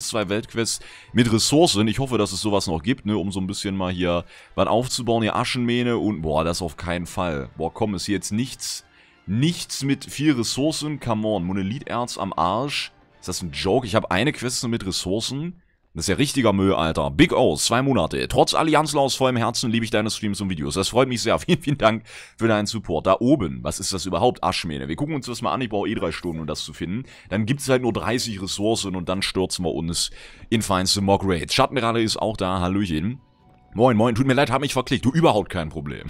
zwei Weltquests mit Ressourcen. Ich hoffe, dass es sowas noch gibt, ne, um so ein bisschen mal hier was aufzubauen, hier Aschenmähne und, boah, das auf keinen Fall. Boah, komm, ist hier jetzt nichts, nichts mit viel Ressourcen, come on, Monolitherz am Arsch. Ist das ein Joke? Ich habe eine Quest mit Ressourcen. Das ist ja richtiger Müll, Alter. Big O's, zwei Monate. Trotz Allianzlaus vollem Herzen liebe ich deine Streams und Videos. Das freut mich sehr. Vielen, vielen Dank für deinen Support. Da oben, was ist das überhaupt? Aschmähne. Wir gucken uns das mal an. Ich brauche eh drei Stunden, um das zu finden. Dann gibt es halt nur 30 Ressourcen und dann stürzen wir uns in feinste Mock Raids. Schattenralle ist auch da. Hallöchen. Moin, moin, tut mir leid, hab mich verklickt. Du, überhaupt kein Problem.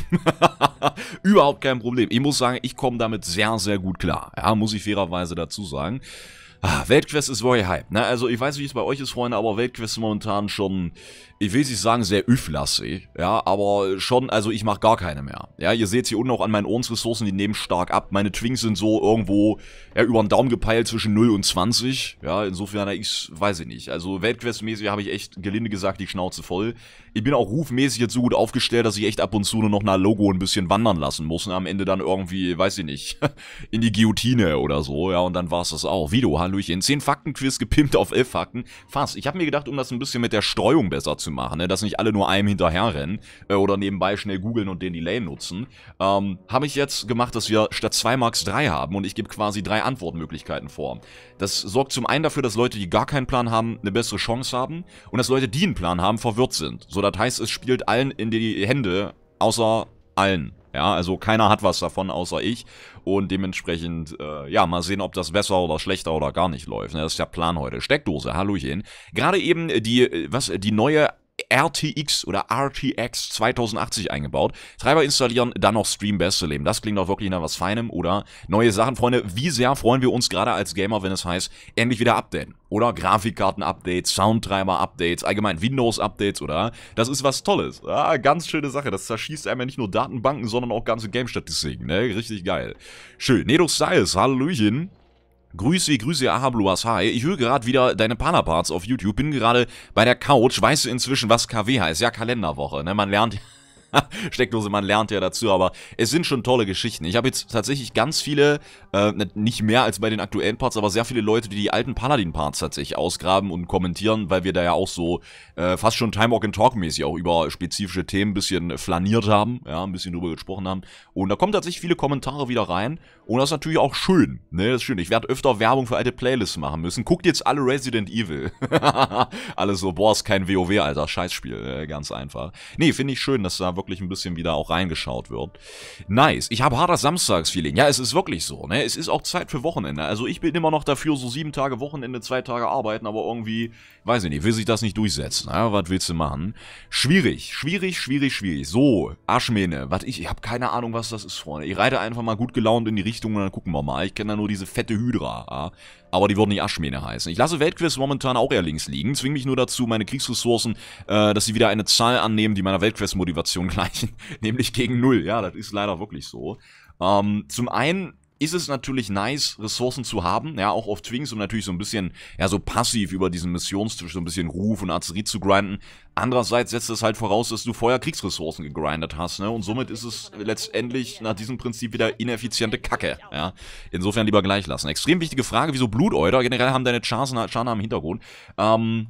überhaupt kein Problem. Ich muss sagen, ich komme damit sehr, sehr gut klar. Ja, muss ich fairerweise dazu sagen. Ah, Weltquest ist very hype. Ne? Also ich weiß nicht, wie es bei euch ist, Freunde, aber Weltquest ist momentan schon, ich will nicht sagen, sehr üflassig. Ja, aber schon, also ich mache gar keine mehr. Ja, ihr seht hier unten auch an meinen Ohrensressourcen, die nehmen stark ab. Meine Twings sind so irgendwo ja, über den Daumen gepeilt zwischen 0 und 20. Ja, insofern, ich weiß ich nicht. Also Weltquest-mäßig habe ich echt, gelinde gesagt, die Schnauze voll. Ich bin auch rufmäßig jetzt so gut aufgestellt, dass ich echt ab und zu nur noch nach Logo ein bisschen wandern lassen muss und ne? am Ende dann irgendwie, weiß ich nicht, in die Guillotine oder so. Ja, und dann war es das auch. Video halt Hallöchen. 10 Faktenquiz gepimpt auf 11 Fakten. Fast. Ich habe mir gedacht, um das ein bisschen mit der Streuung besser zu machen, ne? dass nicht alle nur einem hinterherrennen äh, oder nebenbei schnell googeln und den Delay nutzen, ähm, habe ich jetzt gemacht, dass wir statt 2 Marks 3 haben und ich gebe quasi drei Antwortmöglichkeiten vor. Das sorgt zum einen dafür, dass Leute, die gar keinen Plan haben, eine bessere Chance haben und dass Leute, die einen Plan haben, verwirrt sind. So, das heißt, es spielt allen in die Hände, außer allen. Ja, also keiner hat was davon außer ich und dementsprechend, äh, ja, mal sehen, ob das besser oder schlechter oder gar nicht läuft. Ne? Das ist der Plan heute. Steckdose, Hallöchen. Gerade eben äh, die, äh, was, äh, die neue RTX oder RTX 2080 eingebaut. Treiber installieren, dann noch Stream Beste leben. Das klingt auch wirklich nach was Feinem oder neue Sachen, Freunde. Wie sehr freuen wir uns gerade als Gamer, wenn es heißt, endlich wieder updaten. Oder Grafikkarten-Updates, Soundtreiber-Updates, allgemein Windows-Updates, oder? Das ist was Tolles. Ah, ganz schöne Sache. Das zerschießt einmal nicht nur Datenbanken, sondern auch ganze Game-Statistiken, ne? Richtig geil. Schön. Nedo Styles, Hallöchen. Grüße, Grüße, Ahabluas, hi. Ich höre gerade wieder deine Panaparts auf YouTube, bin gerade bei der Couch, weißt du inzwischen, was KW heißt? Ja, Kalenderwoche, ne? Man lernt Steckdose, man lernt ja dazu, aber es sind schon tolle Geschichten. Ich habe jetzt tatsächlich ganz viele, äh, nicht mehr als bei den aktuellen Parts, aber sehr viele Leute, die die alten Paladin-Parts tatsächlich ausgraben und kommentieren, weil wir da ja auch so äh, fast schon Time Walk and Talk mäßig auch über spezifische Themen ein bisschen flaniert haben, ja, ein bisschen drüber gesprochen haben. Und da kommen tatsächlich viele Kommentare wieder rein und das ist natürlich auch schön, ne, das ist schön. Ich werde öfter Werbung für alte Playlists machen müssen. Guckt jetzt alle Resident Evil. Alles so, boah, ist kein WoW, alter, Scheißspiel, äh, ganz einfach. Nee, finde ich schön, dass da wirklich ein bisschen wieder auch reingeschaut wird. Nice. Ich habe hart Samstagsfeeling. Ja, es ist wirklich so. Ne? Es ist auch Zeit für Wochenende. Also ich bin immer noch dafür, so sieben Tage Wochenende, zwei Tage arbeiten, aber irgendwie, weiß ich nicht, will sich das nicht durchsetzen. Ne? Was willst du machen? Schwierig, schwierig, schwierig, schwierig. So, Aschmähne. Was ich, ich habe keine Ahnung, was das ist, Freunde. Ich reite einfach mal gut gelaunt in die Richtung und dann gucken wir mal. Ich kenne da nur diese fette Hydra. Ja? aber die würden die Aschmähne heißen. Ich lasse Weltquiz momentan auch eher links liegen, zwinge mich nur dazu, meine Kriegsressourcen, äh, dass sie wieder eine Zahl annehmen, die meiner Weltquest-Motivation gleichen, nämlich gegen Null. Ja, das ist leider wirklich so. Ähm, zum einen ist es natürlich nice, Ressourcen zu haben, ja, auch auf Twings, um natürlich so ein bisschen, ja, so passiv über diesen Missionstisch so ein bisschen Ruf und Artillerie zu grinden. Andererseits setzt es halt voraus, dass du vorher Kriegsressourcen gegrindet hast, ne, und somit ist es letztendlich nach diesem Prinzip wieder ineffiziente Kacke, ja. Insofern lieber gleich lassen. Extrem wichtige Frage, wieso Blutäuter? Generell haben deine Chancen, Chana im Hintergrund. Ähm,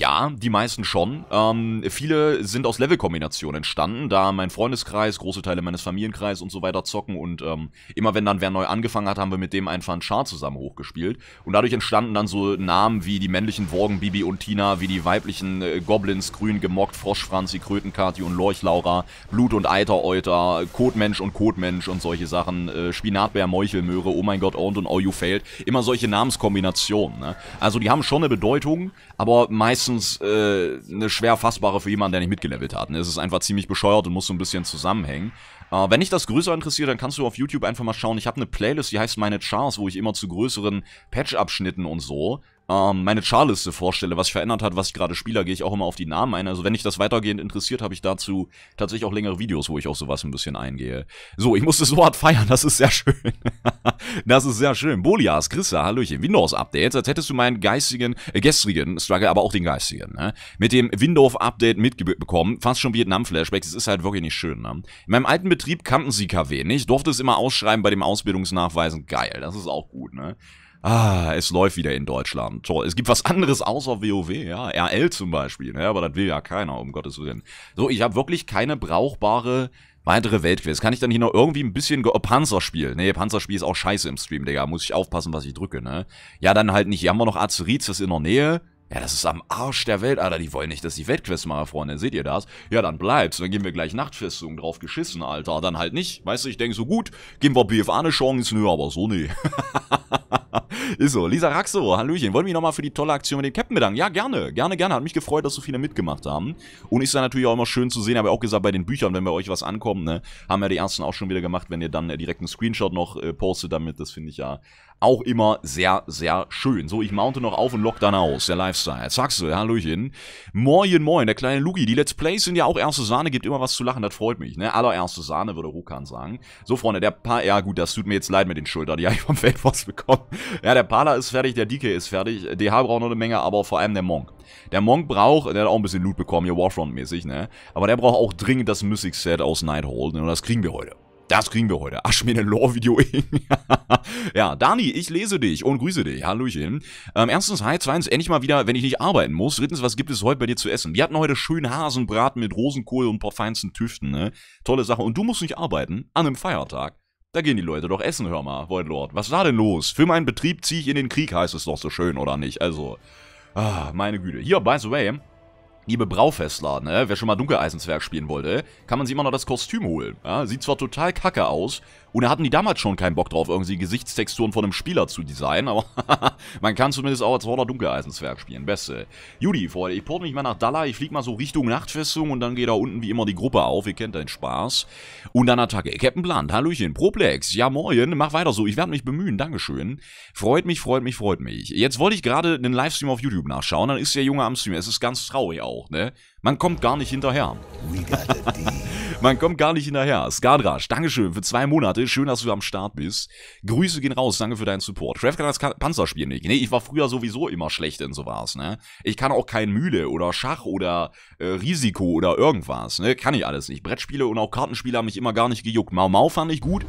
ja, die meisten schon. Ähm, viele sind aus Levelkombinationen entstanden, da mein Freundeskreis, große Teile meines Familienkreises und so weiter zocken und ähm, immer wenn dann wer neu angefangen hat, haben wir mit dem einfach einen Char zusammen hochgespielt. Und dadurch entstanden dann so Namen wie die männlichen Worgen Bibi und Tina, wie die weiblichen äh, Goblins Grün gemockt, Froschfranzi, Krötenkati und Lorchlaura, Blut und Eiteräuter, Kotmensch und Kotmensch und solche Sachen, äh, Spinatbär, Meuchelmöhre, Oh mein Gott, und und Oh You Failed. Immer solche Namenskombinationen. Ne? Also die haben schon eine Bedeutung, aber meist mindestens äh, eine schwer fassbare für jemanden, der nicht mitgelevelt hat. Ne? Es ist einfach ziemlich bescheuert und muss so ein bisschen zusammenhängen. Äh, wenn dich das größer interessiert, dann kannst du auf YouTube einfach mal schauen. Ich habe eine Playlist, die heißt Meine Charts, wo ich immer zu größeren Patch-Abschnitten und so ähm, meine Charliste vorstelle, was sich verändert hat, was ich gerade spiele, gehe ich auch immer auf die Namen ein. Also wenn ich das weitergehend interessiert, habe ich dazu tatsächlich auch längere Videos, wo ich auf sowas ein bisschen eingehe. So, ich musste so hart feiern, das ist sehr schön. das ist sehr schön. Bolias, Chrissa, Hallöchen, windows update als hättest du meinen geistigen, äh, gestrigen Struggle, aber auch den geistigen, ne? Mit dem Windows-Update mitbekommen, fast schon vietnam flashback das ist halt wirklich nicht schön, ne? In meinem alten Betrieb kannten sie KW nicht, durfte es immer ausschreiben bei dem Ausbildungsnachweisen, geil, das ist auch gut, ne? Ah, es läuft wieder in Deutschland. Toll. Es gibt was anderes außer WoW, ja. RL zum Beispiel, ne? Aber das will ja keiner, um Gottes Willen. So, ich habe wirklich keine brauchbare weitere Weltquest. Kann ich dann hier noch irgendwie ein bisschen oh, Panzerspiel? Nee, Panzerspiel ist auch scheiße im Stream, Digga. Muss ich aufpassen, was ich drücke, ne? Ja, dann halt nicht. Hier haben wir noch Azeritz, das ist in der Nähe. Ja, das ist am Arsch der Welt, Alter. Die wollen nicht, dass ich Weltquest mache, Freunde. Seht ihr das? Ja, dann bleibst. Dann gehen wir gleich Nachtfestung drauf geschissen, Alter. Dann halt nicht. Weißt du, ich denke so, gut, geben wir BFA eine Chance. Nö, aber so, nee. ist so. Lisa Raxo, Hallöchen. Wollen wir nochmal für die tolle Aktion mit dem Captain bedanken? Ja, gerne. Gerne, gerne. Hat mich gefreut, dass so viele mitgemacht haben. Und ist dann natürlich auch immer schön zu sehen. Habe ja auch gesagt, bei den Büchern, wenn bei euch was ankommt, ne, haben ja die ersten auch schon wieder gemacht, wenn ihr dann äh, direkt einen Screenshot noch äh, postet damit. Das finde ich ja auch immer sehr, sehr schön. So, ich mounte noch auf und lock dann aus. Der Lifestyle. Saxe, Hallöchen. Moin, moin, der kleine Lugi. Die Let's Plays sind ja auch erste Sahne, gibt immer was zu lachen, das freut mich, ne? Allererste Sahne, würde Rukan sagen. So, Freunde, der Pa. ja gut, das tut mir jetzt leid mit den Schultern, die habe ich vom Feldboss bekommen. Ja, der Pala ist fertig, der DK ist fertig, DH braucht noch eine Menge, aber vor allem der Monk. Der Monk braucht, der hat auch ein bisschen Loot bekommen, hier Warfront-mäßig, ne? Aber der braucht auch dringend das Mystic-Set aus Nighthall, ne? Und das kriegen wir heute. Das kriegen wir heute. Asch mir ein Lore Video. ja, Dani, ich lese dich und grüße dich. Hallöchen. Ähm, erstens, hi, zweitens, endlich mal wieder, wenn ich nicht arbeiten muss. Drittens, was gibt es heute bei dir zu essen? Wir hatten heute schönen Hasenbraten mit Rosenkohl und ein paar feinsten Tüften, ne? Tolle Sache. Und du musst nicht arbeiten an einem Feiertag. Da gehen die Leute doch essen, hör mal, Void Lord. Was war denn los? Für meinen Betrieb ziehe ich in den Krieg, heißt es doch so schön, oder nicht? Also, ah, meine Güte. Hier, by the way, Liebe Braufestler, ne? wer schon mal Dunkeleisenswerk spielen wollte, kann man sich immer noch das Kostüm holen. Ja? Sieht zwar total kacke aus, und da hatten die damals schon keinen Bock drauf, irgendwie Gesichtstexturen von einem Spieler zu designen, aber man kann zumindest auch als Horder Dunkeleisenzwerg spielen. Beste. Judy, Freunde, ich port mich mal nach Dalla, ich flieg mal so Richtung Nachtfestung und dann geht da unten wie immer die Gruppe auf, ihr kennt deinen Spaß. Und dann Attacke. Captain Blunt, Hallöchen, Proplex, ja moin, mach weiter so, ich werde mich bemühen, Dankeschön. Freut mich, freut mich, freut mich. Jetzt wollte ich gerade einen Livestream auf YouTube nachschauen, dann ist der Junge am Stream, es ist ganz traurig auch, ne? Man kommt gar nicht hinterher. Man kommt gar nicht hinterher. Skadrasch, Dankeschön für zwei Monate. Schön, dass du am Start bist. Grüße gehen raus. Danke für deinen Support. Craft kann das Panzerspiel nicht. Nee, ich war früher sowieso immer schlecht in sowas, ne? Ich kann auch kein Mühle oder Schach oder äh, Risiko oder irgendwas, ne? Kann ich alles nicht. Brettspiele und auch Kartenspiele haben mich immer gar nicht gejuckt. Mau Mau fand ich gut.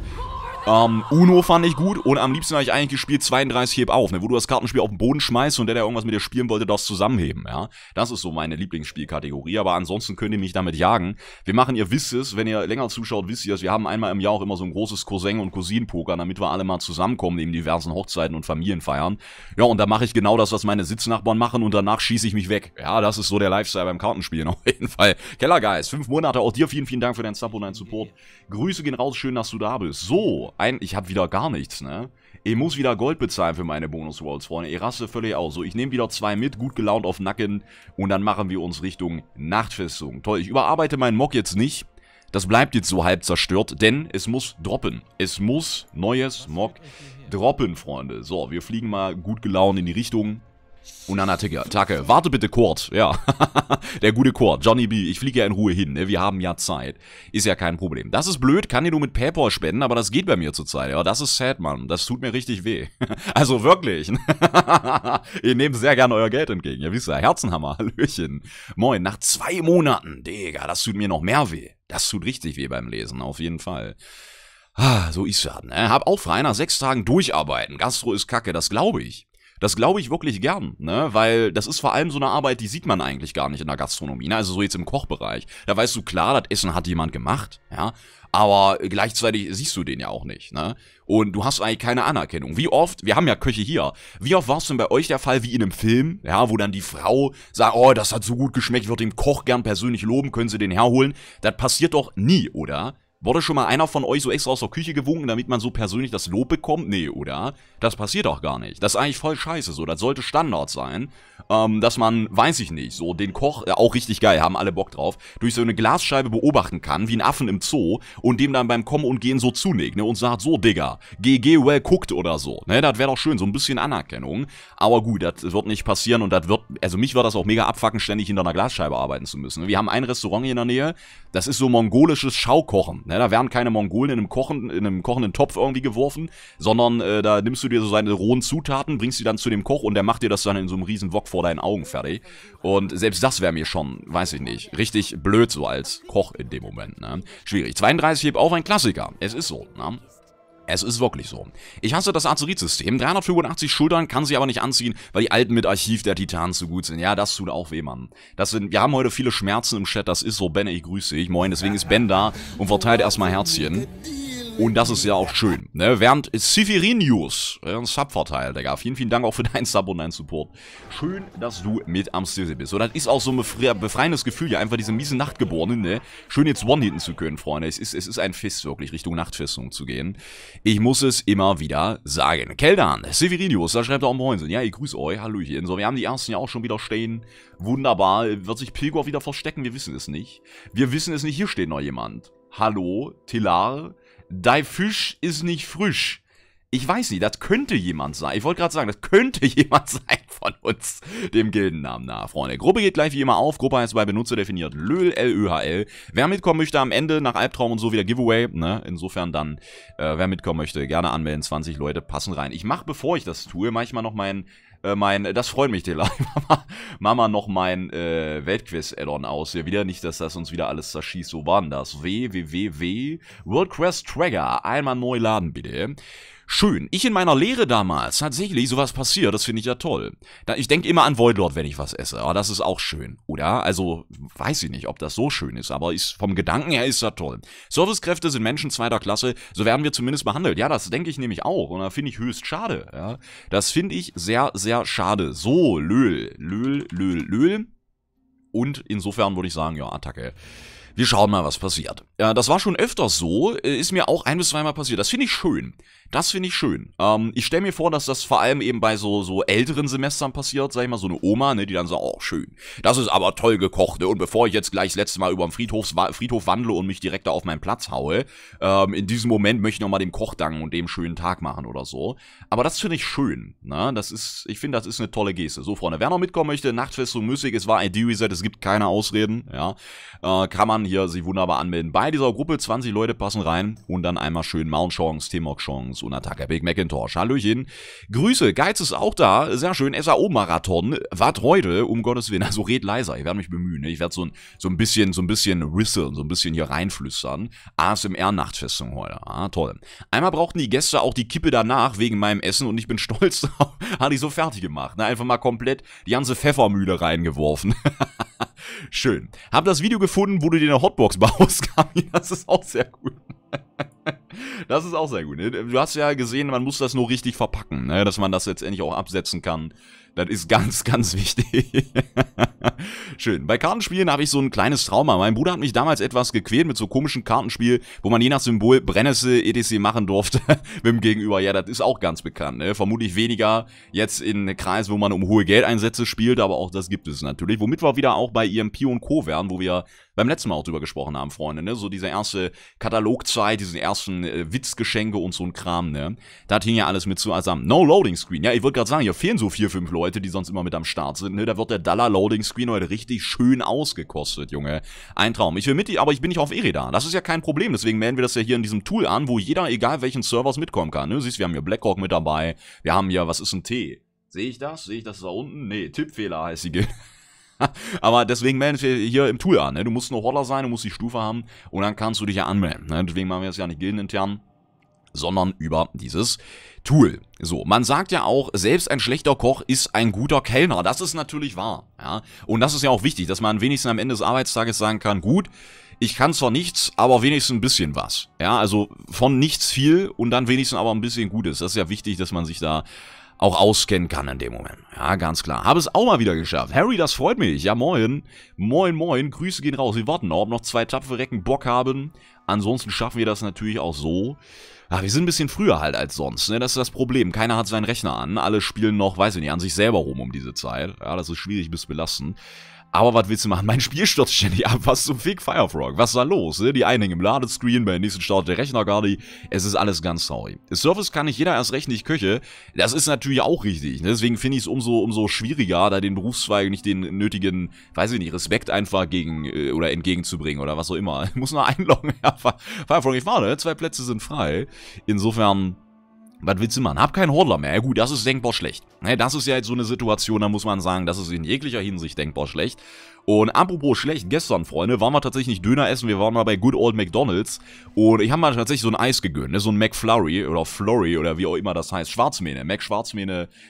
Ähm, Uno fand ich gut und am liebsten habe ich eigentlich gespielt 32 heb auf, ne, wo du das Kartenspiel auf den Boden schmeißt und der, der irgendwas mit dir spielen wollte, das zusammenheben, ja. Das ist so meine Lieblingsspielkategorie, aber ansonsten könnt ihr mich damit jagen. Wir machen, ihr wisst es, wenn ihr länger zuschaut, wisst ihr es, wir haben einmal im Jahr auch immer so ein großes Cousin- und Cousin-Poker, damit wir alle mal zusammenkommen neben diversen Hochzeiten und Familienfeiern. Ja, und da mache ich genau das, was meine Sitznachbarn machen und danach schieße ich mich weg. Ja, das ist so der Lifestyle beim Kartenspielen auf jeden Fall. Kellergeist, fünf Monate, auch dir vielen, vielen Dank für deinen Sub und deinen Support. Grüße gehen raus, schön, dass du da bist. So, Euro ein. Ich habe wieder gar nichts, ne? Ich muss wieder Gold bezahlen für meine Bonus-Worlds, Freunde. Ich raste völlig aus. So, ich nehme wieder zwei mit, gut gelaunt auf Nacken. Und dann machen wir uns Richtung Nachtfestung. Toll, ich überarbeite meinen Mock jetzt nicht. Das bleibt jetzt so halb zerstört, denn es muss droppen. Es muss neues Mock droppen, Freunde. So, wir fliegen mal gut gelaunt in die Richtung. Unanatake, warte bitte Kurt, ja, der gute Kurt, Johnny B, ich fliege ja in Ruhe hin, ne? wir haben ja Zeit, ist ja kein Problem. Das ist blöd, kann dir nur mit Paypal spenden, aber das geht bei mir zurzeit, ja, das ist sad, Mann, das tut mir richtig weh, also wirklich, ihr nehmt sehr gerne euer Geld entgegen, ja, wisst ihr, Herzenhammer, Hallöchen, moin, nach zwei Monaten, Digga, das tut mir noch mehr weh, das tut richtig weh beim Lesen, auf jeden Fall. Ah, so ist das, ne? Hab auch frei nach sechs Tagen durcharbeiten. Gastro ist kacke, das glaube ich. Das glaube ich wirklich gern, ne? weil das ist vor allem so eine Arbeit, die sieht man eigentlich gar nicht in der Gastronomie, ne? also so jetzt im Kochbereich. Da weißt du klar, das Essen hat jemand gemacht, ja, aber gleichzeitig siehst du den ja auch nicht, ne? Und du hast eigentlich keine Anerkennung. Wie oft, wir haben ja Köche hier, wie oft war es denn bei euch der Fall, wie in einem Film, ja, wo dann die Frau sagt, oh, das hat so gut geschmeckt, ich würde dem Koch gern persönlich loben, können sie den herholen. Das passiert doch nie, oder? Wurde schon mal einer von euch so extra aus der Küche gewunken, damit man so persönlich das Lob bekommt? Nee, oder? Das passiert doch gar nicht. Das ist eigentlich voll scheiße so. Das sollte Standard sein, ähm, dass man, weiß ich nicht, so den Koch, äh, auch richtig geil, haben alle Bock drauf, durch so eine Glasscheibe beobachten kann, wie ein Affen im Zoo und dem dann beim Kommen und Gehen so zunickt ne, und sagt, so Digga, GG well guckt oder so. Ne, das wäre doch schön, so ein bisschen Anerkennung. Aber gut, das wird nicht passieren und das wird, also mich wird das auch mega abfacken, ständig hinter einer Glasscheibe arbeiten zu müssen. Wir haben ein Restaurant hier in der Nähe, das ist so mongolisches Schaukochen. Ne? Ne, da werden keine Mongolen in einem, kochenden, in einem kochenden Topf irgendwie geworfen, sondern äh, da nimmst du dir so seine rohen Zutaten, bringst sie dann zu dem Koch und der macht dir das dann in so einem riesen Wok vor deinen Augen fertig. Und selbst das wäre mir schon, weiß ich nicht, richtig blöd so als Koch in dem Moment. Ne? Schwierig. 32 Heb auch ein Klassiker. Es ist so. Ne? Es ist wirklich so. Ich hasse das Artillerie-System. 385 Schultern kann sie aber nicht anziehen, weil die alten mit Archiv der Titanen zu gut sind. Ja, das tut auch weh, Mann. Das sind, wir haben heute viele Schmerzen im Chat, das ist so. Ben, ich grüße dich. Moin, deswegen ist Ben da und verteilt erstmal Herzchen. Und das ist ja auch schön. Ne? Während Sifirinius, äh, ein Subverteil, Digga. Vielen, vielen Dank auch für deinen Sub und deinen Support. Schön, dass du mit am Stissel bist. Und das ist auch so ein befreiendes Gefühl, ja. Einfach diese miese Nachtgeborenen, ne? Schön jetzt one-hitten zu können, Freunde. Es ist, es ist ein Fist, wirklich, Richtung Nachtfestung zu gehen. Ich muss es immer wieder sagen. Keldan, Sifirinius, da schreibt er auch Moinsen. Ja, ich grüße euch. Hallöchen. So, wir haben die ersten ja auch schon wieder stehen. Wunderbar. Wird sich Pilgor wieder verstecken? Wir wissen es nicht. Wir wissen es nicht. Hier steht noch jemand. Hallo, Tilar, Dei Fisch ist nicht frisch. Ich weiß nicht, das könnte jemand sein. Ich wollte gerade sagen, das könnte jemand sein von uns, dem Gildennamen nach, Freunde. Gruppe geht gleich wie immer auf. Gruppe heißt bei Benutzer definiert Löhl, L-Ö-H-L. Wer mitkommen möchte am Ende nach Albtraum und so wieder Giveaway, ne? Insofern dann, äh, wer mitkommen möchte, gerne anmelden. 20 Leute passen rein. Ich mache, bevor ich das tue, manchmal noch meinen äh, mein, das freut mich, Delay. Mama, Mama noch mein äh, Weltquiz-Add-on aus. Ja, wieder nicht, dass das uns wieder alles zerschießt. So waren das. www. World Quest Tracker. Einmal neu laden, bitte schön. Ich in meiner Lehre damals, tatsächlich, sowas passiert, das finde ich ja toll. Ich denke immer an Voidlord, wenn ich was esse, aber das ist auch schön, oder? Also, weiß ich nicht, ob das so schön ist, aber ist, vom Gedanken her ist das toll. Servicekräfte sind Menschen zweiter Klasse, so werden wir zumindest behandelt. Ja, das denke ich nämlich auch und da finde ich höchst schade, ja. Das finde ich sehr, sehr schade. So, Löhl, Löhl, Löhl, Löhl. Und insofern würde ich sagen, ja, Attacke. Wir schauen mal, was passiert. Äh, das war schon öfters so, äh, ist mir auch ein bis zweimal passiert. Das finde ich schön. Das finde ich schön. Ähm, ich stelle mir vor, dass das vor allem eben bei so, so älteren Semestern passiert, sag ich mal, so eine Oma, ne, die dann sagt, so, oh, schön. Das ist aber toll gekocht, ne? Und bevor ich jetzt gleich das letzte Mal über den Friedhof, Friedhof wandle und mich direkt da auf meinen Platz haue, ähm, in diesem Moment möchte ich nochmal dem Koch danken und dem schönen Tag machen oder so. Aber das finde ich schön, ne? Das ist, ich finde, das ist eine tolle Geste. So, Freunde, wer noch mitkommen möchte, Nachtfestung so müßig, es war ein D-Reset, es gibt keine Ausreden, ja, äh, kann man hier sich wunderbar anmelden. Bei dieser Gruppe 20 Leute passen rein und dann einmal schön Mount Chance, T-Mock Chance und Attacker Big Macintosh. Hallöchen. Grüße, Geiz ist auch da. Sehr schön. SAO-Marathon. Wart heute, um Gottes Willen. Also red leiser. Ich werde mich bemühen. Ne? Ich werde so ein, so ein bisschen, so ein bisschen risseln, so ein bisschen hier reinflüstern. ASMR-Nachtfestung heute. Ah, toll. Einmal brauchten die Gäste auch die Kippe danach wegen meinem Essen und ich bin stolz darauf. Hatte ich so fertig gemacht. Ne? Einfach mal komplett die ganze Pfeffermühle reingeworfen. Schön. Hab das Video gefunden, wo du dir eine Hotbox baust, Kami. Das ist auch sehr gut. Das ist auch sehr gut. Du hast ja gesehen, man muss das nur richtig verpacken, ne, dass man das letztendlich auch absetzen kann. Das ist ganz, ganz wichtig. Schön. Bei Kartenspielen habe ich so ein kleines Trauma. Mein Bruder hat mich damals etwas gequält mit so komischen Kartenspiel, wo man je nach Symbol Brennnessel etc. machen durfte mit dem Gegenüber. Ja, das ist auch ganz bekannt. Ne? Vermutlich weniger jetzt in Kreis, wo man um hohe Geldeinsätze spielt, aber auch das gibt es natürlich. Womit wir wieder auch bei EMP und Co. wären, wo wir beim letzten Mal auch drüber gesprochen haben, Freunde, ne? So diese erste Katalogzeit, diese ersten äh, Witzgeschenke und so ein Kram, ne? Da hing ja alles mit zu zusammen. Also, no Loading Screen. Ja, ich wollte gerade sagen, hier fehlen so vier, fünf Leute, die sonst immer mit am Start sind, ne? Da wird der Dollar Loading Screen heute richtig schön ausgekostet, Junge. Ein Traum. Ich will mit, aber ich bin nicht auf Erida. Das ist ja kein Problem. Deswegen melden wir das ja hier in diesem Tool an, wo jeder, egal welchen Servers, mitkommen kann, ne? Siehst, wir haben hier Blackrock mit dabei. Wir haben hier, was ist ein T? Sehe ich das? Sehe ich das da unten? Nee, Tippfehler heißt die Aber deswegen melden wir hier im Tool an. Ne? Du musst nur Hodler sein, du musst die Stufe haben und dann kannst du dich ja anmelden. Ne? Deswegen machen wir das ja nicht gildenintern, sondern über dieses Tool. So, man sagt ja auch, selbst ein schlechter Koch ist ein guter Kellner. Das ist natürlich wahr. Ja? Und das ist ja auch wichtig, dass man wenigstens am Ende des Arbeitstages sagen kann, gut, ich kann zwar nichts, aber wenigstens ein bisschen was. Ja, also von nichts viel und dann wenigstens aber ein bisschen Gutes. Das ist ja wichtig, dass man sich da auch auskennen kann in dem Moment. Ja, ganz klar. Habe es auch mal wieder geschafft. Harry, das freut mich. Ja, moin. Moin, moin. Grüße gehen raus. Wir warten noch, ob noch zwei tapfere Recken Bock haben. Ansonsten schaffen wir das natürlich auch so. Ja, wir sind ein bisschen früher halt als sonst, ne? Das ist das Problem. Keiner hat seinen Rechner an. Alle spielen noch, weiß ich nicht, an sich selber rum um diese Zeit. Ja, das ist schwierig bis belastend. Aber was willst du machen? Mein Spiel stürzt ständig ab. Was zum Fick, Firefrog? Was ist da los? Ne? Die einen hängen im Ladescreen, bei der nächsten startet der Rechner gar nicht. Es ist alles ganz sorry. Service kann nicht jeder erst recht nicht Köche. Das ist natürlich auch richtig. Ne? Deswegen finde ich es umso, umso schwieriger, da den Berufszweig nicht den nötigen, weiß ich nicht, Respekt einfach gegen äh, oder entgegenzubringen oder was auch immer. Ich muss nur einloggen. Ja, Firefrog, ich warte. Ne? Zwei Plätze sind frei. Insofern was willst du machen? Hab keinen Hordler mehr. Ja gut, das ist denkbar schlecht. Ne, das ist ja jetzt so eine Situation, da muss man sagen, das ist in jeglicher Hinsicht denkbar schlecht. Und apropos schlecht, gestern, Freunde, waren wir tatsächlich nicht Döner essen, wir waren mal bei Good Old McDonalds. Und ich habe mal tatsächlich so ein Eis gegönnt, ne? so ein McFlurry oder Flurry oder wie auch immer das heißt. Schwarzmähne, Mac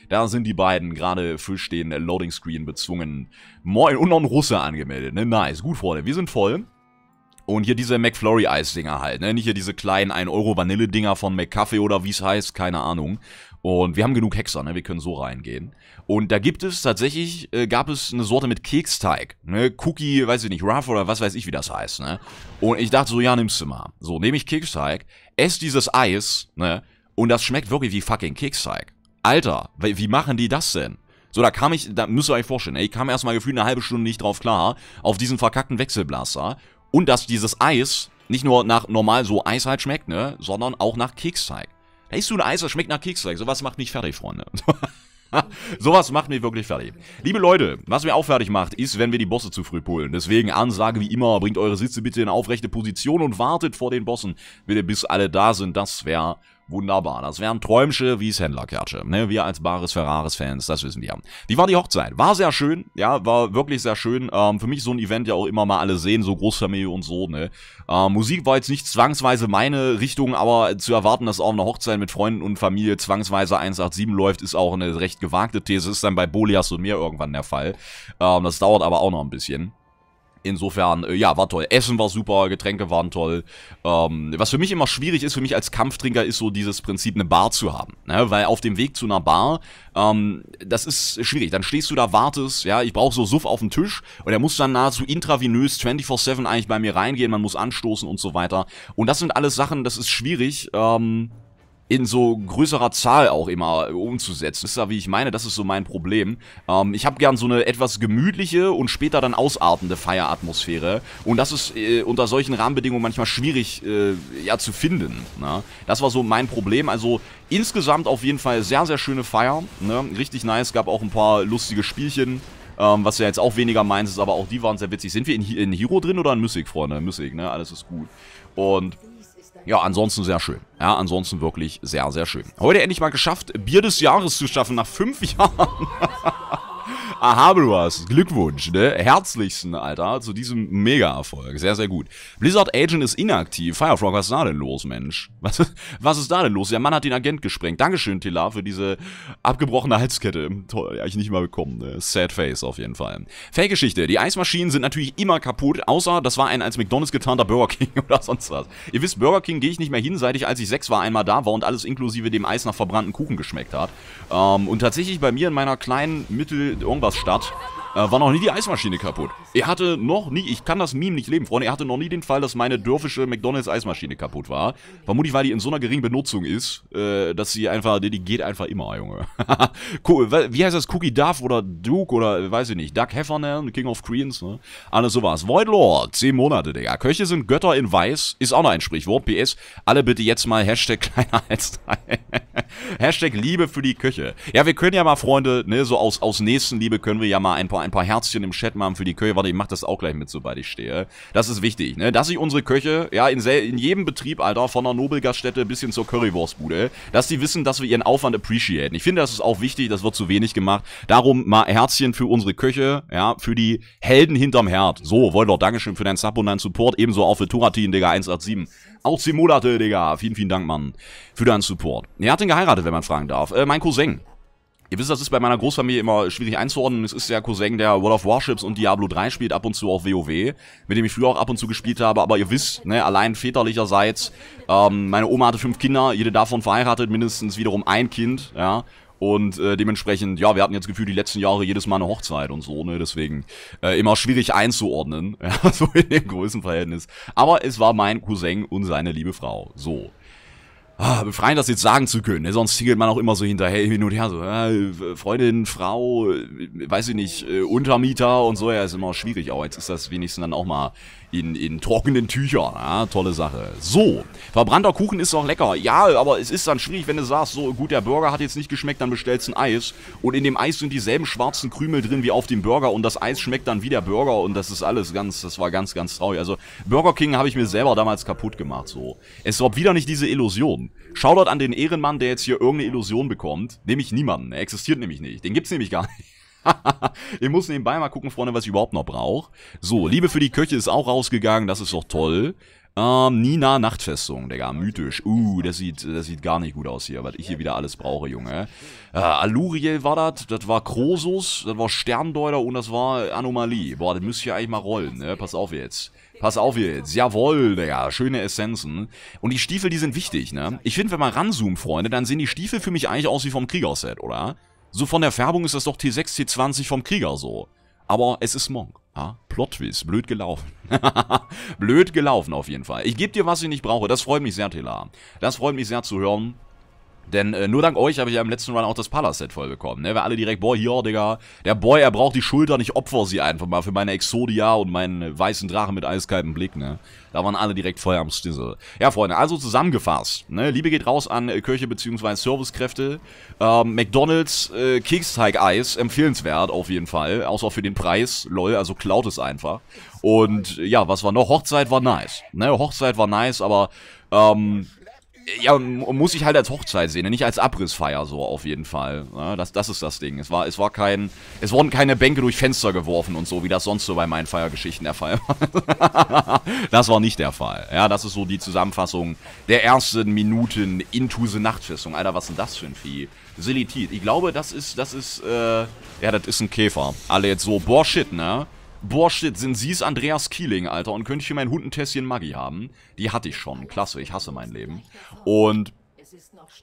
da sind die beiden gerade für den Loading Screen bezwungen. Moin, und noch ein Russe angemeldet, ne? Nice, gut, Freunde, wir sind voll. Und hier diese mcflurry eis dinger halt, ne? Nicht hier diese kleinen 1-Euro-Vanille-Dinger von McCaffee oder wie es heißt, keine Ahnung. Und wir haben genug Hexer, ne? Wir können so reingehen. Und da gibt es tatsächlich, äh, gab es eine Sorte mit Keksteig, ne? Cookie, weiß ich nicht, Ruff oder was weiß ich, wie das heißt, ne? Und ich dachte so, ja, nimmst du mal. So, nehme ich Keksteig, esse dieses Eis, ne? Und das schmeckt wirklich wie fucking Keksteig. Alter, wie machen die das denn? So, da kam ich, da müsst ihr euch vorstellen, ey, ich kam erstmal gefühlt eine halbe Stunde nicht drauf klar, auf diesen verkackten Wechselblaster und dass dieses Eis nicht nur nach normal so Eis halt schmeckt, ne, sondern auch nach Keksteig. Da isst du ein Eis, das schmeckt nach Keksteig. Sowas macht mich fertig, Freunde. Sowas macht mich wirklich fertig. Liebe Leute, was mir auch fertig macht, ist, wenn wir die Bosse zu früh pullen. Deswegen Ansage wie immer, bringt eure Sitze bitte in aufrechte Position und wartet vor den Bossen, bitte bis alle da sind. Das wäre Wunderbar, das wären Träumsche wie Händlerkertsche. Ne? Wir als bares Ferraris-Fans, das wissen wir. Wie war die Hochzeit? War sehr schön, ja, war wirklich sehr schön. Ähm, für mich so ein Event ja auch immer mal alle sehen, so Großfamilie und so, ne. Ähm, Musik war jetzt nicht zwangsweise meine Richtung, aber zu erwarten, dass auch eine Hochzeit mit Freunden und Familie zwangsweise 187 läuft, ist auch eine recht gewagte These. Ist dann bei Bolias und mir irgendwann der Fall. Ähm, das dauert aber auch noch ein bisschen. Insofern, äh, ja, war toll. Essen war super, Getränke waren toll. Ähm, was für mich immer schwierig ist, für mich als Kampftrinker, ist so dieses Prinzip, eine Bar zu haben. Ne? Weil auf dem Weg zu einer Bar, ähm, das ist schwierig. Dann stehst du da, wartest, ja, ich brauche so Suff auf dem Tisch und er muss dann nahezu intravenös 24-7 eigentlich bei mir reingehen, man muss anstoßen und so weiter. Und das sind alles Sachen, das ist schwierig. Ähm, in so größerer Zahl auch immer umzusetzen. Das ist ja, wie ich meine, das ist so mein Problem. Ähm, ich habe gern so eine etwas gemütliche und später dann ausartende Feieratmosphäre. Und das ist äh, unter solchen Rahmenbedingungen manchmal schwierig äh, ja, zu finden. Ne? Das war so mein Problem. Also insgesamt auf jeden Fall sehr, sehr schöne Feier. Ne? Richtig nice. Gab auch ein paar lustige Spielchen. Ähm, was ja jetzt auch weniger meins ist, aber auch die waren sehr witzig. Sind wir in, in Hero drin oder in Mystic, Freunde? Mystic, ne? Alles ist gut. Und ja, ansonsten sehr schön. Ja, ansonsten wirklich sehr, sehr schön. Heute endlich mal geschafft, Bier des Jahres zu schaffen, nach fünf Jahren. Aha, du hast. Glückwunsch, ne? Herzlichsten, Alter, zu diesem Mega-Erfolg. Sehr, sehr gut. Blizzard Agent ist inaktiv. Firefrog, was ist da denn los, Mensch? Was, was ist da denn los? Der Mann hat den Agent gesprengt. Dankeschön, Tila, für diese abgebrochene Halskette. Toll, eigentlich nicht mal bekommen, ne? Sad Face auf jeden Fall. Fake-Geschichte. Die Eismaschinen sind natürlich immer kaputt, außer das war ein als McDonalds getarnter Burger King oder sonst was. Ihr wisst, Burger King gehe ich nicht mehr hin, seit ich, als ich sechs war, einmal da war und alles inklusive dem Eis nach verbrannten Kuchen geschmeckt hat. Ähm, und tatsächlich bei mir in meiner kleinen Mittel irgendwas Europas äh, war noch nie die Eismaschine kaputt. Er hatte noch nie, ich kann das Meme nicht leben, Freunde, er hatte noch nie den Fall, dass meine dörfische McDonalds Eismaschine kaputt war. Vermutlich, weil die in so einer geringen Benutzung ist, äh, dass sie einfach, die, die geht einfach immer, Junge. cool, wie heißt das? Cookie Duff oder Duke oder, weiß ich nicht, Doug Heffernan, King of Queens, ne? Alles sowas. Void Lord, 10 Monate, Digga. Köche sind Götter in Weiß, ist auch noch ein Sprichwort. PS, alle bitte jetzt mal Hashtag kleiner als Hashtag Liebe für die Küche. Ja, wir können ja mal, Freunde, ne, so aus, aus Nächstenliebe können wir ja mal ein paar ein paar Herzchen im Chat machen für die Köche. Warte, ich mach das auch gleich mit, sobald ich stehe. Das ist wichtig, ne? Dass sich unsere Köche, ja, in, in jedem Betrieb, Alter, von der Nobelgaststätte bis hin zur Currywurstbude, dass die wissen, dass wir ihren Aufwand appreciaten. Ich finde, das ist auch wichtig, das wird zu wenig gemacht. Darum mal Herzchen für unsere Köche, ja, für die Helden hinterm Herd. So, Voldor, Dankeschön für deinen Sub und deinen Support, ebenso auch für Turatin, Digga, 187. Auch 10 Monate, Digga. Vielen, vielen Dank, Mann, für deinen Support. Er hat ihn geheiratet, wenn man fragen darf. Äh, mein Cousin. Ihr wisst, das ist bei meiner Großfamilie immer schwierig einzuordnen. Es ist der Cousin, der World of Warships und Diablo 3 spielt, ab und zu auch WoW, mit dem ich früher auch ab und zu gespielt habe. Aber ihr wisst, ne, allein väterlicherseits, ähm, meine Oma hatte fünf Kinder, jede davon verheiratet, mindestens wiederum ein Kind, ja. Und äh, dementsprechend, ja, wir hatten jetzt gefühlt die letzten Jahre jedes Mal eine Hochzeit und so, ne? Deswegen äh, immer schwierig einzuordnen, ja, so in dem Größenverhältnis. Aber es war mein Cousin und seine liebe Frau. So ah, befreien, das jetzt sagen zu können. Ne? Sonst tingelt man auch immer so hinterher hin und her, so äh, Freundin, Frau, äh, weiß ich nicht, äh, Untermieter und so. Ja, ist immer schwierig. Aber jetzt ist das wenigstens dann auch mal in, in trockenen Tüchern. Ja, tolle Sache. So, verbrannter Kuchen ist auch lecker. Ja, aber es ist dann schwierig, wenn du sagst, so gut, der Burger hat jetzt nicht geschmeckt, dann bestellst du ein Eis. Und in dem Eis sind dieselben schwarzen Krümel drin wie auf dem Burger. Und das Eis schmeckt dann wie der Burger. Und das ist alles ganz, das war ganz, ganz traurig. Also Burger King habe ich mir selber damals kaputt gemacht. So, es war wieder nicht diese Illusion. Shoutout an den Ehrenmann, der jetzt hier irgendeine Illusion bekommt. Nämlich niemanden. Er existiert nämlich nicht. Den gibt's nämlich gar nicht. ich muss nebenbei mal gucken, Freunde, was ich überhaupt noch brauche. So, Liebe für die Köche ist auch rausgegangen. Das ist doch toll. Ähm, Nina Nachtfestung, Digga, mythisch. Uh, das sieht, das sieht gar nicht gut aus hier, was ich hier wieder alles brauche, Junge. Äh, Aluriel war das, das war Krosus, das war Sterndeuter und das war Anomalie. Boah, das müsste ich ja eigentlich mal rollen, ne? Pass auf jetzt. Pass auf jetzt. Jawohl, Digga. Schöne Essenzen. Und die Stiefel, die sind wichtig, ne? Ich finde, wenn man ranzoomt, Freunde, dann sehen die Stiefel für mich eigentlich aus wie vom Krieger-Set, oder? So von der Färbung ist das doch T6, T20 vom Krieger so. Aber es ist Monk. Ja? Plotwist. Blöd gelaufen. blöd gelaufen auf jeden Fall. Ich gebe dir, was ich nicht brauche. Das freut mich sehr, Tela. Das freut mich sehr zu hören. Denn äh, nur dank euch habe ich ja im letzten Run auch das Palace-Set voll bekommen. Ne? Weil alle direkt, boah, hier, Digga, der Boy, er braucht die Schultern, ich opfer sie einfach mal für meine Exodia und meinen weißen Drachen mit eiskaltem Blick, ne? Da waren alle direkt voll am Stissel. Ja, Freunde, also zusammengefasst, ne? Liebe geht raus an äh, Kirche bzw. Servicekräfte. Ähm, McDonalds, äh, Keksteig-Eis, empfehlenswert auf jeden Fall. Außer für den Preis, lol, also klaut es einfach. Und ja, was war noch? Hochzeit war nice. Ne, Hochzeit war nice, aber ähm, ja, muss ich halt als Hochzeit sehen, ne? nicht als Abrissfeier so auf jeden Fall. Ja, ne? das, das ist das Ding. Es war, es war kein, es wurden keine Bänke durch Fenster geworfen und so, wie das sonst so bei meinen Feiergeschichten der Fall war. das war nicht der Fall. Ja, das ist so die Zusammenfassung der ersten Minuten into the Nachtfestung. Alter, was ist denn das für ein Vieh? Silitit. Ich glaube, das ist, das ist, äh, ja, das ist ein Käfer. Alle jetzt so, boah, shit, ne? Boah, shit, sind sie's Andreas Keeling, Alter. Und könnte ich hier mein Hundentässchen Maggi haben? Die hatte ich schon. Klasse, ich hasse mein Leben. Und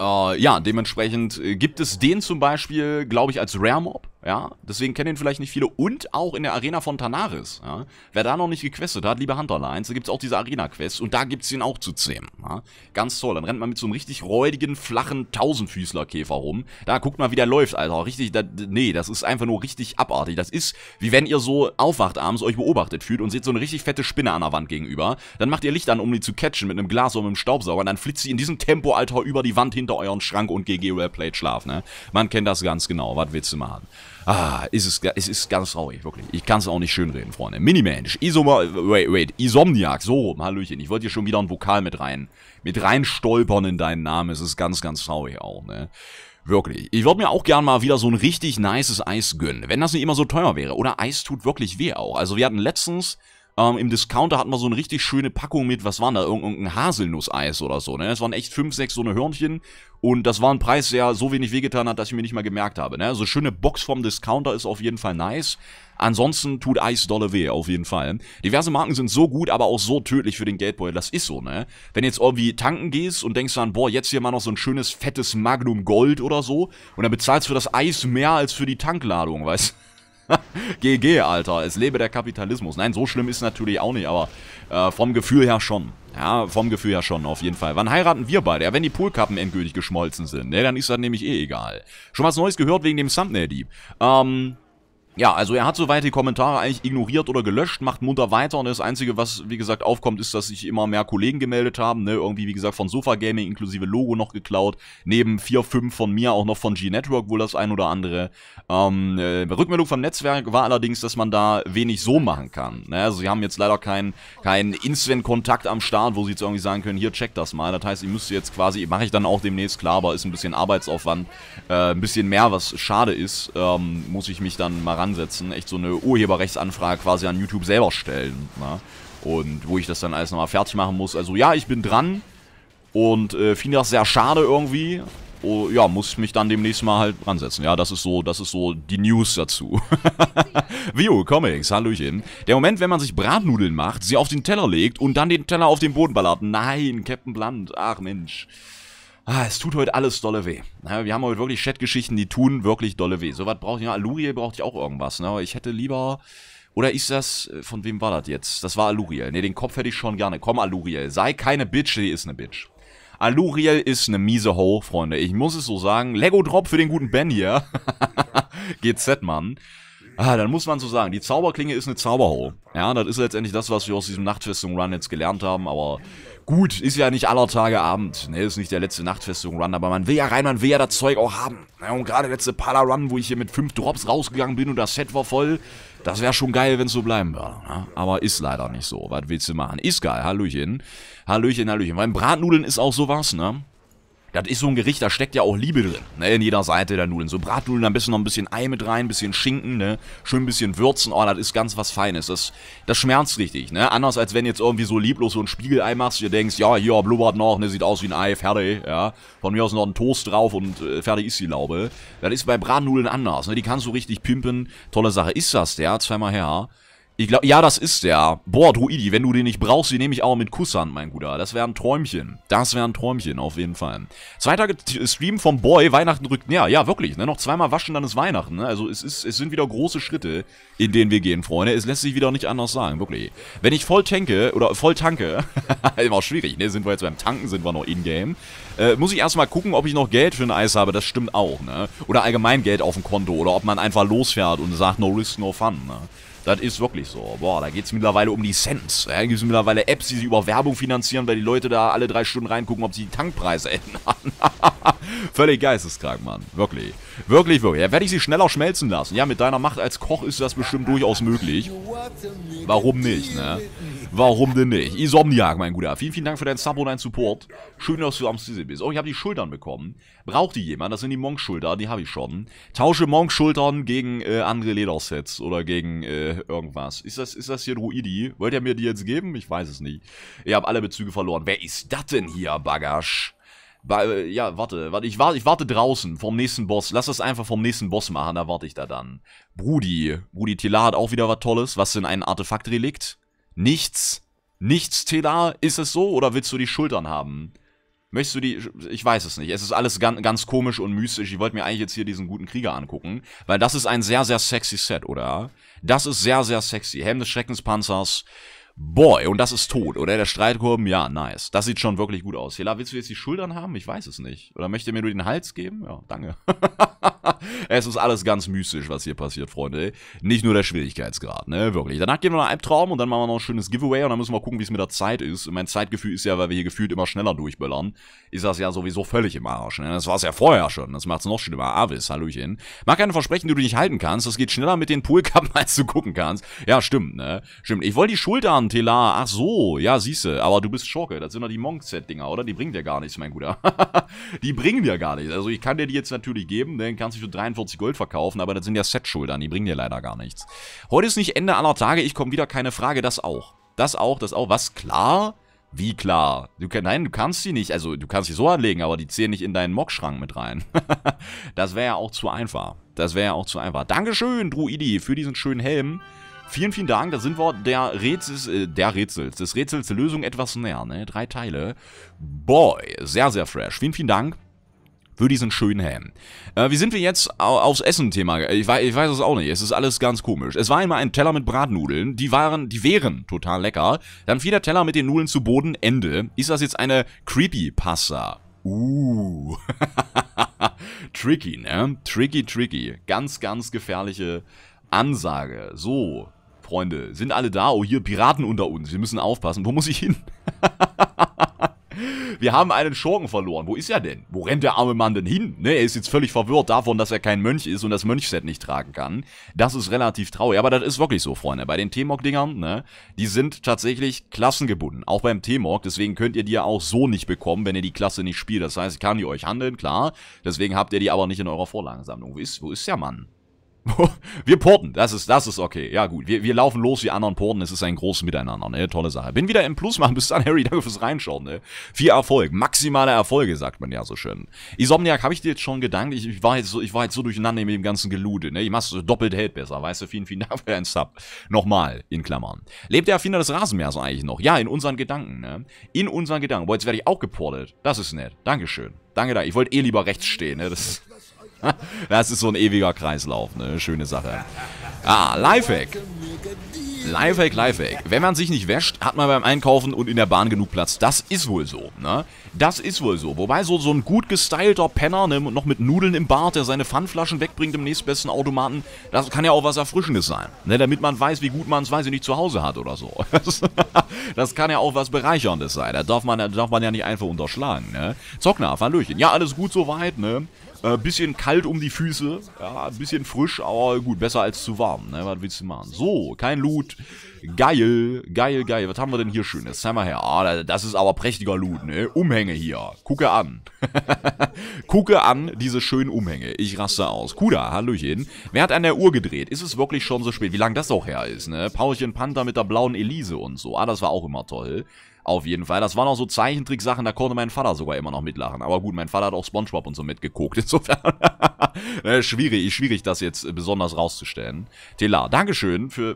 äh, ja, dementsprechend äh, gibt es den zum Beispiel, glaube ich, als Rare Mob. Ja, deswegen kennen ihn vielleicht nicht viele. Und auch in der Arena von Tanaris. Ja? Wer da noch nicht gequestet hat, liebe Hunterlines, da gibt's auch diese Arena-Quest. Und da gibt's ihn auch zu zähmen. Ja? Ganz toll. Dann rennt man mit so einem richtig räudigen, flachen Tausendfüßler-Käfer rum. Da guckt mal, wie der läuft, Alter. Richtig, da, nee, das ist einfach nur richtig abartig. Das ist, wie wenn ihr so aufwacht abends, euch beobachtet fühlt und seht so eine richtig fette Spinne an der Wand gegenüber. Dann macht ihr Licht an, um die zu catchen mit einem Glas oder mit einem Staubsauger. Und dann flitzt sie in diesem Tempo, Alter, über die Wand hinter euren Schrank und GG Railplate schlafen. Ne? Man kennt das ganz genau. Was willst du machen? Ah, ist es, es ist ganz traurig, wirklich. Ich kann es auch nicht schönreden, Freunde. Minimensch, Isoma, wait, wait, Isomniac, so rum, Hallöchen. Ich wollte hier schon wieder ein Vokal mit rein, mit rein stolpern in deinen Namen. Es ist ganz, ganz traurig auch, ne? Wirklich. Ich würde mir auch gern mal wieder so ein richtig nices Eis gönnen, wenn das nicht immer so teuer wäre. Oder Eis tut wirklich weh auch. Also wir hatten letztens ähm, Im Discounter hatten wir so eine richtig schöne Packung mit, was waren da, irgendein Haselnusseis oder so, ne? Das waren echt fünf, sechs so eine Hörnchen und das war ein Preis, der so wenig wehgetan hat, dass ich mir nicht mal gemerkt habe, ne? Also schöne Box vom Discounter ist auf jeden Fall nice. Ansonsten tut Eisdolle weh, auf jeden Fall. Diverse Marken sind so gut, aber auch so tödlich für den Geldbeutel. Das ist so, ne? Wenn jetzt irgendwie tanken gehst und denkst dann, boah, jetzt hier mal noch so ein schönes, fettes Magnum Gold oder so und dann bezahlst du für das Eis mehr als für die Tankladung, weißt du? GG, Alter. Es lebe der Kapitalismus. Nein, so schlimm ist natürlich auch nicht, aber äh, vom Gefühl her schon. Ja, vom Gefühl her schon, auf jeden Fall. Wann heiraten wir beide? Ja, wenn die Poolkappen endgültig geschmolzen sind. Ne, dann ist das nämlich eh egal. Schon was Neues gehört wegen dem Thumbnail-Dieb. Ähm, ja, also er hat soweit die Kommentare eigentlich ignoriert oder gelöscht, macht munter weiter und das Einzige, was wie gesagt aufkommt, ist, dass sich immer mehr Kollegen gemeldet haben, ne, irgendwie wie gesagt von Sofa Gaming inklusive Logo noch geklaut, neben 4, 5 von mir auch noch von G-Network wohl das ein oder andere. Ähm, äh, Rückmeldung vom Netzwerk war allerdings, dass man da wenig so machen kann, ne, also sie haben jetzt leider keinen keinen Instant-Kontakt am Start, wo sie jetzt irgendwie sagen können, hier check das mal, das heißt, ich müsste jetzt quasi, mache ich dann auch demnächst, klar, aber ist ein bisschen Arbeitsaufwand, äh, ein bisschen mehr, was schade ist, ähm, muss ich mich dann mal ran ansetzen, echt so eine Urheberrechtsanfrage quasi an YouTube selber stellen. Na? Ne? Und wo ich das dann alles nochmal fertig machen muss. Also ja, ich bin dran und äh, finde das sehr schade irgendwie. Oh, ja, muss ich mich dann demnächst mal halt ransetzen. Ja, das ist so, das ist so die News dazu. Vio Comics, Hallöchen. Der Moment, wenn man sich Bratnudeln macht, sie auf den Teller legt und dann den Teller auf den Boden ballert. Nein, Captain Blunt, ach Mensch ah, es tut heute alles dolle weh. Ja, wir haben heute wirklich Chatgeschichten, die tun wirklich dolle weh. Sowas brauche ich, ja, Aluriel brauchte ich auch irgendwas, ne? Aber ich hätte lieber, oder ist das, äh, von wem war das jetzt? Das war Aluriel. Ne, den Kopf hätte ich schon gerne. Komm, Aluriel, sei keine Bitch, sie ist eine Bitch. Aluriel ist eine miese Ho, Freunde. Ich muss es so sagen. Lego Drop für den guten Ben hier. GZ, Mann. Ah, dann muss man so sagen, die Zauberklinge ist eine Zauberho. Ja, das ist letztendlich das, was wir aus diesem Nachtfestung Run jetzt gelernt haben, aber Gut, ist ja nicht aller Tage Abend, ne, ist nicht der letzte Nachtfestung-Run, aber man will ja rein, man will ja das Zeug auch haben. Ja, und gerade letzte Pala-Run, wo ich hier mit fünf Drops rausgegangen bin und das Set war voll, das wäre schon geil, wenn es so bleiben würde. Ne? Aber ist leider nicht so, was willst du machen? Ist geil, Hallöchen. Hallöchen, Hallöchen. Beim Bratnudeln ist auch sowas, ne? das ist so ein Gericht, da steckt ja auch Liebe drin, ne, in jeder Seite der Nudeln. So Bratnudeln, da ein bisschen noch ein bisschen Ei mit rein, ein bisschen Schinken, ne, schön ein bisschen Würzen, oh, das ist ganz was Feines, das, das schmerzt richtig, ne, anders als wenn jetzt irgendwie so lieblos so ein Spiegelei machst, ihr denkst, ja, hier, blubbert noch, ne, sieht aus wie ein Ei, fertig, ja, von mir aus noch ein Toast drauf und äh, fertig ist die Laube. Das ist bei Bratnudeln anders, ne, die kannst du richtig pimpen, tolle Sache ist das, der, zweimal her, ich glaube, ja, das ist der. Boah, Druidi, wenn du den nicht brauchst, den nehme ich auch mit Kusshand, mein Guter. Das wäre ein Träumchen. Das wäre ein Träumchen, auf jeden Fall. Zweiter Stream vom Boy, Weihnachten rückt näher. Ja, wirklich, ne? Noch zweimal waschen, dann ist Weihnachten. Ne? Also es, ist, es sind wieder große Schritte, in denen wir gehen, Freunde. Es lässt sich wieder nicht anders sagen, wirklich. Wenn ich voll tanke, oder voll tanke, immer schwierig, ne? Sind wir jetzt beim Tanken, sind wir noch in-game. Äh, muss ich erstmal gucken, ob ich noch Geld für ein Eis habe. Das stimmt auch, ne? Oder allgemein Geld auf dem Konto. Oder ob man einfach losfährt und sagt, no risk, no fun, ne? Das ist wirklich so. Boah, da geht es mittlerweile um die Cents. Ja, da gibt es mittlerweile Apps, die sich über Werbung finanzieren, weil die Leute da alle drei Stunden reingucken, ob sie die Tankpreise ändern. Völlig geisteskrank, Mann. Wirklich. Wirklich, wirklich. Da ja, werde ich sie schneller schmelzen lassen. Ja, mit deiner Macht als Koch ist das bestimmt durchaus möglich. Warum nicht, ne? Warum denn nicht? Isomniac, mein Guter. Vielen, vielen Dank für deinen Sub und deinen Support. Schön, dass du am Ziel bist. Oh, ich habe die Schultern bekommen. Braucht die jemand? Das sind die Monk-Schultern, die habe ich schon. Tausche Monk-Schultern gegen äh, andere Ledersets oder gegen äh, irgendwas. Ist das, ist das hier Druidi? Wollt ihr mir die jetzt geben? Ich weiß es nicht. Ich habe alle Bezüge verloren. Wer ist das denn hier, Bagasch? Ba äh, ja, warte, warte, ich warte, ich warte draußen vom nächsten Boss. Lass das einfach vom nächsten Boss machen, da warte ich da dann. Brudi, Brudi Tila hat auch wieder was Tolles. Was denn ein Artefaktrelikt? nichts, nichts, Tela, ist es so oder willst du die Schultern haben? Möchtest du die, ich weiß es nicht, es ist alles ganz, ganz komisch und mystisch, ich wollte mir eigentlich jetzt hier diesen guten Krieger angucken, weil das ist ein sehr, sehr sexy Set, oder? Das ist sehr, sehr sexy, Helm des Schreckenspanzers, Boy, und das ist tot, oder? Der Streitkurben, ja, nice. Das sieht schon wirklich gut aus. Hela, willst du jetzt die Schultern haben? Ich weiß es nicht. Oder möchte mir nur den Hals geben? Ja, danke. es ist alles ganz mystisch, was hier passiert, Freunde. Nicht nur der Schwierigkeitsgrad, ne? Wirklich. Danach gehen wir noch Albtraum und dann machen wir noch ein schönes Giveaway und dann müssen wir gucken, wie es mit der Zeit ist. Und mein Zeitgefühl ist ja, weil wir hier gefühlt immer schneller durchböllern, ist das ja sowieso völlig im Arsch. Ne? Das war es ja vorher schon. Das macht es noch schlimmer. Avis, Hallöchen. Mach keine Versprechen, die du nicht halten kannst. Das geht schneller mit den Poolkappen, als du gucken kannst. Ja, stimmt, ne? Stimmt. Ich wollte die Schultern und Telar. Ach so, ja, siehste, aber du bist Schurke. Das sind doch die Monk-Set-Dinger, oder? Die bringen dir gar nichts, mein Guter. die bringen dir gar nichts. Also ich kann dir die jetzt natürlich geben, denn ne? kannst du für 43 Gold verkaufen, aber das sind ja Set-Schultern, die bringen dir leider gar nichts. Heute ist nicht Ende aller Tage, ich komme wieder, keine Frage, das auch. Das auch, das auch. Was, klar? Wie klar? Du, nein, du kannst sie nicht, also du kannst sie so anlegen, aber die zählen nicht in deinen Mockschrank mit rein. das wäre ja auch zu einfach. Das wäre ja auch zu einfach. Dankeschön, Druidi, für diesen schönen Helm. Vielen, vielen Dank. Da sind wir der Rätsels, äh, der Rätsels, des Rätsels Lösung etwas näher, ne? Drei Teile. Boy, sehr, sehr fresh. Vielen, vielen Dank für diesen schönen Ham. Äh, wie sind wir jetzt aufs Essen-Thema? Ich, weiß, ich weiß es auch nicht. Es ist alles ganz komisch. Es war einmal ein Teller mit Bratnudeln. Die waren, die wären total lecker. Dann fiel der Teller mit den Nudeln zu Boden. Ende. Ist das jetzt eine Creepy-Pasta? Uh. tricky, ne? Tricky, tricky. Ganz, ganz gefährliche Ansage. So. Freunde, sind alle da? Oh, hier Piraten unter uns. Wir müssen aufpassen. Wo muss ich hin? Wir haben einen Schurken verloren. Wo ist er denn? Wo rennt der arme Mann denn hin? Ne, er ist jetzt völlig verwirrt davon, dass er kein Mönch ist und das Mönchset nicht tragen kann. Das ist relativ traurig, aber das ist wirklich so, Freunde. Bei den T-Mog-Dingern, ne, die sind tatsächlich klassengebunden. Auch beim T-Mog, deswegen könnt ihr die ja auch so nicht bekommen, wenn ihr die Klasse nicht spielt. Das heißt, ich kann die euch handeln, klar. Deswegen habt ihr die aber nicht in eurer Vorlagensammlung. Wo ist, wo ist der Mann? wir porten, das ist, das ist okay. Ja gut, wir, wir laufen los, wie anderen porten, es ist ein großes Miteinander, ne? Tolle Sache. Bin wieder im Plus machen, bis dann, Harry, danke fürs Reinschauen, ne? Viel Erfolg, maximale Erfolge, sagt man ja so schön. Isomniac, habe ich dir jetzt schon gedankt, ich, ich, war jetzt so, ich war jetzt so durcheinander mit dem ganzen Gelude, ne? Ich mach's doppelt hält besser, weißt du, vielen, vielen Dank für deinen Sub. Nochmal, in Klammern. Lebt der Erfinder des Rasenmähers eigentlich noch? Ja, in unseren Gedanken, ne? In unseren Gedanken. Boah, jetzt werde ich auch geportet. Das ist nett. Dankeschön. Danke, da. Ich wollte eh lieber rechts stehen, ne? Das das ist so ein ewiger Kreislauf, ne? Schöne Sache. Ah, Lifehack. Lifehack, Lifehack. Wenn man sich nicht wäscht, hat man beim Einkaufen und in der Bahn genug Platz. Das ist wohl so, ne? Das ist wohl so. Wobei so, so ein gut gestylter Penner, ne, noch mit Nudeln im Bart, der seine Pfandflaschen wegbringt im nächstbesten Automaten, das kann ja auch was Erfrischendes sein. Ne? Damit man weiß, wie gut man es, weiß ich nicht, zu Hause hat oder so. das kann ja auch was Bereicherndes sein. Da darf man, darf man ja nicht einfach unterschlagen, ne? Zockner, Hallöchen. Ja, alles gut soweit, ne? Äh, bisschen kalt um die Füße, ja, ein bisschen frisch, aber gut, besser als zu warm, ne, was willst du machen? So, kein Loot, geil, geil, geil, was haben wir denn hier Schönes? Zeig mal her, ah, das ist aber prächtiger Loot, ne, Umhänge hier, gucke an. gucke an diese schönen Umhänge, ich raste aus. Kuda, hallöchen, wer hat an der Uhr gedreht? Ist es wirklich schon so spät? Wie lange das auch her ist, ne? Paulchen Panther mit der blauen Elise und so, ah, das war auch immer toll. Auf jeden Fall. Das waren auch so Zeichentricksachen, da konnte mein Vater sogar immer noch mitlachen. Aber gut, mein Vater hat auch Spongebob und so mitgeguckt. Insofern äh, schwierig, schwierig, das jetzt besonders rauszustellen. Telar, Dankeschön für...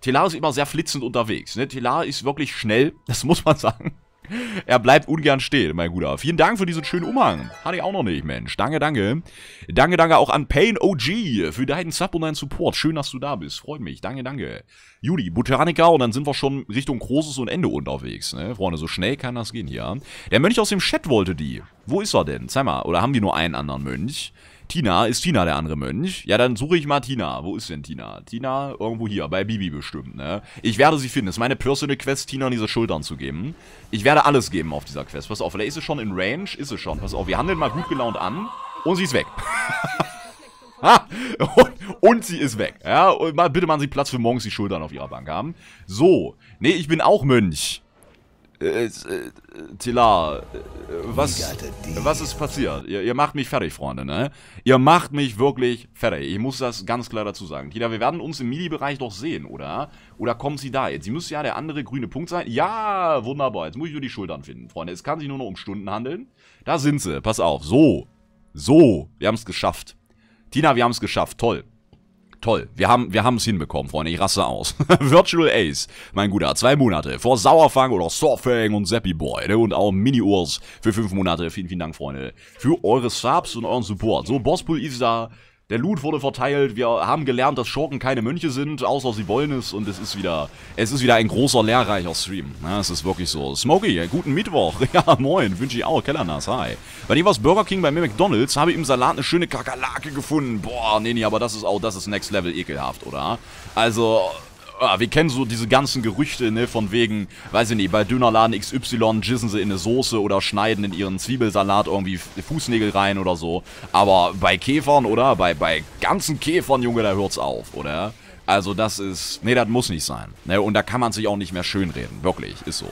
Telar ist immer sehr flitzend unterwegs. Ne? Telar ist wirklich schnell, das muss man sagen. er bleibt ungern stehen, mein Guter. Vielen Dank für diesen schönen Umhang. Hatte ich auch noch nicht, Mensch. Danke, danke. Danke, danke auch an Pain OG für deinen Sub und deinen Support. Schön, dass du da bist. Freut mich. Danke, danke. Juli, Botanica und dann sind wir schon Richtung Großes und Ende unterwegs, ne? Freunde, so schnell kann das gehen hier. Der Mönch aus dem Chat wollte die. Wo ist er denn? Zeig mal. Oder haben die nur einen anderen Mönch? Tina, ist Tina der andere Mönch? Ja, dann suche ich mal Tina. Wo ist denn Tina? Tina, irgendwo hier, bei Bibi bestimmt, ne? Ich werde sie finden. Es ist meine Personal Quest, Tina an diese Schultern zu geben. Ich werde alles geben auf dieser Quest. Pass auf, vielleicht ist es schon in Range. Ist es schon. Pass auf, wir handeln mal gut gelaunt an. Und sie ist weg. Ha! Und, und, sie ist weg. Ja, und mal, bitte machen Sie Platz für morgens die Schultern auf Ihrer Bank haben. So. Nee, ich bin auch Mönch. Äh, äh, äh, was, was ist passiert? Ihr, ihr, macht mich fertig, Freunde, ne? Ihr macht mich wirklich fertig. Ich muss das ganz klar dazu sagen. Tila, wir werden uns im Mini-Bereich doch sehen, oder? Oder kommen sie da jetzt? Sie müsste ja der andere grüne Punkt sein. Ja, wunderbar. Jetzt muss ich nur die Schultern finden, Freunde. Es kann sich nur noch um Stunden handeln. Da sind sie. Pass auf. So. So. Wir haben es geschafft. Tina, wir haben es geschafft. Toll. Toll, wir haben wir es hinbekommen, Freunde, ich rasse aus. Virtual Ace, mein Guter, zwei Monate. Vor Sauerfang oder Sorfang und Seppi Boy, ne? Und auch Mini-Urs für fünf Monate. Vielen, vielen Dank, Freunde, für eure Subs und euren Support. So, Bosspool ist da der Loot wurde verteilt, wir haben gelernt, dass Schurken keine Mönche sind, außer sie wollen es und es ist wieder, es ist wieder ein großer, lehrreicher Stream. Ja, es ist wirklich so. Smokey, guten Mittwoch. Ja, moin, wünsche ich auch. Kellernas, hi. Bei dir war es Burger King bei mir McDonalds, habe ich im Salat eine schöne Kakerlake gefunden. Boah, nee, nee, aber das ist auch, das ist Next Level ekelhaft, oder? Also, Ah, wir kennen so diese ganzen Gerüchte, ne, von wegen, weiß ich nicht, bei Dönerladen XY jissen sie in eine Soße oder schneiden in ihren Zwiebelsalat irgendwie Fußnägel rein oder so. Aber bei Käfern, oder? Bei, bei ganzen Käfern, Junge, da hört's auf, oder? Also das ist, nee, das muss nicht sein. Ne, und da kann man sich auch nicht mehr schönreden, wirklich, ist so.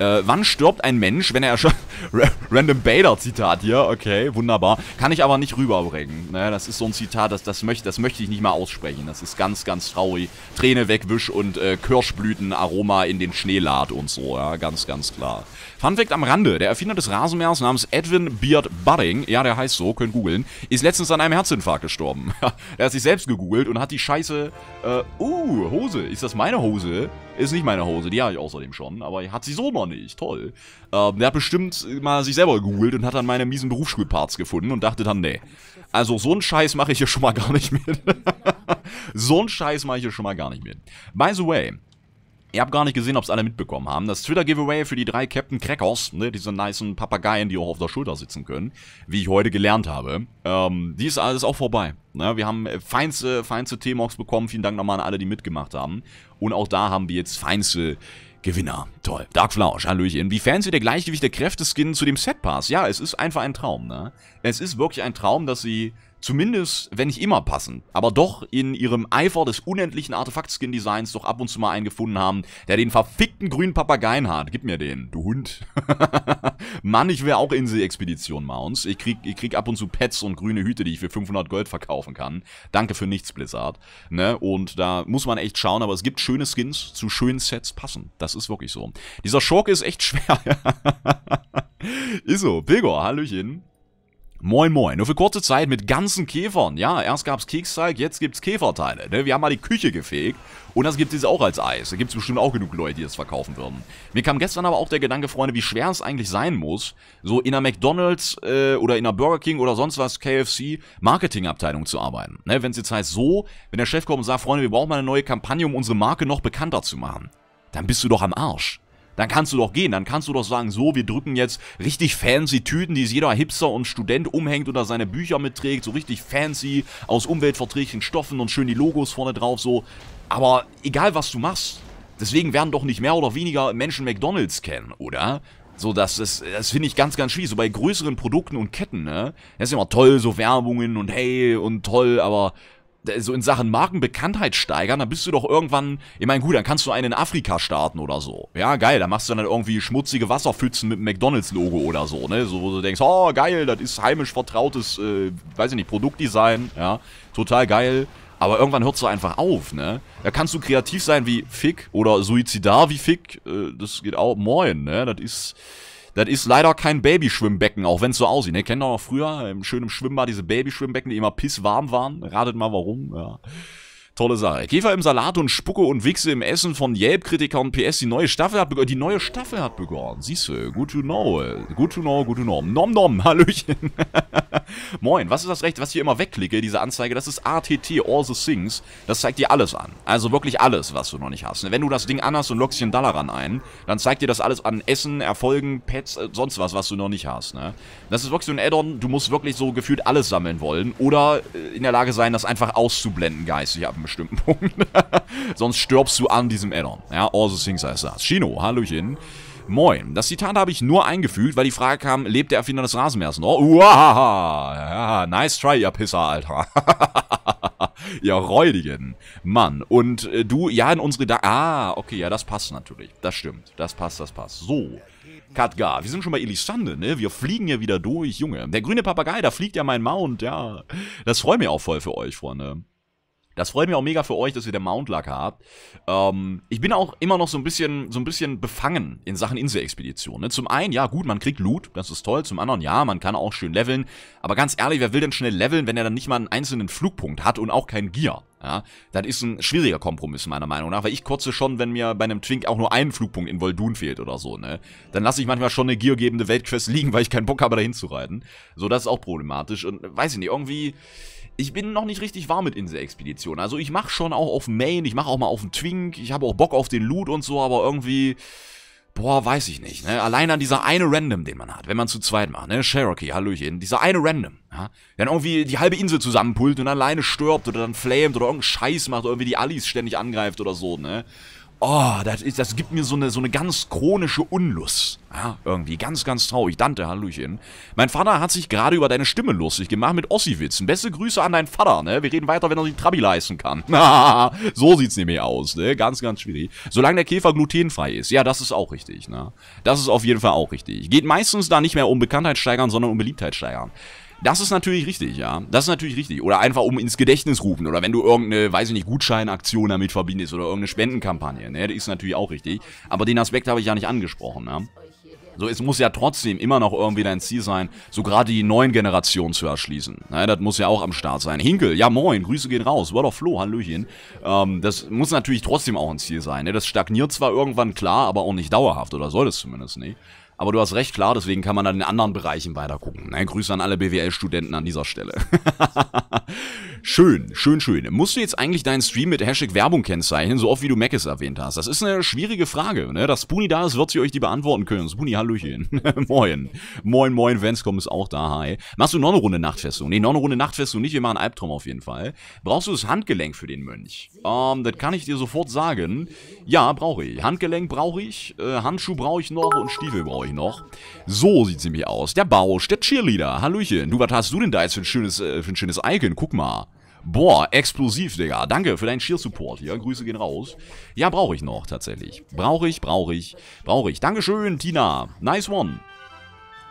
Äh, wann stirbt ein Mensch, wenn er schon... Random Bader Zitat hier, okay, wunderbar. Kann ich aber nicht rüberbringen. Ne? Das ist so ein Zitat, das, das, möchte, das möchte ich nicht mal aussprechen. Das ist ganz, ganz traurig. Träne wegwisch und äh, Kirschblütenaroma in den Schnee lad und so, ja, ganz, ganz klar. Fun Fact am Rande. Der Erfinder des Rasenmähers namens Edwin Beard Budding, ja, der heißt so, könnt googeln, ist letztens an einem Herzinfarkt gestorben. er hat sich selbst gegoogelt und hat die Scheiße, äh, uh, Hose, ist das meine Hose? Ist nicht meine Hose, die habe ich außerdem schon, aber hat sie so noch nicht, toll. Ähm, der hat bestimmt mal sich selber gegoogelt und hat dann meine miesen Berufsschulparts gefunden und dachte dann, nee, also so einen Scheiß mache ich hier schon mal gar nicht mit. so einen Scheiß mache ich hier schon mal gar nicht mit. By the way, Ihr habt gar nicht gesehen, ob es alle mitbekommen haben. Das Twitter-Giveaway für die drei Captain Crackers, ne, diese nice Papageien, die auch auf der Schulter sitzen können, wie ich heute gelernt habe, ähm, die ist alles auch vorbei. Ne? Wir haben äh, feinste, feinste T-Mox bekommen. Vielen Dank nochmal an alle, die mitgemacht haben. Und auch da haben wir jetzt feinste Gewinner. Toll. Dark Flausch, Hallöchen. Wie fans ihr der Gleichgewicht der Kräfte-Skin zu dem Set-Pass? Ja, es ist einfach ein Traum, ne? Es ist wirklich ein Traum, dass sie zumindest, wenn nicht immer passen, aber doch in ihrem Eifer des unendlichen Artefakt-Skin-Designs doch ab und zu mal einen gefunden haben, der den verfickten grünen Papageien hat. Gib mir den, du Hund. Mann, ich will auch Insel-Expedition Mounts. Ich krieg, ich krieg ab und zu Pets und grüne Hüte, die ich für 500 Gold verkaufen kann. Danke für nichts, Blizzard. Ne? Und da muss man echt schauen, aber es gibt schöne Skins zu schönen Sets passen. Das ist wirklich so. Dieser Schurke ist echt schwer. ist so. Pilgor, Hallöchen. Moin Moin. Nur für kurze Zeit mit ganzen Käfern. Ja, erst gab's Keksteig, jetzt gibt's Käferteile. Ne? Wir haben mal die Küche gefegt. Und das gibt es auch als Eis. Da gibt's bestimmt auch genug Leute, die das verkaufen würden. Mir kam gestern aber auch der Gedanke, Freunde, wie schwer es eigentlich sein muss, so in einer McDonalds äh, oder in einer Burger King oder sonst was, KFC, Marketingabteilung zu arbeiten. Ne? Wenn es jetzt heißt so, wenn der Chef kommt und sagt, Freunde, wir brauchen mal eine neue Kampagne, um unsere Marke noch bekannter zu machen. Dann bist du doch am Arsch dann kannst du doch gehen. Dann kannst du doch sagen, so, wir drücken jetzt richtig fancy Tüten, die jeder Hipster und Student umhängt oder seine Bücher mitträgt. So richtig fancy, aus umweltverträglichen Stoffen und schön die Logos vorne drauf, so. Aber egal, was du machst, deswegen werden doch nicht mehr oder weniger Menschen McDonalds kennen, oder? So, das ist, das finde ich ganz, ganz schwierig. So bei größeren Produkten und Ketten, ne? Das ist immer toll, so Werbungen und hey und toll, aber so in Sachen Markenbekanntheit steigern, dann bist du doch irgendwann, ich meine, gut, dann kannst du einen in Afrika starten oder so. Ja, geil, da machst du dann irgendwie schmutzige Wasserpfützen mit McDonalds-Logo oder so, ne? So, wo du denkst, oh, geil, das ist heimisch vertrautes, äh, weiß ich nicht, Produktdesign, ja, total geil. Aber irgendwann hörst du einfach auf, ne? Da kannst du kreativ sein wie Fick oder suizidar wie Fick, äh, das geht auch, moin, ne? Das ist... Das ist leider kein Babyschwimmbecken, auch wenn es so aussieht. Ne? Kennt ihr noch früher, im schönen Schwimmbad, diese Babyschwimmbecken, die immer pisswarm waren? Ratet mal warum, ja. Tolle Sache. Käfer im Salat und Spucke und Wichse im Essen von Yelp-Kritikern. PS, die neue Staffel hat begonnen. Die neue Staffel hat begonnen. Siehst du, good to know. Good to know, good to know. Nom nom, Hallöchen. Moin, was ist das Recht, was ich hier immer wegklicke, diese Anzeige? Das ist ATT, All the Things. Das zeigt dir alles an. Also wirklich alles, was du noch nicht hast. Wenn du das Ding anhast und lockst dir einen Dollar ran ein, dann zeigt dir das alles an Essen, Erfolgen, Pets, äh, sonst was, was du noch nicht hast. Ne? Das ist wirklich so ein Add-on. Du musst wirklich so gefühlt alles sammeln wollen oder äh, in der Lage sein, das einfach auszublenden geistig ab dem bestimmten Punkt. Sonst stirbst du an diesem Addon. Ja, All also the Things I das. Shino, Hallöchen. Moin. Das Zitat habe ich nur eingefügt, weil die Frage kam, lebt der Erfinder des Rasenmähers noch? Uahaha. Ja, nice try, ihr Pisser, Alter. ihr Räudigen. Mann. Und äh, du, ja, in unsere... Da ah, okay, ja, das passt natürlich. Das stimmt. Das passt, das passt. So. Katgar, wir sind schon bei Elisande, ne? Wir fliegen ja wieder durch, Junge. Der grüne Papagei, da fliegt ja mein Mount, ja. Das freut mich auch voll für euch, Freunde. Das freut mich auch mega für euch, dass ihr den Mount Mountlack habt. Ähm, ich bin auch immer noch so ein bisschen, so ein bisschen befangen in Sachen Inselexpedition. Ne? Zum einen, ja gut, man kriegt Loot, das ist toll. Zum anderen, ja, man kann auch schön leveln. Aber ganz ehrlich, wer will denn schnell leveln, wenn er dann nicht mal einen einzelnen Flugpunkt hat und auch kein Gear? Ja, das ist ein schwieriger Kompromiss meiner Meinung nach, weil ich kotze schon, wenn mir bei einem Twink auch nur ein Flugpunkt in Voldun fehlt oder so, ne? Dann lasse ich manchmal schon eine giergebende Weltquest liegen, weil ich keinen Bock habe, da hinzureiten. So, das ist auch problematisch und weiß ich nicht, irgendwie ich bin noch nicht richtig warm mit Insel-Expeditionen. Also ich mache schon auch auf Main, ich mache auch mal auf den Twink, ich habe auch Bock auf den Loot und so, aber irgendwie... Boah, weiß ich nicht, ne? Allein an dieser eine Random, den man hat, wenn man zu zweit macht, ne? Cherokee, Hallöchen, dieser eine Random, ja? Dann irgendwie die halbe Insel zusammenpult und alleine stirbt oder dann flamet oder irgendeinen Scheiß macht oder irgendwie die Allies ständig angreift oder so, ne? oh, das, ist, das gibt mir so eine, so eine ganz chronische Unlust. Ja, irgendwie ganz, ganz traurig. Dante, Hallöchen. Mein Vater hat sich gerade über deine Stimme lustig gemacht mit Ossiwitzen. Beste Grüße an deinen Vater, ne? Wir reden weiter, wenn er sich Trabi leisten kann. so sieht's nämlich aus, ne? Ganz, ganz schwierig. Solange der Käfer glutenfrei ist. Ja, das ist auch richtig, ne? Das ist auf jeden Fall auch richtig. Geht meistens da nicht mehr um Bekanntheit steigern, sondern um Beliebtheit steigern. Das ist natürlich richtig, ja. Das ist natürlich richtig. Oder einfach um ins Gedächtnis rufen. Oder wenn du irgendeine, weiß ich nicht, Gutscheinaktion damit verbindest oder irgendeine Spendenkampagne. Ne, das ist natürlich auch richtig. Aber den Aspekt habe ich ja nicht angesprochen, ne? So, es muss ja trotzdem immer noch irgendwie dein Ziel sein, so gerade die neuen Generationen zu erschließen. Ja, ne? das muss ja auch am Start sein. Hinkel, ja moin, Grüße gehen raus. War doch Flo, Hallöchen. Ähm, das muss natürlich trotzdem auch ein Ziel sein. Ne? Das stagniert zwar irgendwann, klar, aber auch nicht dauerhaft. Oder soll es zumindest nicht. Ne? Aber du hast recht, klar, deswegen kann man dann in anderen Bereichen weitergucken. Ne? Grüße an alle BWL-Studenten an dieser Stelle. schön, schön, schön. Musst du jetzt eigentlich deinen Stream mit Hashtag Werbung kennzeichnen, so oft wie du Macis erwähnt hast? Das ist eine schwierige Frage. Ne? Dass Spoonie da ist, wird sie euch die beantworten können. Spoonie, Hallöchen. moin. Moin, moin, Vanscom ist auch da, hi. Machst du noch eine Runde Nachtfestung? Nee, noch eine Runde Nachtfestung nicht, wir machen Albtraum auf jeden Fall. Brauchst du das Handgelenk für den Mönch? Ähm, das kann ich dir sofort sagen. Ja, brauche ich. Handgelenk brauche ich, äh, Handschuh brauche ich noch und Stiefel brauche ich gleich noch. So sieht sie mir aus. Der Bausch, der Cheerleader. Hallöchen. Du, was hast du denn da jetzt für ein schönes, äh, für ein schönes Icon? Guck mal. Boah, explosiv, Digga. Danke für deinen Cheer-Support hier. Grüße gehen raus. Ja, brauche ich noch, tatsächlich. Brauche ich, brauche ich, brauche ich. Dankeschön, Tina. Nice one.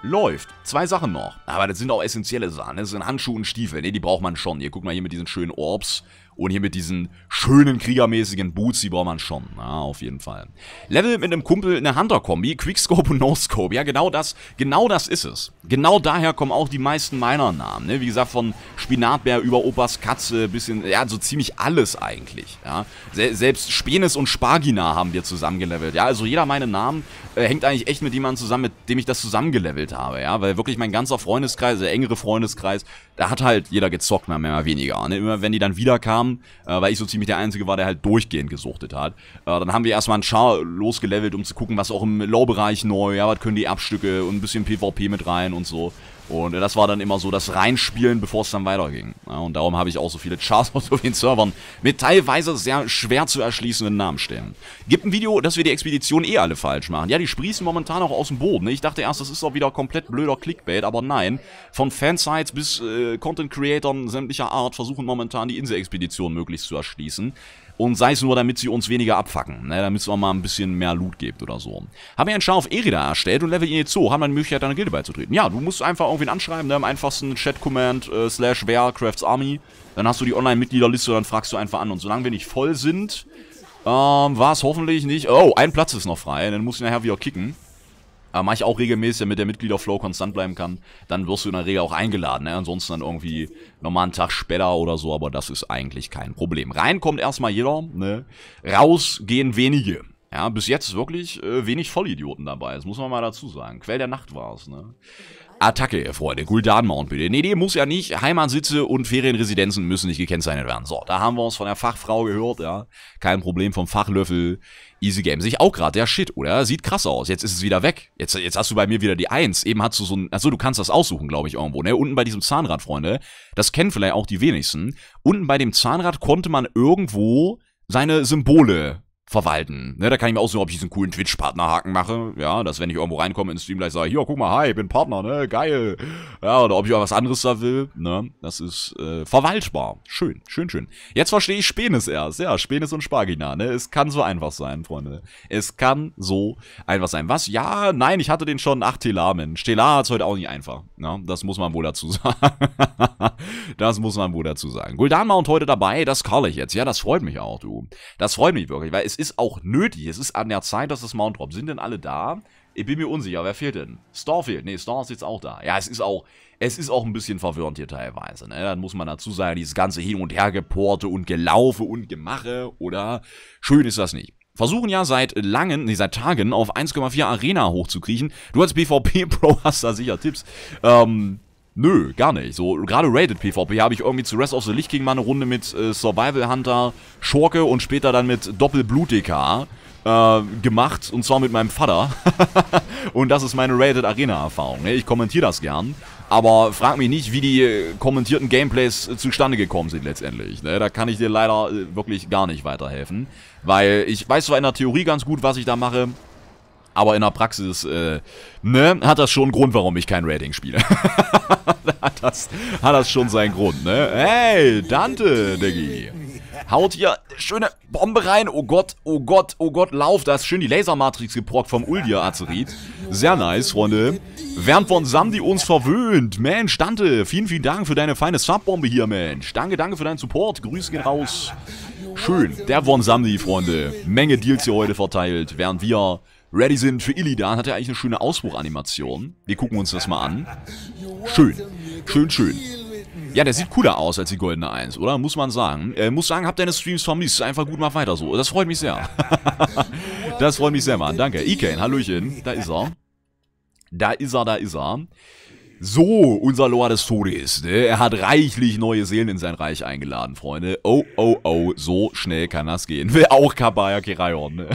Läuft. Zwei Sachen noch. Aber das sind auch essentielle Sachen. Das sind Handschuhe und Stiefel. Ne, die braucht man schon. Hier, guck mal hier mit diesen schönen Orbs. Und hier mit diesen schönen kriegermäßigen Boots, die braucht man schon. Na, auf jeden Fall. Level mit einem Kumpel in der Hunter-Kombi, Quickscope und No-Scope. Ja, genau das, genau das ist es. Genau daher kommen auch die meisten meiner Namen. Ne? Wie gesagt, von Spinatbär über Opas Katze bis in, ja, so ziemlich alles eigentlich. Ja? Se selbst Spenis und Spagina haben wir zusammengelevelt. Ja, also jeder meiner Namen äh, hängt eigentlich echt mit jemandem zusammen, mit dem ich das zusammengelevelt habe. Ja, weil wirklich mein ganzer Freundeskreis, der engere Freundeskreis, da hat halt jeder gezockt, mehr oder weniger. Ne? Immer wenn die dann wiederkamen, äh, weil ich so ziemlich der Einzige war, der halt durchgehend gesuchtet hat, äh, dann haben wir erstmal einen Char losgelevelt, um zu gucken, was auch im Low-Bereich neu, ja, was können die Abstücke und ein bisschen PvP mit rein und so. Und das war dann immer so das Reinspielen, bevor es dann weiterging. Ja, und darum habe ich auch so viele Charts auf so vielen Servern mit teilweise sehr schwer zu erschließenden Namen stehen. Gibt ein Video, dass wir die Expedition eh alle falsch machen. Ja, die sprießen momentan auch aus dem Boden. Ich dachte erst, das ist doch wieder komplett blöder Clickbait, aber nein. Von Fansites bis äh, Content-Creatern sämtlicher Art versuchen momentan die Insel-Expedition möglichst zu erschließen. Und sei es nur, damit sie uns weniger abfacken, ne? damit es auch mal ein bisschen mehr Loot gibt oder so. Haben wir einen Char auf Erida erstellt und level ihn jetzt so, haben wir die Möglichkeit, deine Gilde beizutreten. Ja, du musst einfach irgendwen anschreiben, ne? Im einfachsten Chat-Command äh, slash Crafts Army. Dann hast du die Online-Mitgliederliste und dann fragst du einfach an. Und solange wir nicht voll sind, ähm, war es hoffentlich nicht... Oh, ein Platz ist noch frei, dann muss ich nachher wieder kicken. Aber äh, mache ich auch regelmäßig, damit der Mitgliederflow konstant bleiben kann. Dann wirst du in der Regel auch eingeladen. Ne? Ansonsten dann irgendwie nochmal einen Tag später oder so. Aber das ist eigentlich kein Problem. Reinkommt erstmal jeder. Ne? Raus gehen wenige. Ja, bis jetzt wirklich äh, wenig Vollidioten dabei. Das muss man mal dazu sagen. Quell der Nacht war es. Ne? Attacke, Freunde. Guldan Mount bitte. Nee, nee, muss ja nicht. Heimatsitze und Ferienresidenzen müssen nicht gekennzeichnet werden. So, da haben wir uns von der Fachfrau gehört, ja. Kein Problem vom Fachlöffel. Easy Game sich auch gerade. Ja, shit, oder? Sieht krass aus. Jetzt ist es wieder weg. Jetzt, jetzt hast du bei mir wieder die Eins. Eben hast du so ein. Achso, du kannst das aussuchen, glaube ich, irgendwo, ne? Unten bei diesem Zahnrad, Freunde. Das kennen vielleicht auch die wenigsten. Unten bei dem Zahnrad konnte man irgendwo seine Symbole verwalten. Ne, da kann ich mir auch aussuchen, ob ich diesen coolen Twitch-Partnerhaken mache. Ja, dass wenn ich irgendwo reinkomme ins Stream gleich sage, hier, guck mal, hi, ich bin Partner, ne, geil. Ja, oder ob ich auch was anderes da will, ne, das ist äh, verwaltbar. Schön, schön, schön. Jetzt verstehe ich Spenis erst. Ja, Spenis und Spagina, ne, es kann so einfach sein, Freunde. Es kann so einfach sein. Was? Ja, nein, ich hatte den schon. Ach, Telamen. Mensch. hat es heute auch nicht einfach. Ne, das muss man wohl dazu sagen. das muss man wohl dazu sagen. Guldan Mount heute dabei, das call ich jetzt. Ja, das freut mich auch, du. Das freut mich wirklich, weil es ist auch nötig. Es ist an der Zeit, dass das Mount droppt. Sind denn alle da? Ich bin mir unsicher. Wer fehlt denn? Star fehlt. Nee, Star ist jetzt auch da. Ja, es ist auch, es ist auch ein bisschen verwirrend hier teilweise. Ne? Dann muss man dazu sagen, dieses ganze Hin- und Hergeporte und Gelaufe und Gemache, oder? Schön ist das nicht versuchen ja seit langen, nee, seit Tagen auf 1,4 Arena hochzukriechen. Du als PvP-Pro hast da sicher Tipps. Ähm, Nö, gar nicht. So, gerade Rated PvP habe ich irgendwie zu Rest of the Lich King mal eine Runde mit äh, Survival Hunter, Schurke und später dann mit Doppelblut-DK äh, gemacht. Und zwar mit meinem Vater. und das ist meine Rated Arena-Erfahrung. Ne? Ich kommentiere das gern. Aber frag mich nicht, wie die äh, kommentierten Gameplays äh, zustande gekommen sind letztendlich. Ne? Da kann ich dir leider äh, wirklich gar nicht weiterhelfen. Weil ich weiß zwar in der Theorie ganz gut, was ich da mache, aber in der Praxis, äh, ne, hat das schon einen Grund, warum ich kein Rating spiele. hat, das, hat das schon seinen Grund, ne? Hey, Dante, Diggi. Haut hier schöne Bombe rein. Oh Gott, oh Gott, oh Gott, lauf. Da ist schön die Lasermatrix geprockt vom uldia Azerit. Sehr nice, Freunde. Während von Samdi uns verwöhnt. Mensch, Dante, vielen, vielen Dank für deine feine Subbombe hier, Mensch. Danke, danke für deinen Support. Grüße gehen raus. Schön. Der von Samdi, Freunde. Menge Deals hier heute verteilt, während wir ready sind für Illidan, hat er eigentlich eine schöne Ausbruchanimation. Wir gucken uns das mal an. Schön. Schön, schön. Ja, der sieht cooler aus als die goldene 1, oder? Muss man sagen. Äh, muss sagen, hab deine Streams vermisst. Einfach gut, mach weiter so. Das freut mich sehr. das freut mich sehr, Mann. Danke. Ikain, Hallöchen. Da ist er. Da ist er, da ist er. So, unser Lord des Todes. Ne? Er hat reichlich neue Seelen in sein Reich eingeladen, Freunde. Oh, oh, oh, so schnell kann das gehen. Will auch Kabaya Kirayon, ne?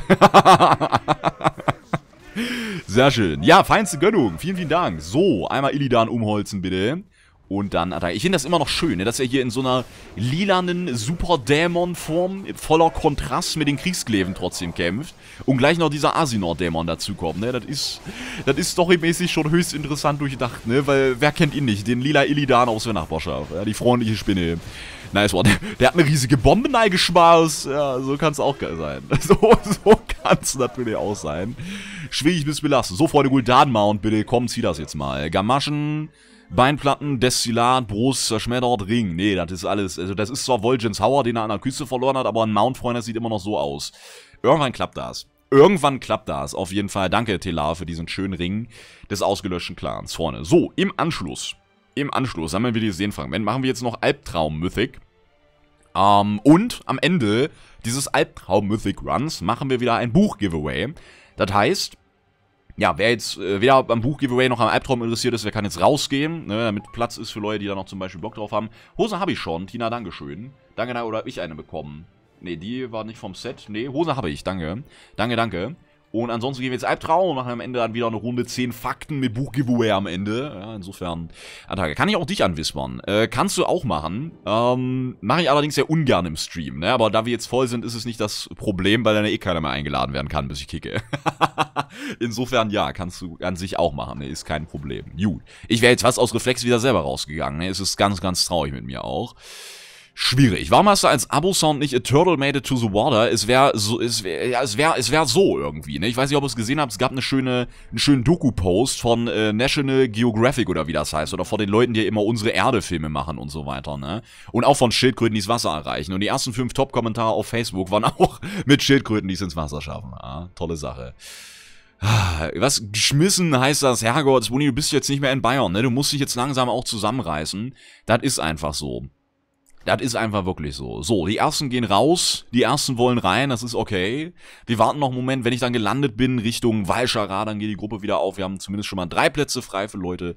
Sehr schön. Ja, feinste Gönnung. Vielen, vielen Dank. So, einmal Illidan umholzen, bitte. Und dann Attacke. Ich finde das immer noch schön, ne, dass er hier in so einer lilanen super dämon form voller Kontrast mit den Kriegskleven trotzdem kämpft. Und gleich noch dieser Asinor-Dämon dazukommt, ne? Das ist, das ist storymäßig schon höchst interessant durchdacht, ne? Weil wer kennt ihn nicht? Den lila Illidan aus der Nachbarschaft. Ja, die freundliche Spinne. Nice one. Der hat eine riesige Bombeneigeschmaß. Ja, so kann es auch sein. So, so kann es natürlich auch sein. Schwierig bis belastet. So, Freunde, Gul'dan-Mount, bitte. Komm, zieh das jetzt mal. Gamaschen. Beinplatten, Destillat, Brust zerschmettert, Ring. Nee, das ist alles. Also das ist zwar Volgens Hauer, den er an der Küste verloren hat, aber ein Mount, Freunde, sieht immer noch so aus. Irgendwann klappt das. Irgendwann klappt das. Auf jeden Fall danke, Telar, für diesen schönen Ring des ausgelöschten Clans vorne. So, im Anschluss. Im Anschluss sammeln wir die Seenfragment. Machen wir jetzt noch Albtraum-Mythic. Ähm, und am Ende dieses Albtraum-Mythic-Runs machen wir wieder ein Buch-Giveaway. Das heißt, ja, wer jetzt äh, weder am Buch-Giveaway noch am Albtraum interessiert ist, wer kann jetzt rausgehen, ne, damit Platz ist für Leute, die da noch zum Beispiel Bock drauf haben. Hose habe ich schon, Tina, Dankeschön. Danke, oder habe ich eine bekommen? Ne, die war nicht vom Set. Ne, Hose habe ich, danke. Danke, danke. Und ansonsten gehen wir jetzt Albtraum und machen am Ende dann wieder eine Runde 10 Fakten mit Buchgiveaway am Ende. Ja, insofern, Attacke. Kann ich auch dich anwispern. Äh, kannst du auch machen. Ähm, Mache ich allerdings sehr ungern im Stream. Ne? Aber da wir jetzt voll sind, ist es nicht das Problem, weil dann eh keiner mehr eingeladen werden kann, bis ich kicke. insofern, ja, kannst du an sich auch machen. Ne? Ist kein Problem. Gut. Ich wäre jetzt fast aus Reflex wieder selber rausgegangen. Ne? Es ist ganz, ganz traurig mit mir auch schwierig. Warum hast du als Abo-Sound nicht A Turtle Made It to the Water? Es wäre so, es wäre, ja, es wäre, es wäre so irgendwie, ne? Ich weiß nicht, ob ihr es gesehen habt, es gab eine schöne, einen schönen Doku-Post von äh, National Geographic oder wie das heißt, oder von den Leuten, die ja immer unsere Erde-Filme machen und so weiter, ne? Und auch von Schildkröten, die das Wasser erreichen. Und die ersten fünf Top-Kommentare auf Facebook waren auch mit Schildkröten, die es ins Wasser schaffen. Ja, ah, tolle Sache. Ah, was geschmissen heißt das, Herrgott, Boni, du bist jetzt nicht mehr in Bayern, ne? Du musst dich jetzt langsam auch zusammenreißen. Das ist einfach so. Das ist einfach wirklich so. So, die ersten gehen raus, die ersten wollen rein, das ist okay. Wir warten noch einen Moment, wenn ich dann gelandet bin Richtung Walschara, dann geht die Gruppe wieder auf. Wir haben zumindest schon mal drei Plätze frei für Leute,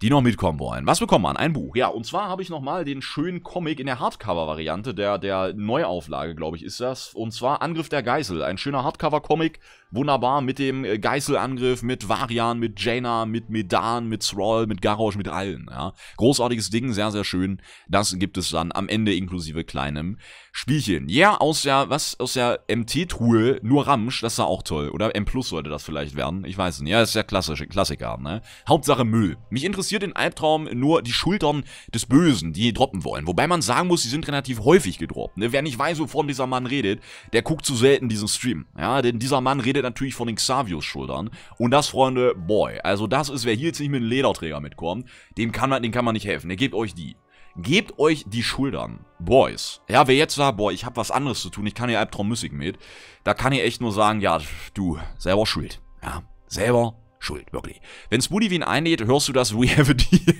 die noch mitkommen wollen. Was bekommt man? Ein Buch. Ja, und zwar habe ich nochmal den schönen Comic in der Hardcover-Variante, der, der Neuauflage, glaube ich, ist das. Und zwar Angriff der Geisel. Ein schöner Hardcover-Comic, wunderbar mit dem äh, Geißelangriff, mit Varian, mit Jaina, mit Medan, mit Thrall, mit Garrosh, mit allen. Ja. Großartiges Ding, sehr, sehr schön. Das gibt es dann am Ende inklusive kleinem Spielchen. Ja, yeah, aus der, was, aus der MT-Truhe, nur Ramsch, das ist ja auch toll. Oder M Plus sollte das vielleicht werden. Ich weiß nicht. Ja, ist ja klassische Klassiker, ne? Hauptsache Müll. Mich interessiert in Albtraum nur die Schultern des Bösen, die droppen wollen. Wobei man sagen muss, die sind relativ häufig gedroppt. Ne? Wer nicht weiß, wovon dieser Mann redet, der guckt zu selten diesen Stream. Ja, denn dieser Mann redet redet natürlich von den Xavius-Schultern. Und das, Freunde, boy. Also das ist, wer hier jetzt nicht mit einem Lederträger mitkommt, dem kann man, dem kann man nicht helfen. Der gebt euch die. Gebt euch die Schultern. Boys. Ja, wer jetzt sagt, boah, ich habe was anderes zu tun, ich kann hier Albtraummüssig mit, da kann ich echt nur sagen, ja, du, selber schuld. Ja, selber schuld, wirklich. Wenn Spoodie wie ihn einlädt, hörst du das We Have a Deal.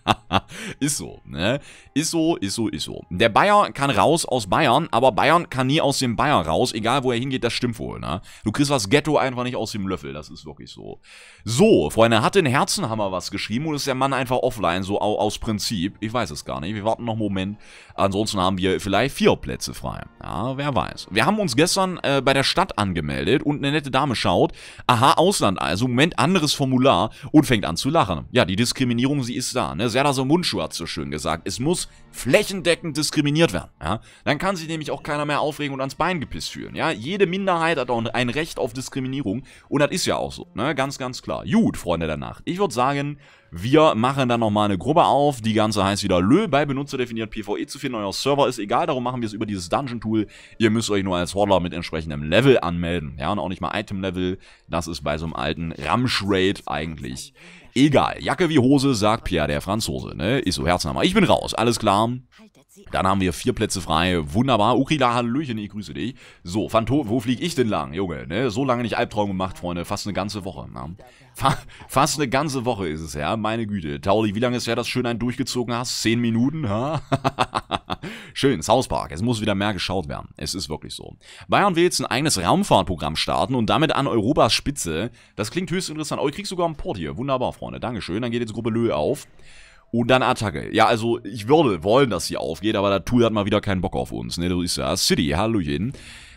ist so, ne? Ist so, ist so, ist so. Der Bayer kann raus aus Bayern, aber Bayern kann nie aus dem Bayer raus, egal wo er hingeht, das stimmt wohl, ne? Du kriegst das Ghetto einfach nicht aus dem Löffel, das ist wirklich so. So, Freunde, hat den Herzenhammer was geschrieben oder ist der Mann einfach offline, so aus Prinzip. Ich weiß es gar nicht, wir warten noch einen Moment. Ansonsten haben wir vielleicht vier Plätze frei. Ja, wer weiß. Wir haben uns gestern äh, bei der Stadt angemeldet und eine nette Dame schaut, aha, Ausland, also Moment, anderes Formular und fängt an zu lachen. Ja, die Diskriminierung, sie ist da. Männer, ne? Serda so Mundschuh hat so schön gesagt, es muss flächendeckend diskriminiert werden, ja? Dann kann sich nämlich auch keiner mehr aufregen und ans Bein gepisst fühlen, ja? Jede Minderheit hat auch ein Recht auf Diskriminierung und das ist ja auch so, ne? Ganz, ganz klar. Gut, Freunde der Nacht. Ich würde sagen, wir machen dann nochmal eine Gruppe auf. Die ganze heißt wieder Lö. Bei Benutzer PvE zu finden. Euer Server ist egal. Darum machen wir es über dieses Dungeon-Tool. Ihr müsst euch nur als Hordler mit entsprechendem Level anmelden. Ja, und auch nicht mal Item-Level. Das ist bei so einem alten Ramsch-Raid eigentlich Egal, Jacke wie Hose, sagt Pierre, der Franzose, ne? Ist so Herznahmer. Ich bin raus, alles klar. Dann haben wir vier Plätze frei. Wunderbar. Ukrila, Hallöchen, ich grüße dich. So, Phantom, wo fliege ich denn lang? Junge, ne? So lange nicht Albtraum gemacht, Freunde. Fast eine ganze Woche. Ne? Fa fast eine ganze Woche ist es, ja. Meine Güte. Tauli, wie lange ist ja das schön ein durchgezogen hast? Zehn Minuten, ha? schön, South Park. Es muss wieder mehr geschaut werden. Es ist wirklich so. Bayern will jetzt ein eigenes Raumfahrtprogramm starten und damit an Europas Spitze. Das klingt höchst interessant. Oh, ich krieg sogar einen Port hier. Wunderbar, Freunde. Dankeschön. Dann geht jetzt Gruppe Lö auf. Und dann Attacke. Ja, also ich würde wollen, dass sie aufgeht, aber der Tool hat mal wieder keinen Bock auf uns. Ne, du ist ja City, Hallöchen.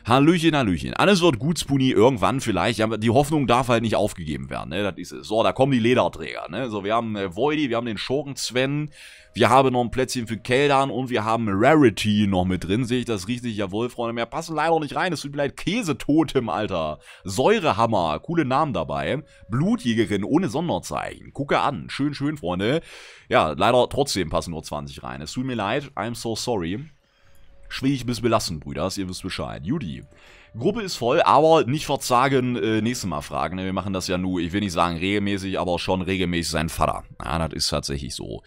Hallöchen, Hallöchen. Alles wird gut, Spoonie, irgendwann vielleicht. Aber die Hoffnung darf halt nicht aufgegeben werden, ne? Das ist es. So, da kommen die Lederträger, ne? So, wir haben äh, Voidy, wir haben den Schurken Sven, wir haben noch ein Plätzchen für Keldan und wir haben Rarity noch mit drin. Sehe ich das richtig? Jawohl, Freunde. Mehr passen leider nicht rein. Es tut mir leid. Käsetotem, Alter. Säurehammer. Coole Namen dabei. Blutjägerin ohne Sonderzeichen. Gucke an. Schön, schön, Freunde. Ja, leider trotzdem passen nur 20 rein. Es tut mir leid. I'm so sorry. Schwierig bis belastend, Brüder. Ihr wisst Bescheid. Judy. Gruppe ist voll, aber nicht verzagen, äh, nächstes Mal fragen. Ne, wir machen das ja nur, ich will nicht sagen regelmäßig, aber schon regelmäßig sein Vater. Ja, das ist tatsächlich so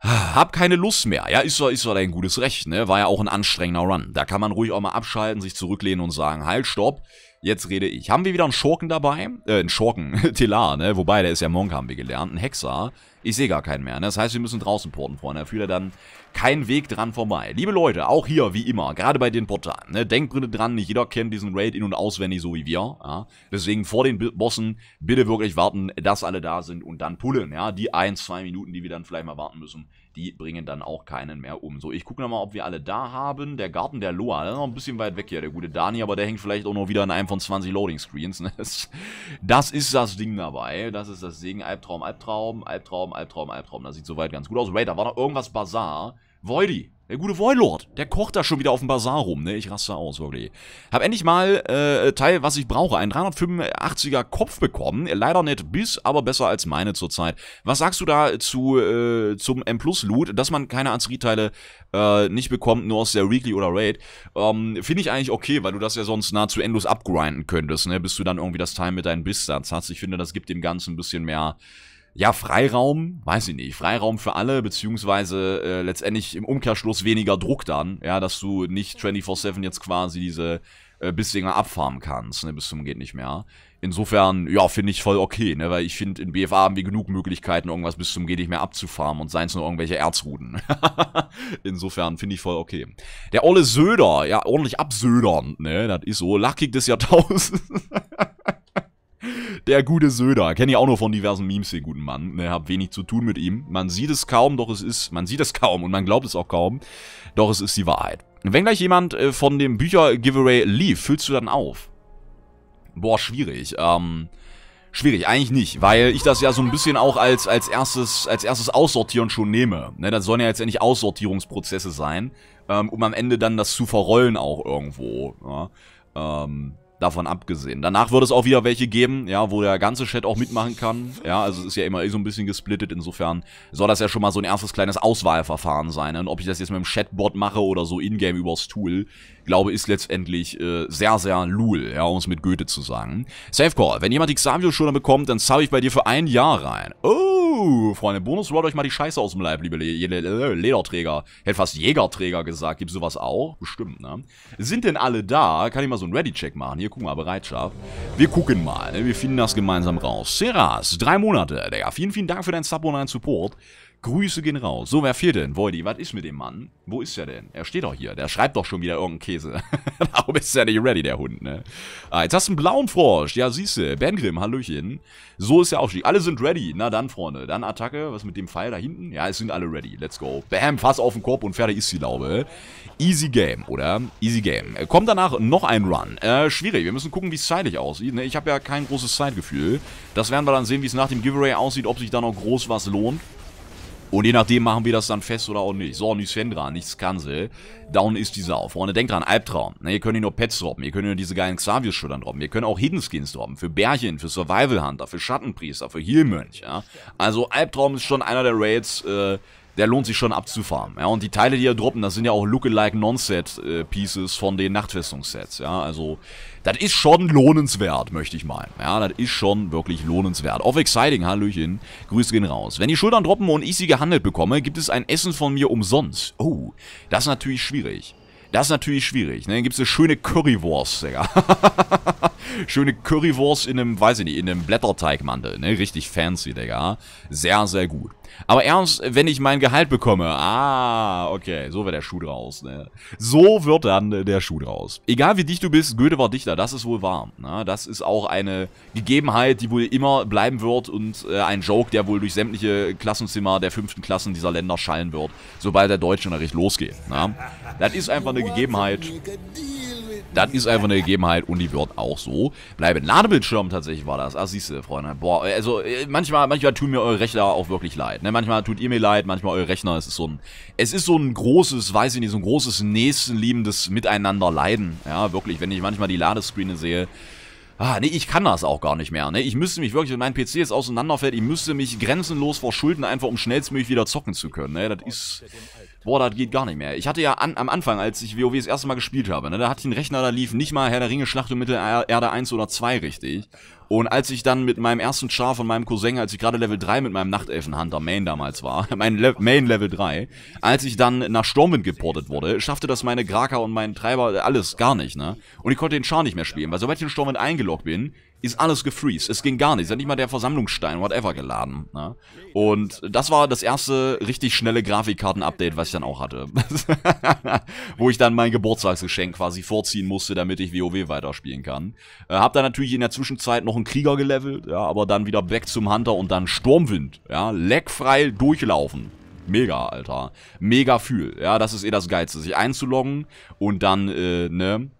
hab keine Lust mehr. Ja, ist doch, ist doch dein gutes Recht, ne? War ja auch ein anstrengender Run. Da kann man ruhig auch mal abschalten, sich zurücklehnen und sagen, halt, stopp, jetzt rede ich. Haben wir wieder einen Schurken dabei? Äh, einen Schurken, Telar, ne? Wobei, der ist ja Monk, haben wir gelernt. Ein Hexer, ich sehe gar keinen mehr. Ne? Das heißt, wir müssen draußen porten, Freunde. Da fühlt er dann keinen Weg dran vorbei. Liebe Leute, auch hier, wie immer, gerade bei den Portalen, ne? denkt bitte dran, nicht jeder kennt diesen Raid in- und auswendig, so wie wir. Ja? Deswegen vor den Bossen bitte wirklich warten, dass alle da sind und dann pullen. Ja? Die 1, 2 Minuten, die wir dann vielleicht mal warten müssen, die bringen dann auch keinen mehr um. So, ich gucke nochmal, ob wir alle da haben. Der Garten der Loa, der ist noch ein bisschen weit weg hier, der gute Dani, aber der hängt vielleicht auch noch wieder in einem von 20 Loading Screens. Ne? Das ist das Ding dabei. Das ist das Ding. Albtraum, Albtraum, Albtraum, Albtraum, Albtraum. Das sieht soweit ganz gut aus. Wait, da war noch irgendwas Bazaar. Voidy. Der gute Voilord, der kocht da schon wieder auf dem Bazar rum, ne? Ich raste aus, wirklich. Hab endlich mal äh, Teil, was ich brauche. Ein 385er Kopf bekommen. Leider nicht bis, aber besser als meine zurzeit. Was sagst du da zu, äh, zum M-Plus-Loot, dass man keine Azri-Teile äh, nicht bekommt, nur aus der Weekly oder Raid? Ähm, Finde ich eigentlich okay, weil du das ja sonst nahezu endlos abgrinden könntest, ne? Bis du dann irgendwie das Teil mit deinen Biss-Satz hast. Ich finde, das gibt dem Ganzen ein bisschen mehr ja, Freiraum, weiß ich nicht, Freiraum für alle, beziehungsweise äh, letztendlich im Umkehrschluss weniger Druck dann, ja, dass du nicht 24-7 jetzt quasi diese äh, Bissinger abfarmen kannst, ne, bis zum geht nicht mehr. Insofern, ja, finde ich voll okay, ne, weil ich finde, in BFA haben wir genug Möglichkeiten, irgendwas bis zum geht nicht mehr abzufarmen und seien es nur irgendwelche Erzruten. Insofern finde ich voll okay. Der Olle Söder, ja, ordentlich absödern, ne, das ist so, Lackig des Jahrtausends. Der gute Söder. Kenne ich auch nur von diversen Memes, den guten Mann. Ne, hab wenig zu tun mit ihm. Man sieht es kaum, doch es ist, man sieht es kaum und man glaubt es auch kaum. Doch es ist die Wahrheit. Wenn gleich jemand äh, von dem Bücher-Giveaway lief, füllst du dann auf? Boah, schwierig. Ähm, Schwierig, eigentlich nicht, weil ich das ja so ein bisschen auch als, als, erstes, als erstes Aussortieren schon nehme. Ne, das sollen ja jetzt endlich Aussortierungsprozesse sein, ähm, um am Ende dann das zu verrollen auch irgendwo. Ja. Ähm, davon abgesehen. Danach wird es auch wieder welche geben, ja, wo der ganze Chat auch mitmachen kann. Ja, also es ist ja immer eh so ein bisschen gesplittet. Insofern soll das ja schon mal so ein erstes kleines Auswahlverfahren sein. Ne? Und ob ich das jetzt mit dem Chatbot mache oder so in-game übers Tool, glaube ist letztendlich äh, sehr, sehr lul, ja, um es mit Goethe zu sagen. Safe Call. Wenn jemand die Xavio-Schulter bekommt, dann zahle ich bei dir für ein Jahr rein. Oh! Freunde, Bonus rollt euch mal die Scheiße aus dem Leib, liebe Le Le Le Lederträger. Hätte fast Jägerträger gesagt. Gibt sowas auch? Bestimmt, ne? Sind denn alle da? Kann ich mal so einen Ready-Check machen? Hier, guck mal, Bereitschaft. Wir gucken mal, ne? Wir finden das gemeinsam raus. Seras, drei Monate, Digga. Vielen, vielen Dank für deinen Sub und deinen Support. Grüße gehen raus. So, wer fehlt denn? Voidy, was ist mit dem Mann? Wo ist er denn? Er steht doch hier. Der schreibt doch schon wieder irgendeinen Käse. Warum ist er nicht ready, der Hund, ne? Ah, jetzt hast du einen blauen Frosch. Ja, siehste. Bengrim, Hallöchen. So ist der Aufstieg. Alle sind ready. Na dann, Freunde. Dann Attacke. Was mit dem Pfeil da hinten? Ja, es sind alle ready. Let's go. Bam, Fass auf den Korb und fertig ist die Laube. Easy Game, oder? Easy Game. Äh, kommt danach noch ein Run. Äh, schwierig. Wir müssen gucken, wie es zeitlich aussieht. Ne? Ich habe ja kein großes Zeitgefühl. Das werden wir dann sehen, wie es nach dem Giveaway aussieht, ob sich da noch groß was lohnt. Und je nachdem machen wir das dann fest oder auch nicht. So, Nisfendra, nichts Kansel. Down ist die Sau. Freunde, denkt dran, Albtraum. Ne, ihr könnt nicht nur Pets droppen, ihr könnt nur diese geilen xavius schultern droppen, ihr könnt auch Hidden Skins droppen, für Bärchen, für Survival Hunter, für Schattenpriester, für Healmönch, ja. Also Albtraum ist schon einer der Raids, äh, der lohnt sich schon abzufahren. Ja, und die Teile, die ihr droppen, das sind ja auch Lookalike Non-Set-Pieces äh, von den Nachtfestungssets, ja. Also, das ist schon lohnenswert, möchte ich meinen. Ja, das ist schon wirklich lohnenswert. Off Exciting, Hallöchen. Grüße gehen raus. Wenn die Schultern droppen und ich sie gehandelt bekomme, gibt es ein Essen von mir umsonst. Oh, das ist natürlich schwierig. Das ist natürlich schwierig, ne? Dann gibt es eine schöne Currywurst, Digga. schöne Currywurst in einem, weiß ich nicht, in einem Blätterteigmantel, ne? Richtig fancy, Digga. Sehr, sehr gut. Aber ernst, wenn ich mein Gehalt bekomme, ah, okay, so wird der Schuh draus, ne? So wird dann der Schuh draus. Egal wie dicht du bist, Goethe war Dichter, das ist wohl wahr. Ne? Das ist auch eine Gegebenheit, die wohl immer bleiben wird und äh, ein Joke, der wohl durch sämtliche Klassenzimmer der fünften Klassen dieser Länder schallen wird, sobald der Deutschunterricht losgeht, ne? Das ist einfach eine Gegebenheit. Das ist einfach eine Gegebenheit und die wird auch so bleiben. Ladebildschirm tatsächlich war das. Ah, siehst du, Freunde. Boah, also äh, manchmal, manchmal tun mir eure Rechner auch wirklich leid. Ne? Manchmal tut ihr mir leid, manchmal eure Rechner. Es ist so ein, es ist so ein großes, weiß ich nicht, so ein großes nächstenliebendes Miteinanderleiden. Ja, wirklich. Wenn ich manchmal die Ladescreene sehe, Ah, nee, ich kann das auch gar nicht mehr, ne? Ich müsste mich wirklich, wenn mein PC jetzt auseinanderfällt, ich müsste mich grenzenlos verschulden, einfach um schnellstmöglich wieder zocken zu können, ne? Das ist boah, das geht gar nicht mehr. Ich hatte ja an, am Anfang, als ich WoW das erste Mal gespielt habe, ne, da hatte ich einen Rechner, da lief nicht mal Herr der Ringe Schlacht um Mittelerde 1 oder 2 richtig. Und als ich dann mit meinem ersten Char von meinem Cousin, als ich gerade Level 3 mit meinem Nachtelfenhunter Main damals war, mein Le Main Level 3, als ich dann nach Stormwind geportet wurde, schaffte das meine Graka und meinen Treiber alles gar nicht, ne? Und ich konnte den Char nicht mehr spielen, weil sobald ich in Stormwind eingeloggt bin, ist alles gefreezed. Es ging gar nichts. Hat nicht mal der Versammlungsstein, whatever, geladen. Ne? Und das war das erste richtig schnelle Grafikkarten-Update, was ich dann auch hatte. Wo ich dann mein Geburtstagsgeschenk quasi vorziehen musste, damit ich WoW weiterspielen kann. Äh, hab dann natürlich in der Zwischenzeit noch einen Krieger gelevelt, ja, aber dann wieder weg zum Hunter und dann Sturmwind. Ja, leckfrei durchlaufen. Mega, Alter. Mega Fühl. Ja, das ist eh das Geilste. Sich einzuloggen und dann, äh, ne,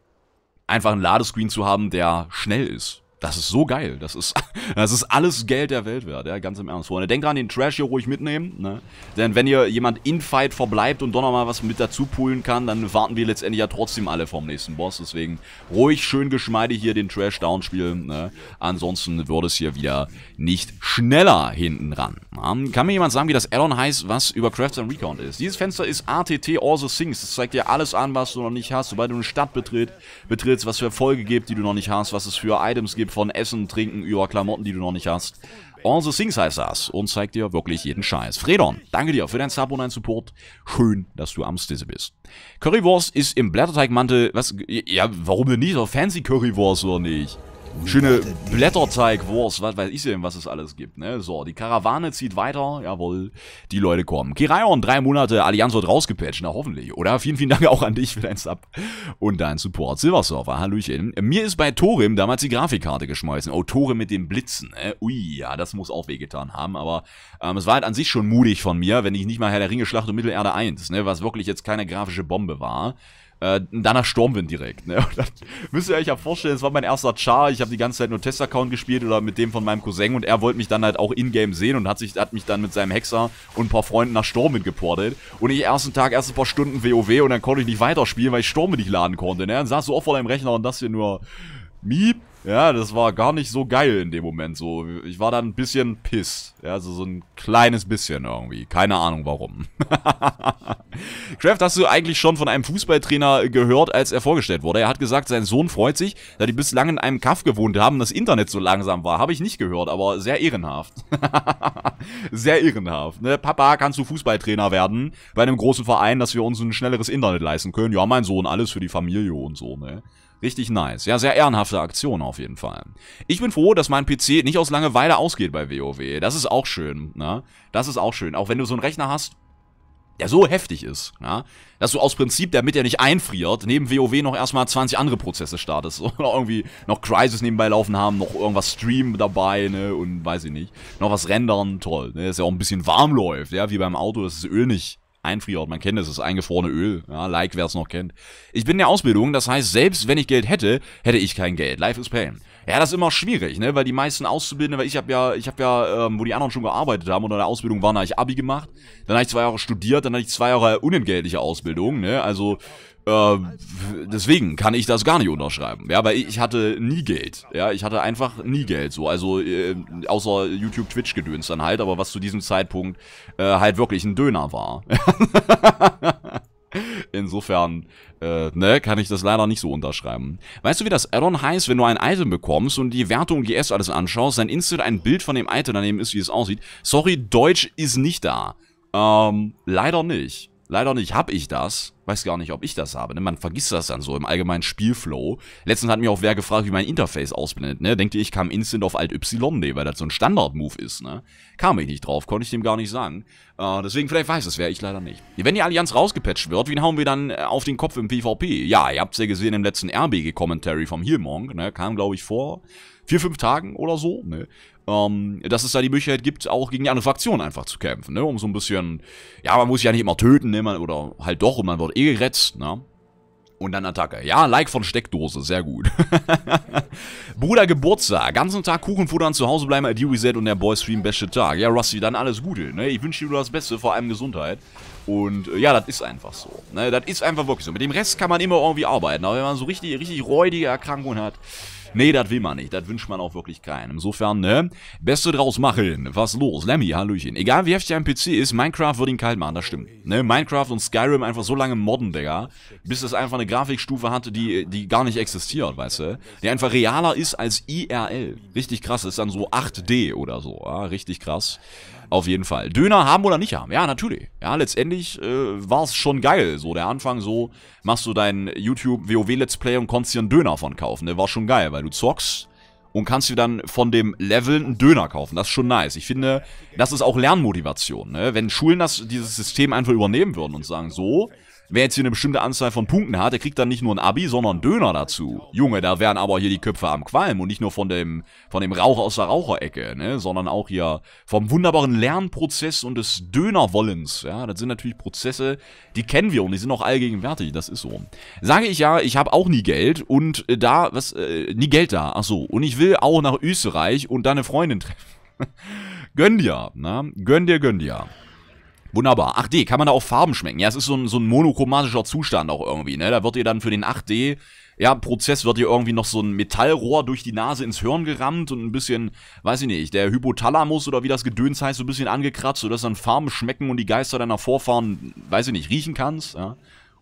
einfach einen Ladescreen zu haben, der schnell ist. Das ist so geil. Das ist, das ist alles Geld der Welt wert, ja, ganz im Ernst. Freunde, denkt dran, den Trash hier ruhig mitnehmen, ne? Denn wenn hier jemand in Fight verbleibt und doch nochmal was mit dazu poolen kann, dann warten wir letztendlich ja trotzdem alle vom nächsten Boss. Deswegen ruhig schön geschmeidig hier den Trash down spielen, ne? Ansonsten würde es hier wieder nicht schneller hinten ran. Ne? Kann mir jemand sagen, wie das Addon heißt, was über Crafts and Recount ist? Dieses Fenster ist ATT All the Things. Das zeigt dir alles an, was du noch nicht hast. Sobald du eine Stadt betritt, betrittst, was für Erfolge gibt, die du noch nicht hast, was es für Items gibt, geht von Essen, Trinken über Klamotten, die du noch nicht hast. All also the Things heißt das und zeigt dir wirklich jeden Scheiß. Fredon, danke dir für deinen Sub und deinen Support. Schön, dass du am Stisse bist. Currywurst ist im Blätterteigmantel, was, ja, warum denn nicht? So Fancy Currywurst oder nicht? schöne Blätterteigwurst, was weiß ich denn, was es alles gibt. Ne? So, die Karawane zieht weiter, jawohl, die Leute kommen. Kiraion, drei Monate, Allianz wird rausgepatcht, na hoffentlich, oder? Vielen, vielen Dank auch an dich für dein Sub und deinen Support. Silversurfer, Hallöchen. Mir ist bei Torim damals die Grafikkarte geschmeißen. Oh, Torim mit dem Blitzen, ne? Ui, ja, das muss auch wehgetan haben, aber ähm, es war halt an sich schon mutig von mir, wenn ich nicht mal Herr der Ringe Schlacht und Mittelerde 1, ne, was wirklich jetzt keine grafische Bombe war, äh, danach Sturmwind direkt. Ne? Und müsst ihr euch ja vorstellen, das war mein erster Char. Ich habe die ganze Zeit nur Test-Account gespielt oder mit dem von meinem Cousin und er wollte mich dann halt auch in-game sehen und hat, sich, hat mich dann mit seinem Hexer und ein paar Freunden nach Sturmwind geportet. Und ich ersten Tag erst ein paar Stunden WoW und dann konnte ich nicht weiterspielen, weil ich Sturmwind nicht laden konnte. Ne? Dann saß du auch vor deinem Rechner und das hier nur Miep ja, das war gar nicht so geil in dem Moment. So, ich war dann ein bisschen piss. Ja, also so ein kleines bisschen irgendwie. Keine Ahnung warum. Kraft, hast du eigentlich schon von einem Fußballtrainer gehört, als er vorgestellt wurde? Er hat gesagt, sein Sohn freut sich, da die bislang in einem Kaff gewohnt haben, das Internet so langsam war. Habe ich nicht gehört, aber sehr ehrenhaft. sehr ehrenhaft. Ne? Papa, kannst du Fußballtrainer werden? Bei einem großen Verein, dass wir uns ein schnelleres Internet leisten können? Ja, mein Sohn, alles für die Familie und so, ne? Richtig nice. Ja, sehr ehrenhafte Aktion auf jeden Fall. Ich bin froh, dass mein PC nicht aus Langeweile ausgeht bei WoW. Das ist auch schön, ne? Das ist auch schön. Auch wenn du so einen Rechner hast, der so heftig ist, ja, ne? dass du aus Prinzip, damit er nicht einfriert, neben WoW noch erstmal 20 andere Prozesse startest. Oder irgendwie noch Crisis nebenbei laufen haben, noch irgendwas streamen dabei, ne, und weiß ich nicht. Noch was rendern, toll, ne, dass er auch ein bisschen warm läuft, ja, wie beim Auto, dass das Öl nicht einfriert. Man kennt es, das eingefrorene Öl. Ja, like, wer es noch kennt. Ich bin in der Ausbildung, das heißt, selbst wenn ich Geld hätte, hätte ich kein Geld. Life is pain. Ja, das ist immer schwierig, ne? Weil die meisten Auszubildende, weil ich habe ja, ich habe ja, ähm, wo die anderen schon gearbeitet haben oder in der Ausbildung waren, habe ich Abi gemacht, dann habe ich zwei Jahre studiert, dann hatte ich zwei Jahre unentgeltliche Ausbildung, ne? Also ähm, deswegen kann ich das gar nicht unterschreiben. Ja, weil ich hatte nie Geld. Ja, ich hatte einfach nie Geld. So, also äh, außer YouTube, Twitch gedöns dann halt, aber was zu diesem Zeitpunkt äh, halt wirklich ein Döner war. Insofern, äh, ne, kann ich das leider nicht so unterschreiben. Weißt du, wie das Addon heißt, wenn du ein Item bekommst und die Wertung GS alles anschaust, dann instant ein Bild von dem Item daneben ist, wie es aussieht? Sorry, Deutsch ist nicht da. Ähm, leider nicht. Leider nicht habe ich das. Weiß gar nicht, ob ich das habe. Ne? Man vergisst das dann so im allgemeinen Spielflow. Letztens hat mich auch wer gefragt, wie mein Interface ausblendet. Ne? Denkt ihr, ich kam instant auf Alt-Y? Nee, weil das so ein Standard-Move ist. Ne? Kam ich nicht drauf, konnte ich dem gar nicht sagen. Äh, deswegen, vielleicht weiß es wer, ich leider nicht. Wenn die Allianz rausgepatcht wird, wen hauen wir dann äh, auf den Kopf im PvP? Ja, ihr habt es ja gesehen im letzten RBG-Commentary vom Healmong. Ne? Kam, glaube ich, vor vier, fünf Tagen oder so, ne? Ähm, dass es da die Möglichkeit gibt, auch gegen die andere Fraktion einfach zu kämpfen, ne? Um so ein bisschen, ja, man muss sich ja nicht immer töten, ne? oder halt doch, und man wird eh gerettet, ne? Und dann Attacke. Ja, Like von Steckdose, sehr gut. Bruder Geburtstag. Ganzen Tag Kuchenfutter futtern, zu Hause bleiben, Adi Reset und der Boy Stream beste Tag. Ja, Rusty, dann alles Gute. Ne? Ich wünsche dir nur das Beste, vor allem Gesundheit. Und äh, ja, das ist einfach so. Ne? Das ist einfach wirklich so. Mit dem Rest kann man immer irgendwie arbeiten. Aber wenn man so richtig, richtig räudige Erkrankungen hat, Nee, das will man nicht. Das wünscht man auch wirklich keinem. Insofern, ne? Beste draus machen. Was los? Lemmy, Hallöchen. Egal wie heftig dein PC ist, Minecraft wird ihn kalt machen, das stimmt. Ne? Minecraft und Skyrim einfach so lange modden, Digga, bis es einfach eine Grafikstufe hatte, die, die gar nicht existiert, weißt du? Die einfach realer ist als IRL. Richtig krass. Das ist dann so 8D oder so. Ja? Ah, richtig krass. Auf jeden Fall. Döner haben oder nicht haben. Ja, natürlich. Ja, letztendlich äh, war es schon geil. So der Anfang, so machst du dein YouTube WoW Let's Play und konntest dir einen Döner von kaufen. Der war schon geil, weil du zockst und kannst dir dann von dem Level einen Döner kaufen. Das ist schon nice. Ich finde, das ist auch Lernmotivation. Ne? Wenn Schulen das, dieses System einfach übernehmen würden und sagen, so, Wer jetzt hier eine bestimmte Anzahl von Punkten hat, der kriegt dann nicht nur ein Abi, sondern einen Döner dazu. Junge, da wären aber hier die Köpfe am Qualm und nicht nur von dem, von dem Rauch aus der Raucherecke, ne? sondern auch hier vom wunderbaren Lernprozess und des Dönerwollens. Ja, das sind natürlich Prozesse, die kennen wir und die sind auch allgegenwärtig, das ist so. Sage ich ja, ich habe auch nie Geld und äh, da, was, äh, nie Geld da, ach so. Und ich will auch nach Österreich und da eine Freundin treffen. gönn dir, ne? Gönn dir, gönn dir. Wunderbar. 8D, kann man da auch Farben schmecken? Ja, es ist so ein, so ein monochromatischer Zustand auch irgendwie, ne? Da wird ihr dann für den 8D, ja, Prozess wird ihr irgendwie noch so ein Metallrohr durch die Nase ins Hirn gerammt und ein bisschen, weiß ich nicht, der Hypothalamus oder wie das Gedöns heißt, so ein bisschen angekratzt, sodass dann Farben schmecken und die Geister deiner Vorfahren, weiß ich nicht, riechen kannst, ja?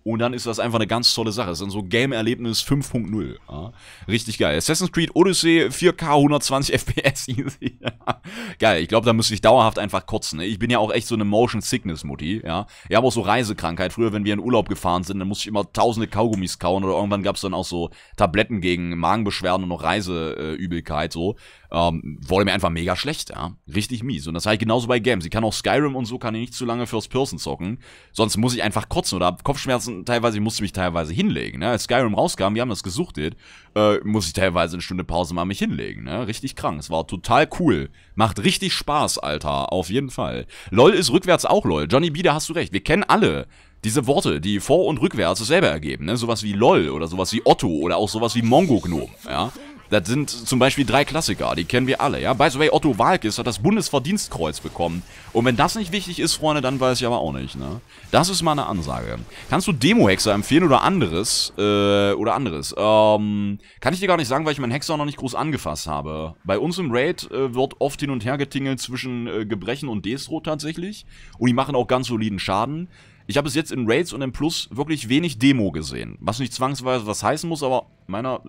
Und dann ist das einfach eine ganz tolle Sache. Das ist dann so Game-Erlebnis 5.0. Ja. Richtig geil. Assassin's Creed Odyssey 4K 120 FPS. Ja. geil. Ich glaube, da müsste ich dauerhaft einfach kotzen. Ne? Ich bin ja auch echt so eine Motion Sickness Mutti. Ja. Ich habe auch so Reisekrankheit. Früher, wenn wir in Urlaub gefahren sind, dann musste ich immer tausende Kaugummis kauen oder irgendwann gab es dann auch so Tabletten gegen Magenbeschwerden und noch Reiseübelkeit so ähm, wurde mir einfach mega schlecht, ja. Richtig mies. Und das ich halt genauso bei Games. Ich kann auch Skyrim und so, kann ich nicht zu lange First Person zocken. Sonst muss ich einfach kotzen oder hab Kopfschmerzen. Teilweise, ich musste mich teilweise hinlegen, ne. Als Skyrim rauskam, wir haben das gesuchtet, äh, muss ich teilweise eine Stunde Pause mal mich hinlegen, ne. Richtig krank. Es war total cool. Macht richtig Spaß, Alter. Auf jeden Fall. LOL ist rückwärts auch LOL. Johnny B, da hast du recht. Wir kennen alle diese Worte, die vor- und rückwärts dasselbe ergeben, ne? Sowas wie LOL oder sowas wie Otto oder auch sowas wie Mongo Gnome, ja? Das sind zum Beispiel drei Klassiker, die kennen wir alle, ja. By the way, Otto Walkes hat das Bundesverdienstkreuz bekommen. Und wenn das nicht wichtig ist, Freunde, dann weiß ich aber auch nicht, ne. Das ist mal eine Ansage. Kannst du Demo-Hexer empfehlen oder anderes? Äh, oder anderes? Ähm, kann ich dir gar nicht sagen, weil ich meinen Hexer noch nicht groß angefasst habe. Bei uns im Raid äh, wird oft hin und her getingelt zwischen äh, Gebrechen und Destro tatsächlich. Und die machen auch ganz soliden Schaden. Ich habe es jetzt in Raids und im Plus wirklich wenig Demo gesehen. Was nicht zwangsweise was heißen muss, aber meiner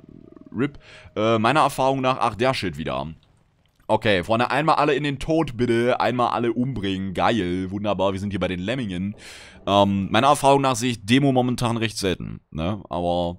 RIP, äh, meiner Erfahrung nach, ach, der Shit wieder Okay, Freunde, einmal alle in den Tod, bitte. Einmal alle umbringen. Geil, wunderbar, wir sind hier bei den Lemmingen. Ähm, meiner Erfahrung nach sehe ich Demo momentan recht selten, ne? Aber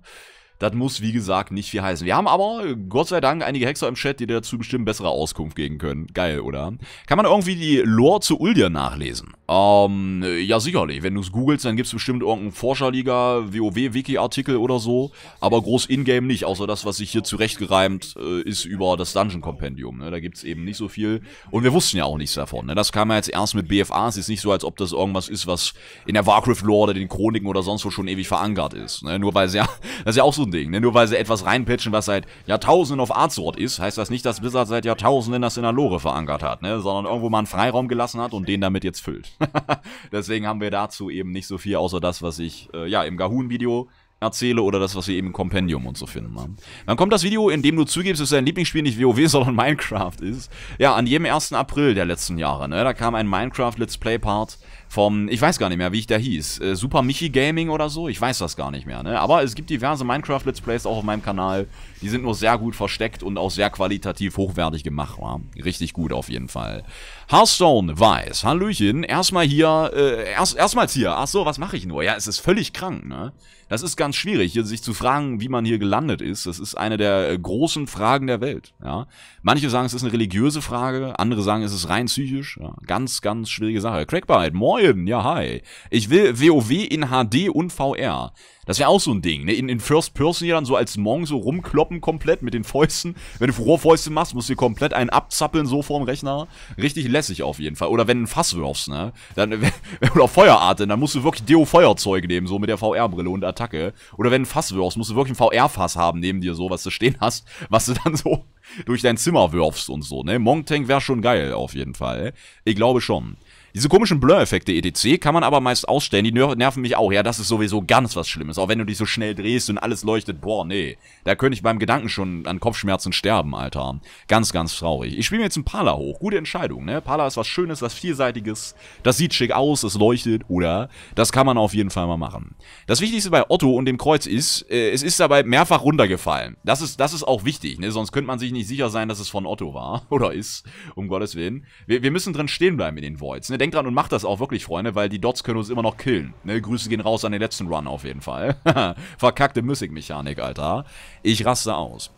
das muss, wie gesagt, nicht viel heißen. Wir haben aber, Gott sei Dank, einige Hexer im Chat, die dazu bestimmt bessere Auskunft geben können. Geil, oder? Kann man irgendwie die Lore zu Uldir nachlesen? Ähm, ja, sicherlich. Wenn du es googelst, dann gibt's bestimmt irgendeinen Forscherliga, WoW-Wiki-Artikel oder so. Aber groß in-game nicht, außer das, was sich hier zurechtgereimt äh, ist über das dungeon Compendium. Ne? Da gibt's eben nicht so viel. Und wir wussten ja auch nichts davon. Ne? Das kam ja jetzt erst mit BFA. Es ist nicht so, als ob das irgendwas ist, was in der Warcraft-Lore oder den Chroniken oder sonst wo schon ewig verankert ist. Ne? Nur weil sie ja, das ist ja auch so ein Ding. Ne? Nur weil sie etwas reinpatchen, was seit Jahrtausenden auf Artsort ist, heißt das nicht, dass Blizzard seit Jahrtausenden das in der Lore verankert hat, ne? sondern irgendwo mal einen Freiraum gelassen hat und den damit jetzt füllt. Deswegen haben wir dazu eben nicht so viel, außer das, was ich äh, ja im Gahun-Video erzähle oder das, was wir eben im Kompendium und so finden. Ne? Dann kommt das Video, in dem du zugibst, dass dein Lieblingsspiel nicht WoW, sondern Minecraft ist. Ja, an jedem 1. April der letzten Jahre, ne? Da kam ein Minecraft-Let's Play-Part vom, ich weiß gar nicht mehr, wie ich der hieß, äh, Super Michi Gaming oder so, ich weiß das gar nicht mehr, ne? Aber es gibt diverse Minecraft-Let's Plays auch auf meinem Kanal, die sind nur sehr gut versteckt und auch sehr qualitativ hochwertig gemacht, war. Richtig gut auf jeden Fall. Hearthstone weiß, Hallöchen, erstmal hier, äh, erst, erstmals hier, ach so, was mache ich nur? Ja, es ist völlig krank, ne? Das ist ganz schwierig, sich zu fragen, wie man hier gelandet ist. Das ist eine der äh, großen Fragen der Welt. Ja. Manche sagen, es ist eine religiöse Frage, andere sagen, es ist rein psychisch. Ja. Ganz, ganz schwierige Sache. Crackbite, moin, ja hi. Ich will WoW in HD und VR. Das wäre auch so ein Ding, ne? In, in First Person hier dann so als Mong so rumkloppen komplett mit den Fäusten. Wenn du Rohrfäuste machst, musst du hier komplett einen abzappeln so vorm Rechner. Richtig lässig auf jeden Fall. Oder wenn du ein Fass wirfst, ne? Dann, wenn, oder Feuerart, dann musst du wirklich Deo-Feuerzeug nehmen, so mit der VR-Brille und Attacke. Oder wenn du ein Fass wirfst, musst du wirklich ein VR-Fass haben neben dir, so, was du stehen hast, was du dann so durch dein Zimmer wirfst und so, ne? mong Tank wäre schon geil, auf jeden Fall. Ich glaube schon. Diese komischen Blur-Effekte etc. kann man aber meist ausstellen, die nerven mich auch. Ja, das ist sowieso ganz was Schlimmes. Auch wenn du dich so schnell drehst und alles leuchtet, boah, nee. Da könnte ich beim Gedanken schon an Kopfschmerzen sterben, Alter. Ganz, ganz traurig. Ich spiele mir jetzt einen Pala hoch. Gute Entscheidung, ne? Pala ist was Schönes, was Vielseitiges. Das sieht schick aus, es leuchtet, oder? Das kann man auf jeden Fall mal machen. Das Wichtigste bei Otto und dem Kreuz ist, äh, es ist dabei mehrfach runtergefallen. Das ist, das ist auch wichtig, ne? Sonst könnte man sich nicht sicher sein, dass es von Otto war. Oder ist, um Gottes Willen. Wir, wir müssen drin stehen bleiben in den Voids, ne? Denk denkt dran und macht das auch wirklich, Freunde, weil die Dots können uns immer noch killen. Ne? Grüße gehen raus an den letzten Run auf jeden Fall. Verkackte Müssig-Mechanik, Alter. Ich raste aus.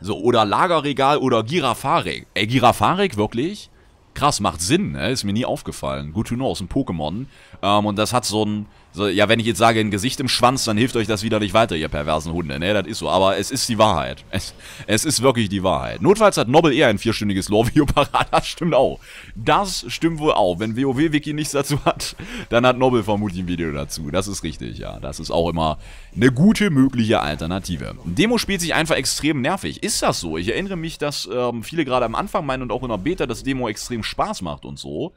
So, oder Lagerregal oder Girafarik. Ey, Girafarik, wirklich? Krass, macht Sinn, ne? Ist mir nie aufgefallen. Good to know, aus dem Pokémon. Ähm, und das hat so ein so, ja, wenn ich jetzt sage, ein Gesicht im Schwanz, dann hilft euch das wieder nicht weiter, ihr perversen Hunde. Ne, das ist so. Aber es ist die Wahrheit. Es, es ist wirklich die Wahrheit. Notfalls hat Nobel eher ein vierstündiges Lore-Video parat. Das stimmt auch. Das stimmt wohl auch. Wenn WoW-Wiki nichts dazu hat, dann hat Nobel vermutlich ein Video dazu. Das ist richtig, ja. Das ist auch immer eine gute mögliche Alternative. Demo spielt sich einfach extrem nervig. Ist das so? Ich erinnere mich, dass ähm, viele gerade am Anfang meinen und auch in der Beta, dass Demo extrem Spaß macht und so.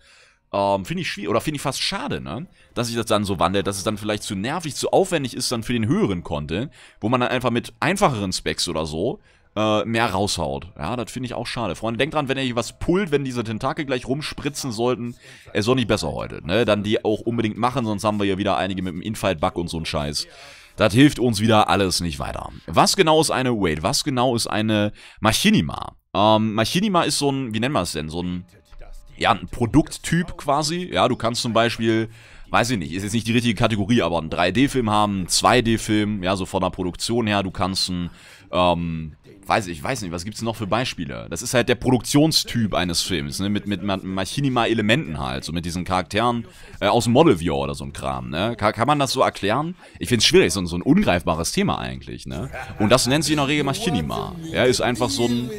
Ähm, finde ich schwierig, oder finde ich fast schade, ne? Dass sich das dann so wandelt, dass es dann vielleicht zu nervig, zu aufwendig ist dann für den höheren Content, wo man dann einfach mit einfacheren Specs oder so äh, mehr raushaut. Ja, das finde ich auch schade. Freunde, denkt dran, wenn ihr was pullt, wenn diese Tentakel gleich rumspritzen sollten, es soll nicht besser heute, ne? Dann die auch unbedingt machen, sonst haben wir ja wieder einige mit dem Infight-Bug und so ein Scheiß. Das hilft uns wieder alles nicht weiter. Was genau ist eine Wait? Was genau ist eine Machinima? Ähm, Machinima ist so ein, wie nennen wir es denn? So ein ja, ein Produkttyp quasi. Ja, du kannst zum Beispiel, weiß ich nicht, ist jetzt nicht die richtige Kategorie, aber einen 3D-Film haben, einen 2D-Film, ja, so von der Produktion her, du kannst einen ähm, weiß ich weiß nicht, was gibt's noch für Beispiele? Das ist halt der Produktionstyp eines Films, ne? mit mit machinima Elementen halt, so mit diesen Charakteren äh, aus Model View oder so ein Kram, ne? Kann, kann man das so erklären? Ich find's schwierig, so, so ein ungreifbares Thema eigentlich, ne? Und das nennt sich in der Regel Machinima. Ja, ist einfach so ein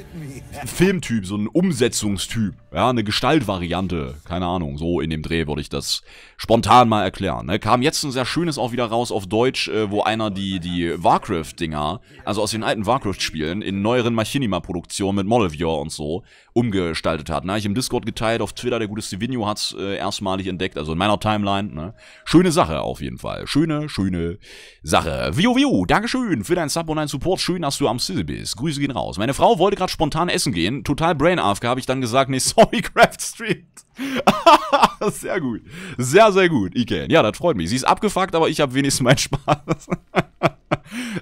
Filmtyp, so ein Umsetzungstyp, ja, eine Gestaltvariante, keine Ahnung, so in dem Dreh würde ich das spontan mal erklären, ne? Kam jetzt ein sehr schönes auch wieder raus auf Deutsch, äh, wo einer die die Warcraft Dinger, also aus den alten Warcraft Spielen in neueren machinima produktion mit Modelviewer und so umgestaltet hat. Ne? Ich im Discord geteilt, auf Twitter, der gute Stevenio hat es äh, erstmalig entdeckt, also in meiner Timeline. Ne? Schöne Sache auf jeden Fall. Schöne, schöne Sache. Vio Vio, Dankeschön für deinen Sub und deinen Support. Schön, dass du am Sizzle bist. Grüße gehen raus. Meine Frau wollte gerade spontan essen gehen. Total brain AFK habe ich dann gesagt, nee, sorry, Craft Street. sehr gut. Sehr, sehr gut. Iken. Ja, das freut mich. Sie ist abgefuckt, aber ich habe wenigstens meinen Spaß.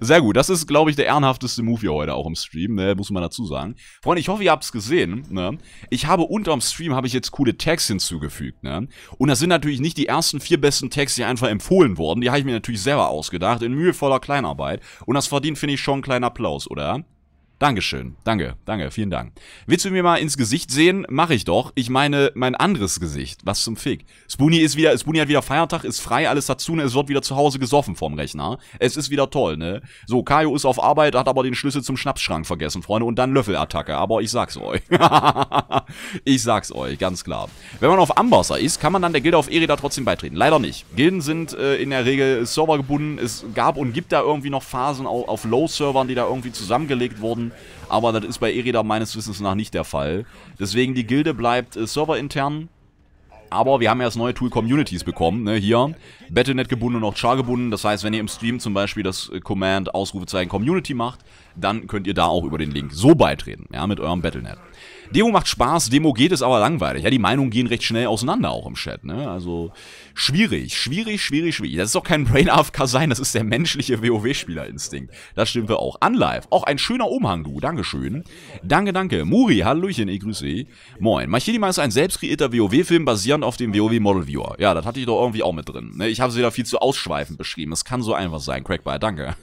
Sehr gut. Das ist, glaube ich, der ehrenhafteste Move hier heute auch im Stream, ne? Muss man dazu sagen. Freunde, ich hoffe, ihr habt es gesehen, ne? Ich habe unterm Stream habe ich jetzt coole Tags hinzugefügt, ne? Und das sind natürlich nicht die ersten vier besten Tags, die einfach empfohlen wurden. Die habe ich mir natürlich selber ausgedacht, in mühevoller Kleinarbeit. Und das verdient, finde ich, schon einen kleinen Applaus, oder? Dankeschön. Danke, danke, vielen Dank. Willst du mir mal ins Gesicht sehen? Mache ich doch. Ich meine, mein anderes Gesicht. Was zum Fick. Spoonie ist wieder, Spoonie hat wieder Feiertag, ist frei, alles dazu, ne? Es wird wieder zu Hause gesoffen vom Rechner. Es ist wieder toll, ne? So, Kaio ist auf Arbeit, hat aber den Schlüssel zum Schnapsschrank vergessen, Freunde, und dann Löffelattacke. Aber ich sag's euch. ich sag's euch, ganz klar. Wenn man auf Ambassador ist, kann man dann der Gilde auf Erida trotzdem beitreten. Leider nicht. Gilden sind äh, in der Regel servergebunden. Es gab und gibt da irgendwie noch Phasen auf, auf Low-Servern, die da irgendwie zusammengelegt wurden. Aber das ist bei Erida meines Wissens nach nicht der Fall. Deswegen, die Gilde bleibt äh, serverintern. Aber wir haben ja das neue Tool Communities bekommen, ne, hier. Battlenet gebunden und auch Char gebunden. Das heißt, wenn ihr im Stream zum Beispiel das äh, Command Ausrufezeichen Community macht, dann könnt ihr da auch über den Link so beitreten, ja, mit eurem Battlenet. Demo macht Spaß, Demo geht, ist aber langweilig. Ja, die Meinungen gehen recht schnell auseinander auch im Chat, ne? Also schwierig, schwierig, schwierig, schwierig. Das ist doch kein Brain AFK sein, das ist der menschliche WoW-Spielerinstinkt. Das stimmen wir auch. Unlive, auch ein schöner Umhang, du. Dankeschön. Danke, danke. Muri, Hallöchen, ich grüße Sie. Moin. Machinima ist ein selbst kreierter WoW-Film basierend auf dem WoW Model Viewer. Ja, das hatte ich doch irgendwie auch mit drin. Ne? Ich habe sie da viel zu ausschweifend beschrieben. Es kann so einfach sein. Crackball, danke.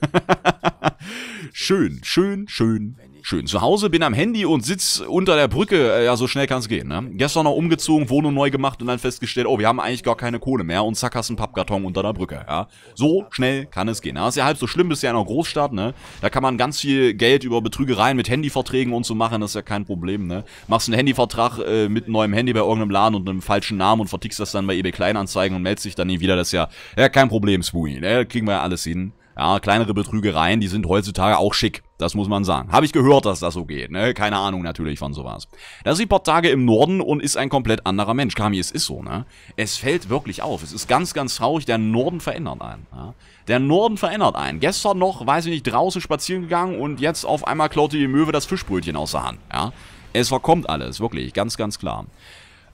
schön, schön, schön. Schön. Zu Hause bin am Handy und sitz unter der Brücke. Äh, ja, so schnell kann es gehen. Ne? Gestern noch umgezogen, Wohnung neu gemacht und dann festgestellt, oh, wir haben eigentlich gar keine Kohle mehr und zack hast einen Pappkarton unter der Brücke. Ja? So schnell kann es gehen. Ne? ist ja halb so schlimm, bist ja in einer Großstadt. Ne? Da kann man ganz viel Geld über Betrügereien mit Handyverträgen und so machen. Das ist ja kein Problem. Ne? Machst einen Handyvertrag äh, mit neuem Handy bei irgendeinem Laden und einem falschen Namen und vertickst das dann bei eBay Kleinanzeigen und meldest dich dann nie wieder. Das ist ja, ja kein Problem, Spoonie. Ne? Kriegen wir ja alles hin. Ja, kleinere Betrügereien, die sind heutzutage auch schick. Das muss man sagen. Habe ich gehört, dass das so geht. Ne? Keine Ahnung natürlich von sowas. Da ist sie ein paar Tage im Norden und ist ein komplett anderer Mensch. Kami, es ist so, ne? Es fällt wirklich auf. Es ist ganz, ganz traurig. Der Norden verändert einen. Ja? Der Norden verändert einen. Gestern noch, weiß ich nicht, draußen spazieren gegangen und jetzt auf einmal klaute die Möwe das Fischbrötchen aus der Hand. Ja? Es verkommt alles, wirklich, ganz, ganz klar.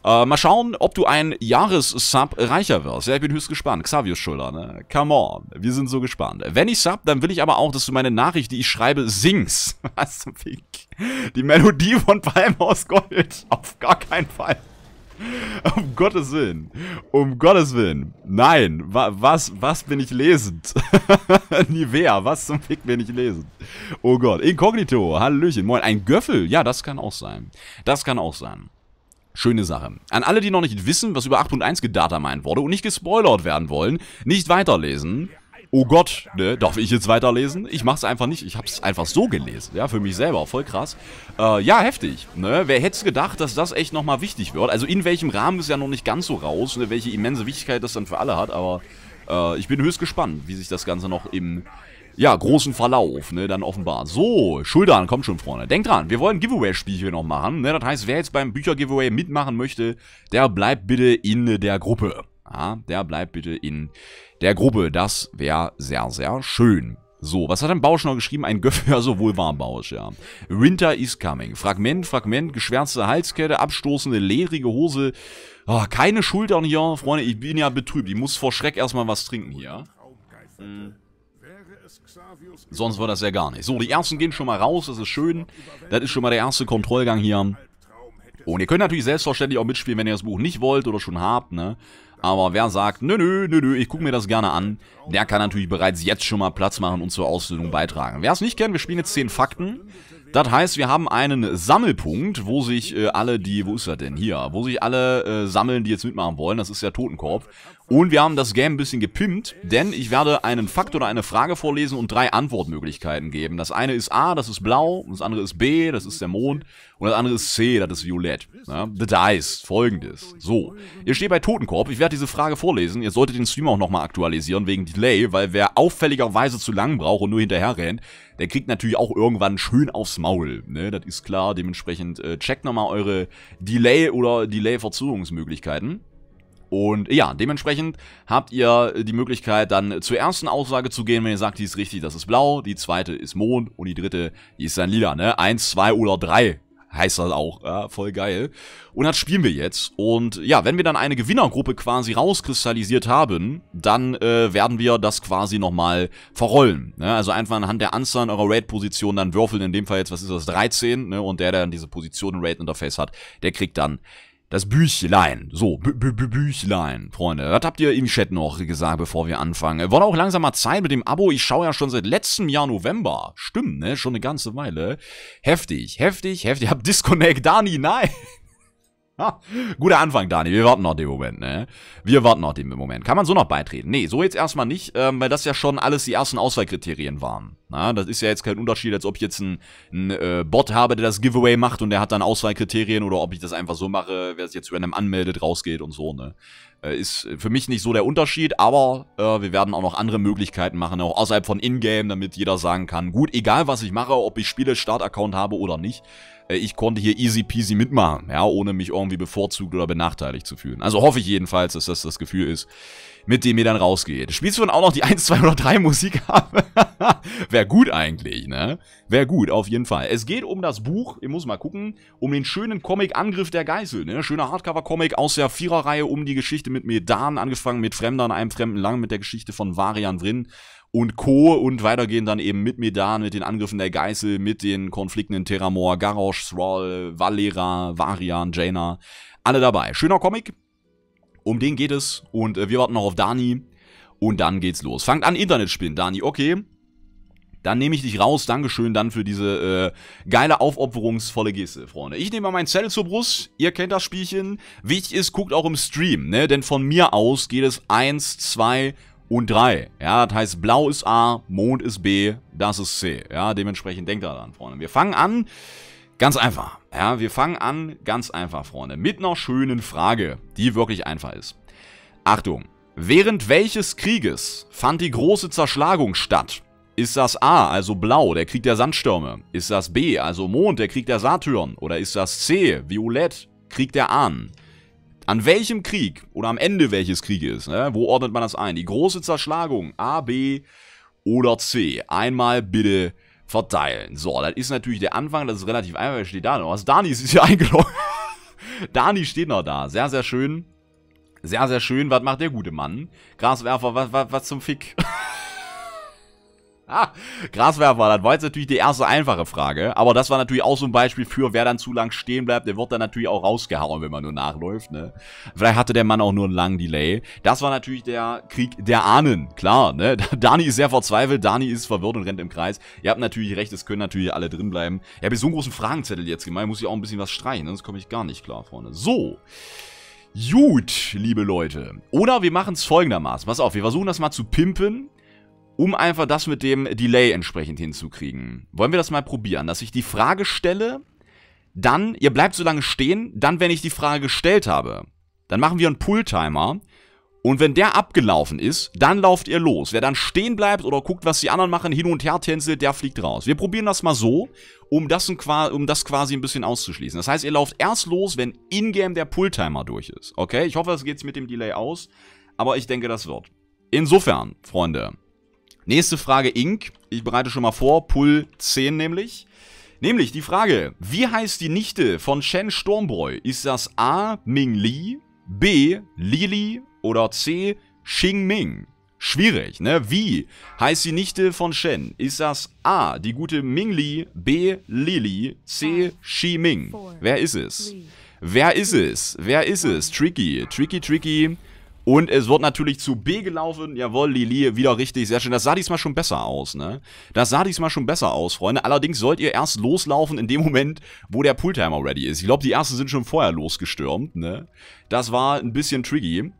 Äh, mal schauen, ob du ein Jahressub reicher wirst. Ja, ich bin höchst gespannt. Xavius Schuller, ne? Come on. Wir sind so gespannt. Wenn ich sub, dann will ich aber auch, dass du meine Nachricht, die ich schreibe, singst. Was zum Fick? Die Melodie von Palm aus Gold. Auf gar keinen Fall. Um Gottes Willen. Um Gottes Willen. Nein. Wa was, was bin ich lesend? Nivea, was zum Fick bin ich lesend? Oh Gott. Inkognito. Hallöchen. Moin. Ein Göffel. Ja, das kann auch sein. Das kann auch sein. Schöne Sache. An alle, die noch nicht wissen, was über 8.1 gedatamined wurde und nicht gespoilert werden wollen, nicht weiterlesen. Oh Gott, ne? Darf ich jetzt weiterlesen? Ich mach's einfach nicht. Ich hab's einfach so gelesen. Ja, für mich selber. Voll krass. Äh, ja, heftig. Ne? Wer hätte gedacht, dass das echt nochmal wichtig wird? Also in welchem Rahmen ist ja noch nicht ganz so raus, ne? welche immense Wichtigkeit das dann für alle hat. Aber äh, ich bin höchst gespannt, wie sich das Ganze noch im ja, großen Verlauf, ne, dann offenbar. So, Schultern, kommt schon, Freunde. Denkt dran, wir wollen Giveaway-Spiel hier noch machen, ne, das heißt, wer jetzt beim Bücher-Giveaway mitmachen möchte, der bleibt bitte in der Gruppe. Ja, der bleibt bitte in der Gruppe, das wäre sehr, sehr schön. So, was hat denn Bausch noch geschrieben? Ein Göff, ja, sowohl war Bausch, ja. Winter is coming. Fragment, Fragment, geschwärzte Halskette, abstoßende, leerige Hose. Oh, keine Schultern hier, Freunde, ich bin ja betrübt. Ich muss vor Schreck erstmal was trinken hier. Mhm. Sonst war das ja gar nicht. So, die ersten gehen schon mal raus, das ist schön. Das ist schon mal der erste Kontrollgang hier. Und ihr könnt natürlich selbstverständlich auch mitspielen, wenn ihr das Buch nicht wollt oder schon habt, ne? Aber wer sagt, nö, nö, nö, nö, ich gucke mir das gerne an, der kann natürlich bereits jetzt schon mal Platz machen und zur Ausbildung beitragen. Wer es nicht kennt, wir spielen jetzt 10 Fakten. Das heißt, wir haben einen Sammelpunkt, wo sich äh, alle, die, wo ist er denn? Hier, wo sich alle äh, sammeln, die jetzt mitmachen wollen. Das ist der Totenkorb. Und wir haben das Game ein bisschen gepimpt, denn ich werde einen Fakt oder eine Frage vorlesen und drei Antwortmöglichkeiten geben. Das eine ist A, das ist blau, das andere ist B, das ist der Mond und das andere ist C, das ist violett. Ja, the Dice, folgendes. So, ihr steht bei Totenkorb, ich werde diese Frage vorlesen, ihr solltet den Stream auch nochmal aktualisieren wegen Delay, weil wer auffälligerweise zu lang braucht und nur hinterher rennt, der kriegt natürlich auch irgendwann schön aufs Maul, ne, das ist klar, dementsprechend äh, checkt nochmal eure Delay- oder Delay-Verzögerungsmöglichkeiten. Und ja, dementsprechend habt ihr die Möglichkeit dann zur ersten Aussage zu gehen, wenn ihr sagt, die ist richtig, das ist blau, die zweite ist Mond und die dritte, die ist dann lila, ne? Eins, zwei oder drei heißt das auch, ja, voll geil. Und das spielen wir jetzt. Und ja, wenn wir dann eine Gewinnergruppe quasi rauskristallisiert haben, dann äh, werden wir das quasi nochmal verrollen. Ne? Also einfach anhand der Anzahl eurer Raid-Position dann würfeln. In dem Fall jetzt, was ist das, 13? Ne? Und der, der dann diese Position im Raid-Interface hat, der kriegt dann das Büchlein. So, B -B Büchlein, Freunde. Was habt ihr im Chat noch gesagt, bevor wir anfangen? Äh, Wurde auch langsam mal Zeit mit dem Abo. Ich schaue ja schon seit letztem Jahr November. Stimmt, ne? Schon eine ganze Weile. Heftig, heftig, heftig. Hab Disconnect, Dani, nein. Guter Anfang, Dani. Wir warten noch den Moment, ne? Wir warten noch den Moment. Kann man so noch beitreten? Nee, so jetzt erstmal nicht, ähm, weil das ja schon alles die ersten Auswahlkriterien waren. Na, ne? das ist ja jetzt kein Unterschied, als ob ich jetzt einen, äh, Bot habe, der das Giveaway macht und der hat dann Auswahlkriterien oder ob ich das einfach so mache, wer es jetzt über einem anmeldet, rausgeht und so, ne? Äh, ist für mich nicht so der Unterschied, aber äh, wir werden auch noch andere Möglichkeiten machen, auch außerhalb von Ingame, damit jeder sagen kann, gut, egal was ich mache, ob ich Spiele-Start-Account habe oder nicht, äh, ich konnte hier easy peasy mitmachen, ja, ohne mich irgendwie bevorzugt oder benachteiligt zu fühlen. Also hoffe ich jedenfalls, dass das das Gefühl ist, mit dem ihr dann rausgeht. Spielst du dann auch noch die 1, 2 oder 3 Musik ab? Wäre gut eigentlich, ne? Wäre gut, auf jeden Fall. Es geht um das Buch, ihr muss mal gucken, um den schönen Comic Angriff der Geißel, ne? Schöner Hardcover-Comic aus der Viererreihe um die Geschichte mit Medan, angefangen mit Fremder in einem fremden Lang, mit der Geschichte von Varian Vrin und Co. Und weitergehen dann eben mit Medan, mit den Angriffen der Geißel, mit den Konflikten in Terramor, Garrosh, Thrall, Valera, Varian, Jaina. Alle dabei. Schöner Comic. Um den geht es. Und äh, wir warten noch auf Dani. Und dann geht's los. Fangt an, Internet spinnen, Dani. Okay. Dann nehme ich dich raus. Dankeschön dann für diese äh, geile, aufopferungsvolle Geste, Freunde. Ich nehme mal mein Zettel zur Brust. Ihr kennt das Spielchen. Wichtig ist, guckt auch im Stream, ne? Denn von mir aus geht es eins, zwei und 3. Ja, das heißt, blau ist A, Mond ist B, das ist C. Ja, dementsprechend denkt daran, Freunde. Wir fangen an, ganz einfach. Ja, wir fangen an, ganz einfach, Freunde. Mit einer schönen Frage, die wirklich einfach ist. Achtung. Während welches Krieges fand die große Zerschlagung statt? Ist das A, also Blau, der Krieg der Sandstürme? Ist das B, also Mond, der Krieg der Saturn? Oder ist das C, Violett, Krieg der Ahnen? an welchem Krieg oder am Ende welches Krieges, ne, wo ordnet man das ein? Die große Zerschlagung, A, B oder C. Einmal bitte verteilen. So, das ist natürlich der Anfang, das ist relativ einfach, wer steht da noch? Was? Also Dani ist hier eingeloggt. Dani steht noch da, sehr, sehr schön. Sehr, sehr schön, was macht der gute Mann? Graswerfer, was, was, was zum Fick? Graswerfer, das war jetzt natürlich die erste einfache Frage. Aber das war natürlich auch so ein Beispiel für, wer dann zu lang stehen bleibt, der wird dann natürlich auch rausgehauen, wenn man nur nachläuft, ne? Vielleicht hatte der Mann auch nur einen langen Delay. Das war natürlich der Krieg der Ahnen, klar, ne? Dani ist sehr verzweifelt, Dani ist verwirrt und rennt im Kreis. Ihr habt natürlich recht, es können natürlich alle drin bleiben. Ich habe so einen großen Fragenzettel jetzt gemeint, muss ich auch ein bisschen was streichen, sonst komme ich gar nicht klar, vorne. So. Gut, liebe Leute. Oder wir machen es folgendermaßen. Pass auf, wir versuchen das mal zu pimpen um einfach das mit dem Delay entsprechend hinzukriegen. Wollen wir das mal probieren, dass ich die Frage stelle, dann, ihr bleibt so lange stehen, dann, wenn ich die Frage gestellt habe, dann machen wir einen Pull-Timer und wenn der abgelaufen ist, dann lauft ihr los. Wer dann stehen bleibt oder guckt, was die anderen machen, hin und her tänzelt, der fliegt raus. Wir probieren das mal so, um das, um das quasi ein bisschen auszuschließen. Das heißt, ihr lauft erst los, wenn in-game der Pull-Timer durch ist. Okay, ich hoffe, das geht's mit dem Delay aus, aber ich denke, das wird. Insofern, Freunde, Nächste Frage, Ink. Ich bereite schon mal vor, Pull 10 nämlich. Nämlich die Frage, wie heißt die Nichte von Shen Stormbroy? Ist das A. Ming Li, B. Lili oder C. Xing Ming? Schwierig, ne? Wie heißt die Nichte von Shen? Ist das A, die gute Ming Li, B, Lili, C, Xi Ming? Wer ist es? Wer ist es? Wer ist es? Tricky, tricky, tricky. Und es wird natürlich zu B gelaufen. Jawohl, Lili wieder richtig. Sehr schön. Das sah diesmal schon besser aus, ne? Das sah diesmal schon besser aus, Freunde. Allerdings sollt ihr erst loslaufen in dem Moment, wo der Pooltimer ready ist. Ich glaube, die ersten sind schon vorher losgestürmt, ne? Das war ein bisschen tricky.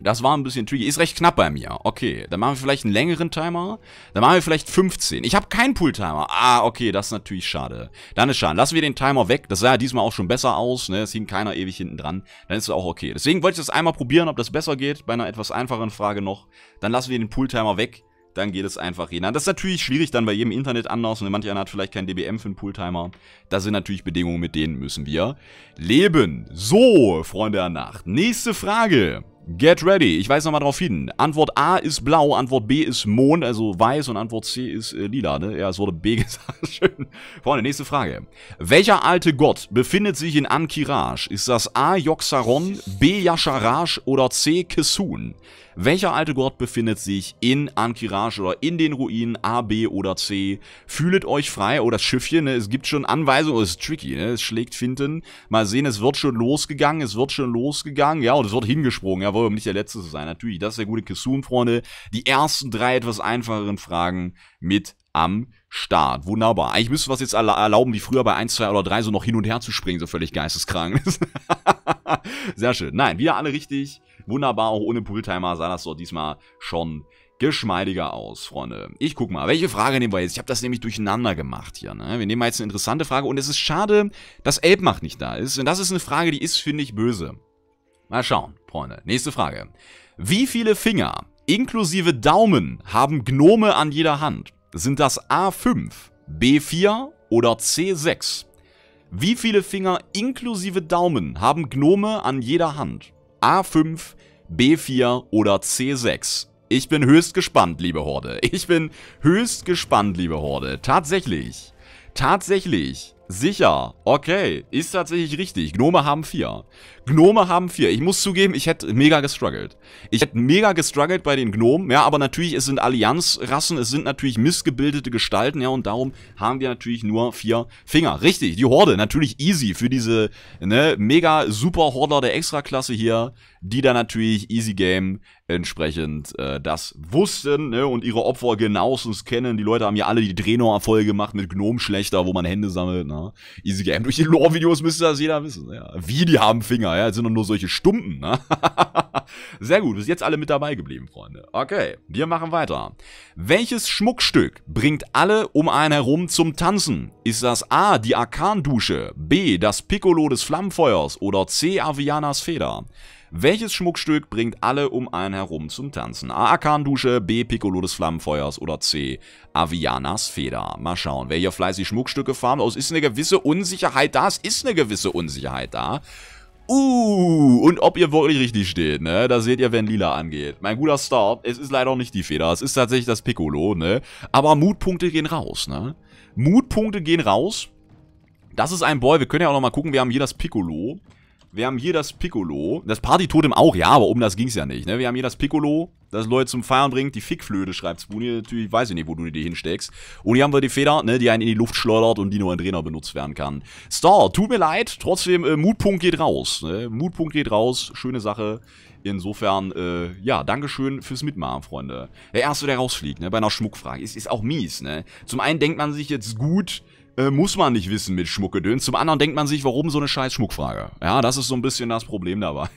Das war ein bisschen tricky. Ist recht knapp bei mir. Okay, dann machen wir vielleicht einen längeren Timer. Dann machen wir vielleicht 15. Ich habe keinen Pool-Timer. Ah, okay, das ist natürlich schade. Dann ist schade. Lassen wir den Timer weg. Das sah ja diesmal auch schon besser aus. Ne? Es hing keiner ewig hinten dran. Dann ist es auch okay. Deswegen wollte ich das einmal probieren, ob das besser geht. Bei einer etwas einfacheren Frage noch. Dann lassen wir den Pool-Timer weg dann geht es einfach hin. Das ist natürlich schwierig dann bei jedem Internet anders und ne, manch einer hat vielleicht kein DBM für einen Pool-Timer. Das sind natürlich Bedingungen, mit denen müssen wir leben. So, Freunde der Nacht. Nächste Frage. Get ready. Ich weiß nochmal drauf hin. Antwort A ist blau, Antwort B ist Mond, also weiß und Antwort C ist äh, lila, ne? Ja, es wurde B gesagt. Schön. Freunde, nächste Frage. Welcher alte Gott befindet sich in Ankiraj? Ist das A. Yoxaron, B. Yasharash oder C. Kesun? Welcher alte Gott befindet sich in Ankirage oder in den Ruinen A, B oder C? Fühlet euch frei. Oh, das Schiffchen, ne? es gibt schon Anweisungen. Oh, es ist tricky, ne? es schlägt Finten. Mal sehen, es wird schon losgegangen, es wird schon losgegangen. Ja, und es wird hingesprungen. Ja, wollen um nicht der Letzte zu sein. Natürlich, das ist der gute Kassun, Freunde. Die ersten drei etwas einfacheren Fragen mit am Start. Wunderbar. Eigentlich müsste wir es jetzt erlauben, wie früher bei 1, 2 oder 3 so noch hin und her zu springen, so völlig geisteskrank. Sehr schön. Nein, wieder alle richtig. Wunderbar, auch ohne Pooltimer sah das doch diesmal schon geschmeidiger aus, Freunde. Ich guck mal, welche Frage nehmen wir jetzt? Ich habe das nämlich durcheinander gemacht hier. Ne? Wir nehmen mal jetzt eine interessante Frage und es ist schade, dass Elbmacht nicht da ist. Denn das ist eine Frage, die ist, finde ich, böse. Mal schauen, Freunde. Nächste Frage. Wie viele Finger inklusive Daumen haben Gnome an jeder Hand? Sind das A5, B4 oder C6? Wie viele Finger inklusive Daumen haben Gnome an jeder Hand? A5, B4 oder C6. Ich bin höchst gespannt, liebe Horde. Ich bin höchst gespannt, liebe Horde. Tatsächlich. Tatsächlich. Sicher. Okay. Ist tatsächlich richtig. Gnome haben vier. Gnome haben vier. Ich muss zugeben, ich hätte mega gestruggelt. Ich hätte mega gestruggelt bei den Gnomen. Ja, aber natürlich, es sind Allianzrassen. Es sind natürlich missgebildete Gestalten. Ja, und darum haben wir natürlich nur vier Finger. Richtig. Die Horde. Natürlich easy für diese, ne, mega super Hordler der Extraklasse hier. Die da natürlich easy game entsprechend äh, das wussten ne, und ihre Opfer genauestens kennen. Die Leute haben ja alle die Drenor-Erfolge gemacht mit gnom wo man Hände sammelt. Ne? Easy Game. Durch die Lore-Videos müsste das jeder wissen. Ja. Wie, die haben Finger, ja. das sind doch nur solche Stumpen. Ne? Sehr gut, bis jetzt alle mit dabei geblieben, Freunde. Okay, wir machen weiter. Welches Schmuckstück bringt alle um einen herum zum Tanzen? Ist das A, die Arkandusche, B, das Piccolo des Flammenfeuers oder C, Avianas Feder? Welches Schmuckstück bringt alle um einen herum zum Tanzen? A. Arkandusche, B. Piccolo des Flammenfeuers oder C. Avianas Feder. Mal schauen, wer hier fleißig Schmuckstücke farmt. Oh, Es ist eine gewisse Unsicherheit da. Es ist eine gewisse Unsicherheit da. Uh, und ob ihr wirklich richtig steht, ne? Da seht ihr, wenn Lila angeht. Mein guter Start. es ist leider auch nicht die Feder. Es ist tatsächlich das Piccolo, ne? Aber Mutpunkte gehen raus, ne? Mutpunkte gehen raus. Das ist ein Boy. Wir können ja auch nochmal gucken. Wir haben hier das Piccolo. Wir haben hier das Piccolo. Das Party-Totem auch, ja, aber um das ging's ja nicht, ne? Wir haben hier das Piccolo, das Leute zum Feiern bringt. Die Fickflöte, schreibt Spoonie. Natürlich weiß ich nicht, wo du die hinsteckst. Und hier haben wir die Feder, ne, die einen in die Luft schleudert und die nur ein Trainer benutzt werden kann. Star, tut mir leid. Trotzdem, äh, Mutpunkt geht raus. Ne? Mutpunkt geht raus. Schöne Sache. Insofern, äh, ja, Dankeschön fürs Mitmachen, Freunde. Der Erste, der rausfliegt, ne, bei einer Schmuckfrage, ist, ist auch mies, ne. Zum einen denkt man sich jetzt gut, äh, muss man nicht wissen mit Schmuckgedöns. Zum anderen denkt man sich, warum so eine scheiß Schmuckfrage? Ja, das ist so ein bisschen das Problem dabei.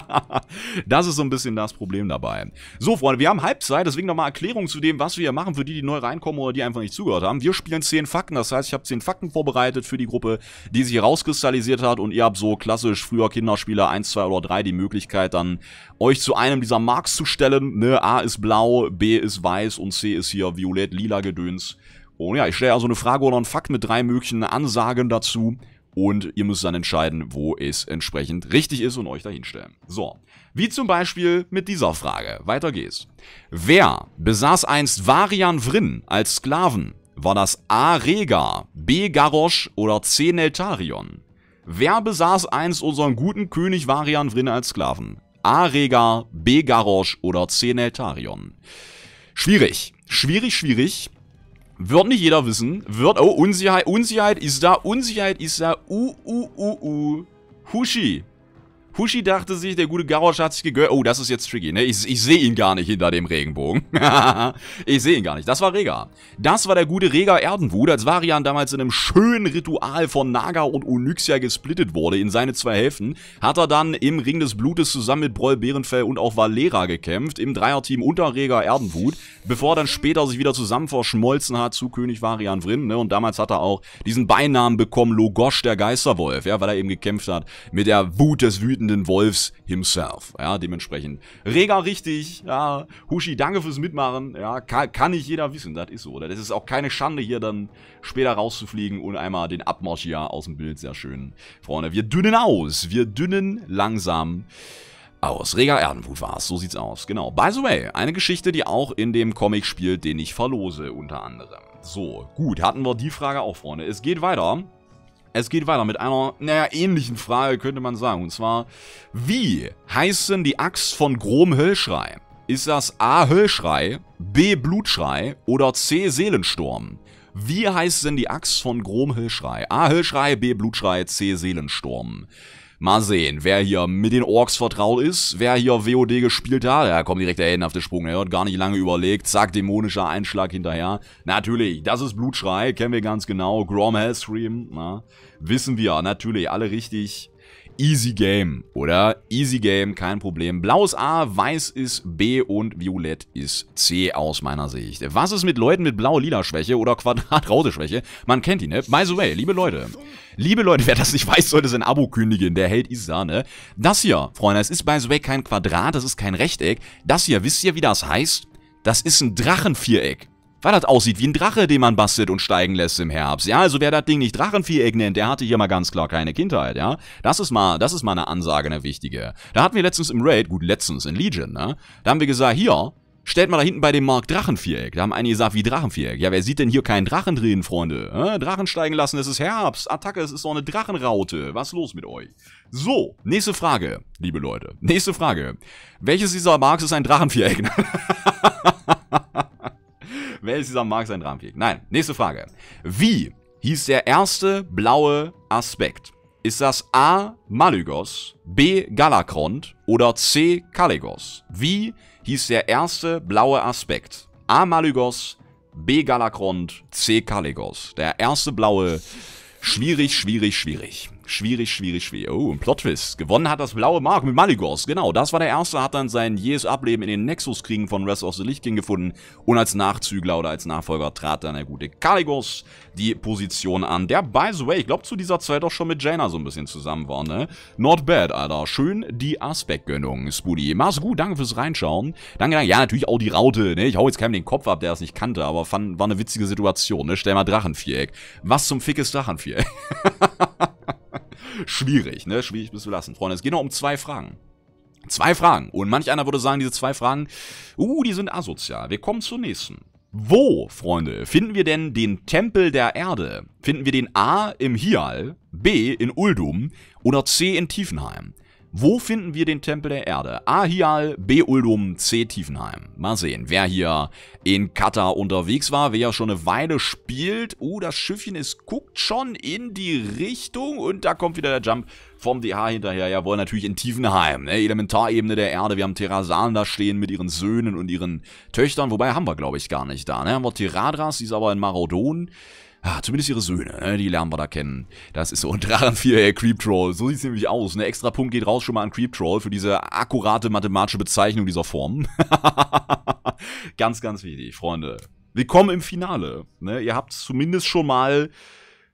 das ist so ein bisschen das Problem dabei. So, Freunde, wir haben Halbzeit, deswegen nochmal Erklärung zu dem, was wir hier machen, für die, die neu reinkommen oder die einfach nicht zugehört haben. Wir spielen 10 Fakten, das heißt, ich habe 10 Fakten vorbereitet für die Gruppe, die sich rauskristallisiert hat und ihr habt so klassisch früher Kinderspieler 1, 2 oder 3 die Möglichkeit, dann euch zu einem dieser Marks zu stellen. Ne, A ist blau, B ist weiß und C ist hier violett-lila Gedöns. Und oh ja, ich stelle also eine Frage oder einen Fakt mit drei möglichen Ansagen dazu. Und ihr müsst dann entscheiden, wo es entsprechend richtig ist und euch dahin stellen. So, wie zum Beispiel mit dieser Frage. Weiter geht's. Wer besaß einst Varian Vrin als Sklaven? War das A. Rega, B. Garrosh oder C. Neltarion? Wer besaß einst unseren guten König Varian Vrin als Sklaven? A. Rega, B. Garrosh oder C. Neltarion? Schwierig. Schwierig, schwierig. Wird nicht jeder wissen. Wird, oh, Unsicherheit, Unsicherheit ist da, Unsicherheit ist da. Uh, uh, uh, uh. Hushi. Hushi dachte sich, der gute Garrosch hat sich gegönnt. Oh, das ist jetzt tricky, ne? Ich, ich sehe ihn gar nicht hinter dem Regenbogen. ich sehe ihn gar nicht. Das war Rega. Das war der gute Rega Erdenwut, als Varian damals in einem schönen Ritual von Naga und Onyxia gesplittet wurde in seine zwei Hälften, hat er dann im Ring des Blutes zusammen mit Broll Bärenfell und auch Valera gekämpft, im Dreierteam unter Rega Erdenwut, bevor er dann später sich wieder zusammen verschmolzen hat zu König Varian Vrin, ne? Und damals hat er auch diesen Beinamen bekommen, Logosch der Geisterwolf, ja, weil er eben gekämpft hat mit der Wut des wütenden wütenden Wolfs himself. Ja, dementsprechend. Rega richtig, ja. Hushi, danke fürs Mitmachen. Ja, kann, kann nicht jeder wissen, das ist so, oder? Das ist auch keine Schande, hier dann später rauszufliegen und einmal den Abmarsch hier aus dem Bild. Sehr schön, Freunde. Wir dünnen aus. Wir dünnen langsam aus. Rega Erdenwut war es. so sieht's aus. Genau. By the way, eine Geschichte, die auch in dem Comic spielt, den ich verlose, unter anderem. So, gut, hatten wir die Frage auch, Freunde. Es geht weiter es geht weiter mit einer, naja, ähnlichen Frage, könnte man sagen. Und zwar, wie heißt denn die Axt von Grom Höllschrei? Ist das A. Höllschrei, B. Blutschrei oder C. Seelensturm? Wie heißt denn die Axt von Grom Höllschrei? A. Höllschrei, B. Blutschrei, C. Seelensturm. Mal sehen, wer hier mit den Orks vertraut ist, wer hier WOD gespielt hat. Ja, kommt direkt der auf den Sprung. Er ne? hat gar nicht lange überlegt. Zack, dämonischer Einschlag hinterher. Natürlich, das ist Blutschrei, kennen wir ganz genau. Grom Hellstream, na, wissen wir. Natürlich, alle richtig easy game, oder? Easy game, kein Problem. Blau ist A, weiß ist B und violett ist C aus meiner Sicht. Was ist mit Leuten mit blau-lila Schwäche oder quadrat raute Schwäche? Man kennt die, ne? By the way, liebe Leute, liebe Leute, wer das nicht weiß, sollte sein Abo kündigen. Der Held ist da, ne? Das hier, Freunde, es ist by the way kein Quadrat, das ist kein Rechteck. Das hier, wisst ihr, wie das heißt? Das ist ein Drachenviereck weil das aussieht wie ein Drache, den man bastelt und steigen lässt im Herbst. Ja, also wer das Ding nicht Drachenviereck nennt, der hatte hier mal ganz klar keine Kindheit, ja. Das ist mal, das ist mal eine Ansage, eine wichtige. Da hatten wir letztens im Raid, gut, letztens in Legion, ne? Da haben wir gesagt, hier, stellt mal da hinten bei dem Markt Drachenviereck. Da haben einige gesagt, wie Drachenviereck. Ja, wer sieht denn hier keinen Drachen drin, Freunde? Äh, Drachen steigen lassen, es ist Herbst. Attacke, es ist so eine Drachenraute. Was ist los mit euch? So, nächste Frage, liebe Leute. Nächste Frage. Welches dieser Marks ist ein Drachenviereck? Welches dieser Markt sein Rahmenweg? Nein. Nächste Frage. Wie hieß der erste blaue Aspekt? Ist das A. Malygos, B. Galakrond oder C. Kaligos? Wie hieß der erste blaue Aspekt? A. Malygos, B. Galakrond, C. Kaligos. Der erste blaue. Schwierig, schwierig, schwierig. Schwierig, schwierig, schwierig. Oh, ein Plot-Twist. Gewonnen hat das blaue Mark mit Maligos. Genau, das war der erste, hat dann sein jähes Ableben in den Nexus-Kriegen von Wrath of the Licht King gefunden. Und als Nachzügler oder als Nachfolger trat dann der gute Caligos die Position an. Der, by the way, ich glaube zu dieser Zeit auch schon mit Jaina so ein bisschen zusammen war, ne? Not bad, Alter. Schön die Aspektgönnung, Spoody. Mach's gut, danke fürs Reinschauen. Danke, danke. Ja, natürlich auch die Raute, ne? Ich hau jetzt keinem den Kopf ab, der das nicht kannte, aber fand, war eine witzige Situation, ne? Stell mal Drachenviereck. Was zum Fick ist Drachenviereck? Schwierig, ne? Schwierig bis zu lassen. Freunde, es geht noch um zwei Fragen. Zwei Fragen. Und manch einer würde sagen, diese zwei Fragen, uh, die sind asozial. Wir kommen zur nächsten. Wo, Freunde, finden wir denn den Tempel der Erde? Finden wir den A im Hial, B in Uldum oder C in Tiefenheim? Wo finden wir den Tempel der Erde? A. Hial, B. Uldum, C. Tiefenheim. Mal sehen, wer hier in Katar unterwegs war, wer ja schon eine Weile spielt. Uh, das Schiffchen ist, guckt schon in die Richtung und da kommt wieder der Jump vom DH hinterher. Jawohl, natürlich in Tiefenheim, ne? Elementarebene der Erde. Wir haben Terrasalen da stehen mit ihren Söhnen und ihren Töchtern. Wobei haben wir, glaube ich, gar nicht da. Ne? Haben wir Tiradras, die ist aber in Marodon. Ah, zumindest ihre Söhne, ne? die lernen wir da kennen. Das ist so. Und Drachen 4, ey, Creeptroll. So sieht's nämlich aus. Ne, extra Punkt geht raus schon mal an Creeptroll für diese akkurate mathematische Bezeichnung dieser Form. ganz, ganz wichtig, Freunde. Willkommen im Finale. Ne? Ihr habt zumindest schon mal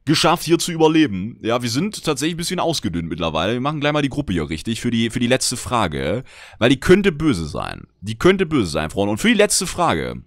geschafft, hier zu überleben. Ja, wir sind tatsächlich ein bisschen ausgedünnt mittlerweile. Wir machen gleich mal die Gruppe hier richtig für die, für die letzte Frage. Weil die könnte böse sein. Die könnte böse sein, Freunde. Und für die letzte Frage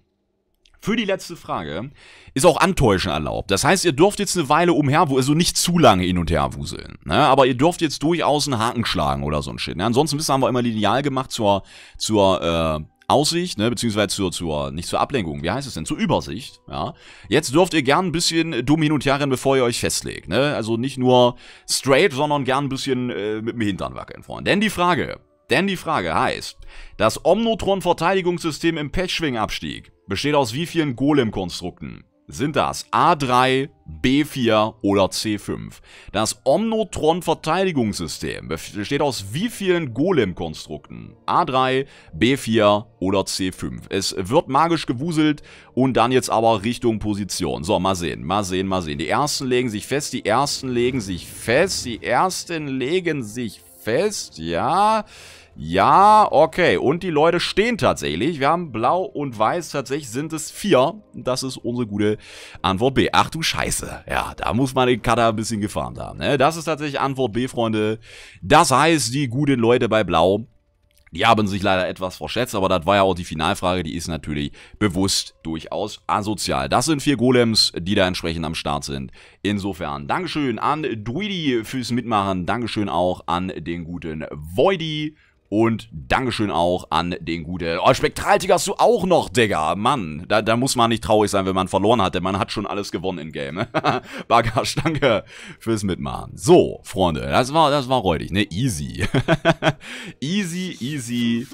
für die letzte Frage ist auch Antäuschen erlaubt. Das heißt, ihr dürft jetzt eine Weile umher, also nicht zu lange hin und her wuseln. Ne? Aber ihr dürft jetzt durchaus einen Haken schlagen oder so ein Shit. Ne? Ansonsten bisher haben wir immer lineal gemacht zur, zur äh, Aussicht, ne? beziehungsweise zur, zur, nicht zur Ablenkung, wie heißt es denn? Zur Übersicht. Ja? Jetzt dürft ihr gern ein bisschen dumm hin und her rennen, bevor ihr euch festlegt. Ne? Also nicht nur straight, sondern gern ein bisschen äh, mit dem Hintern wackeln, Freunde. Denn die Frage denn die Frage heißt, das Omnotron-Verteidigungssystem im Pechschwingabstieg besteht aus wie vielen Golem-Konstrukten? Sind das A3, B4 oder C5? Das Omnotron-Verteidigungssystem besteht aus wie vielen Golem-Konstrukten? A3, B4 oder C5? Es wird magisch gewuselt und dann jetzt aber Richtung Position. So, mal sehen, mal sehen, mal sehen. Die Ersten legen sich fest, die Ersten legen sich fest, die Ersten legen sich fest, ja... Ja, okay. Und die Leute stehen tatsächlich. Wir haben blau und weiß. Tatsächlich sind es vier. Das ist unsere gute Antwort B. Ach du Scheiße. Ja, da muss man den Cutter ein bisschen gefahren haben. Ne? Das ist tatsächlich Antwort B, Freunde. Das heißt, die guten Leute bei blau die haben sich leider etwas verschätzt, aber das war ja auch die Finalfrage, die ist natürlich bewusst durchaus asozial. Das sind vier Golems, die da entsprechend am Start sind. Insofern, Dankeschön an Druidi fürs Mitmachen, Dankeschön auch an den guten Voidi und Dankeschön auch an den guten... Oh, Spektraltiger hast du auch noch, Digga. Mann, da, da muss man nicht traurig sein, wenn man verloren hat, denn man hat schon alles gewonnen in Game. Bagasch, danke fürs Mitmachen. So, Freunde, das war, das war räudig, ne? Easy. easy, easy.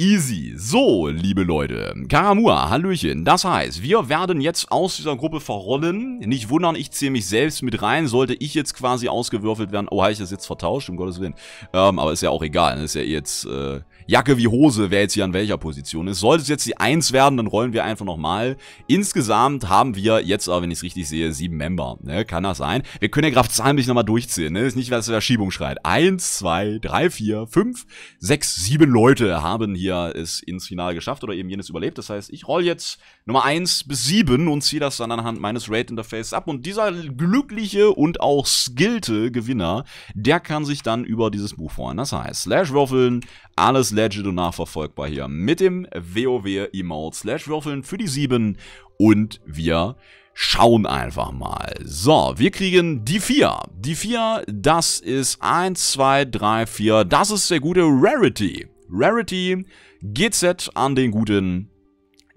Easy. So, liebe Leute. Karamua, Hallöchen. Das heißt, wir werden jetzt aus dieser Gruppe verrollen. Nicht wundern, ich ziehe mich selbst mit rein. Sollte ich jetzt quasi ausgewürfelt werden. Oh, habe ich das jetzt vertauscht? Um Gottes Willen. Ähm, aber ist ja auch egal. Ne? ist ja jetzt... Äh Jacke wie Hose, wer jetzt hier an welcher Position ist. Sollte es jetzt die 1 werden, dann rollen wir einfach nochmal. Insgesamt haben wir jetzt, aber, wenn ich es richtig sehe, 7 Member. Ne? Kann das sein? Wir können ja gerade zahlenlich nochmal durchzählen. Ne? Ist nicht, was der Schiebung schreit. 1, 2, 3, 4, 5, 6, 7 Leute haben hier es ins Finale geschafft oder eben jenes überlebt. Das heißt, ich roll jetzt Nummer 1 bis 7 und ziehe das dann anhand meines Raid-Interfaces ab. Und dieser glückliche und auch skillte Gewinner, der kann sich dann über dieses Buch freuen. Das heißt, Slash würfeln, alles legit und nachverfolgbar hier mit dem WoW-Emote slash Würfeln für die 7 und wir schauen einfach mal. So, wir kriegen die 4. Die 4, das ist 1, 2, 3, 4. Das ist der gute Rarity. Rarity GZ an den guten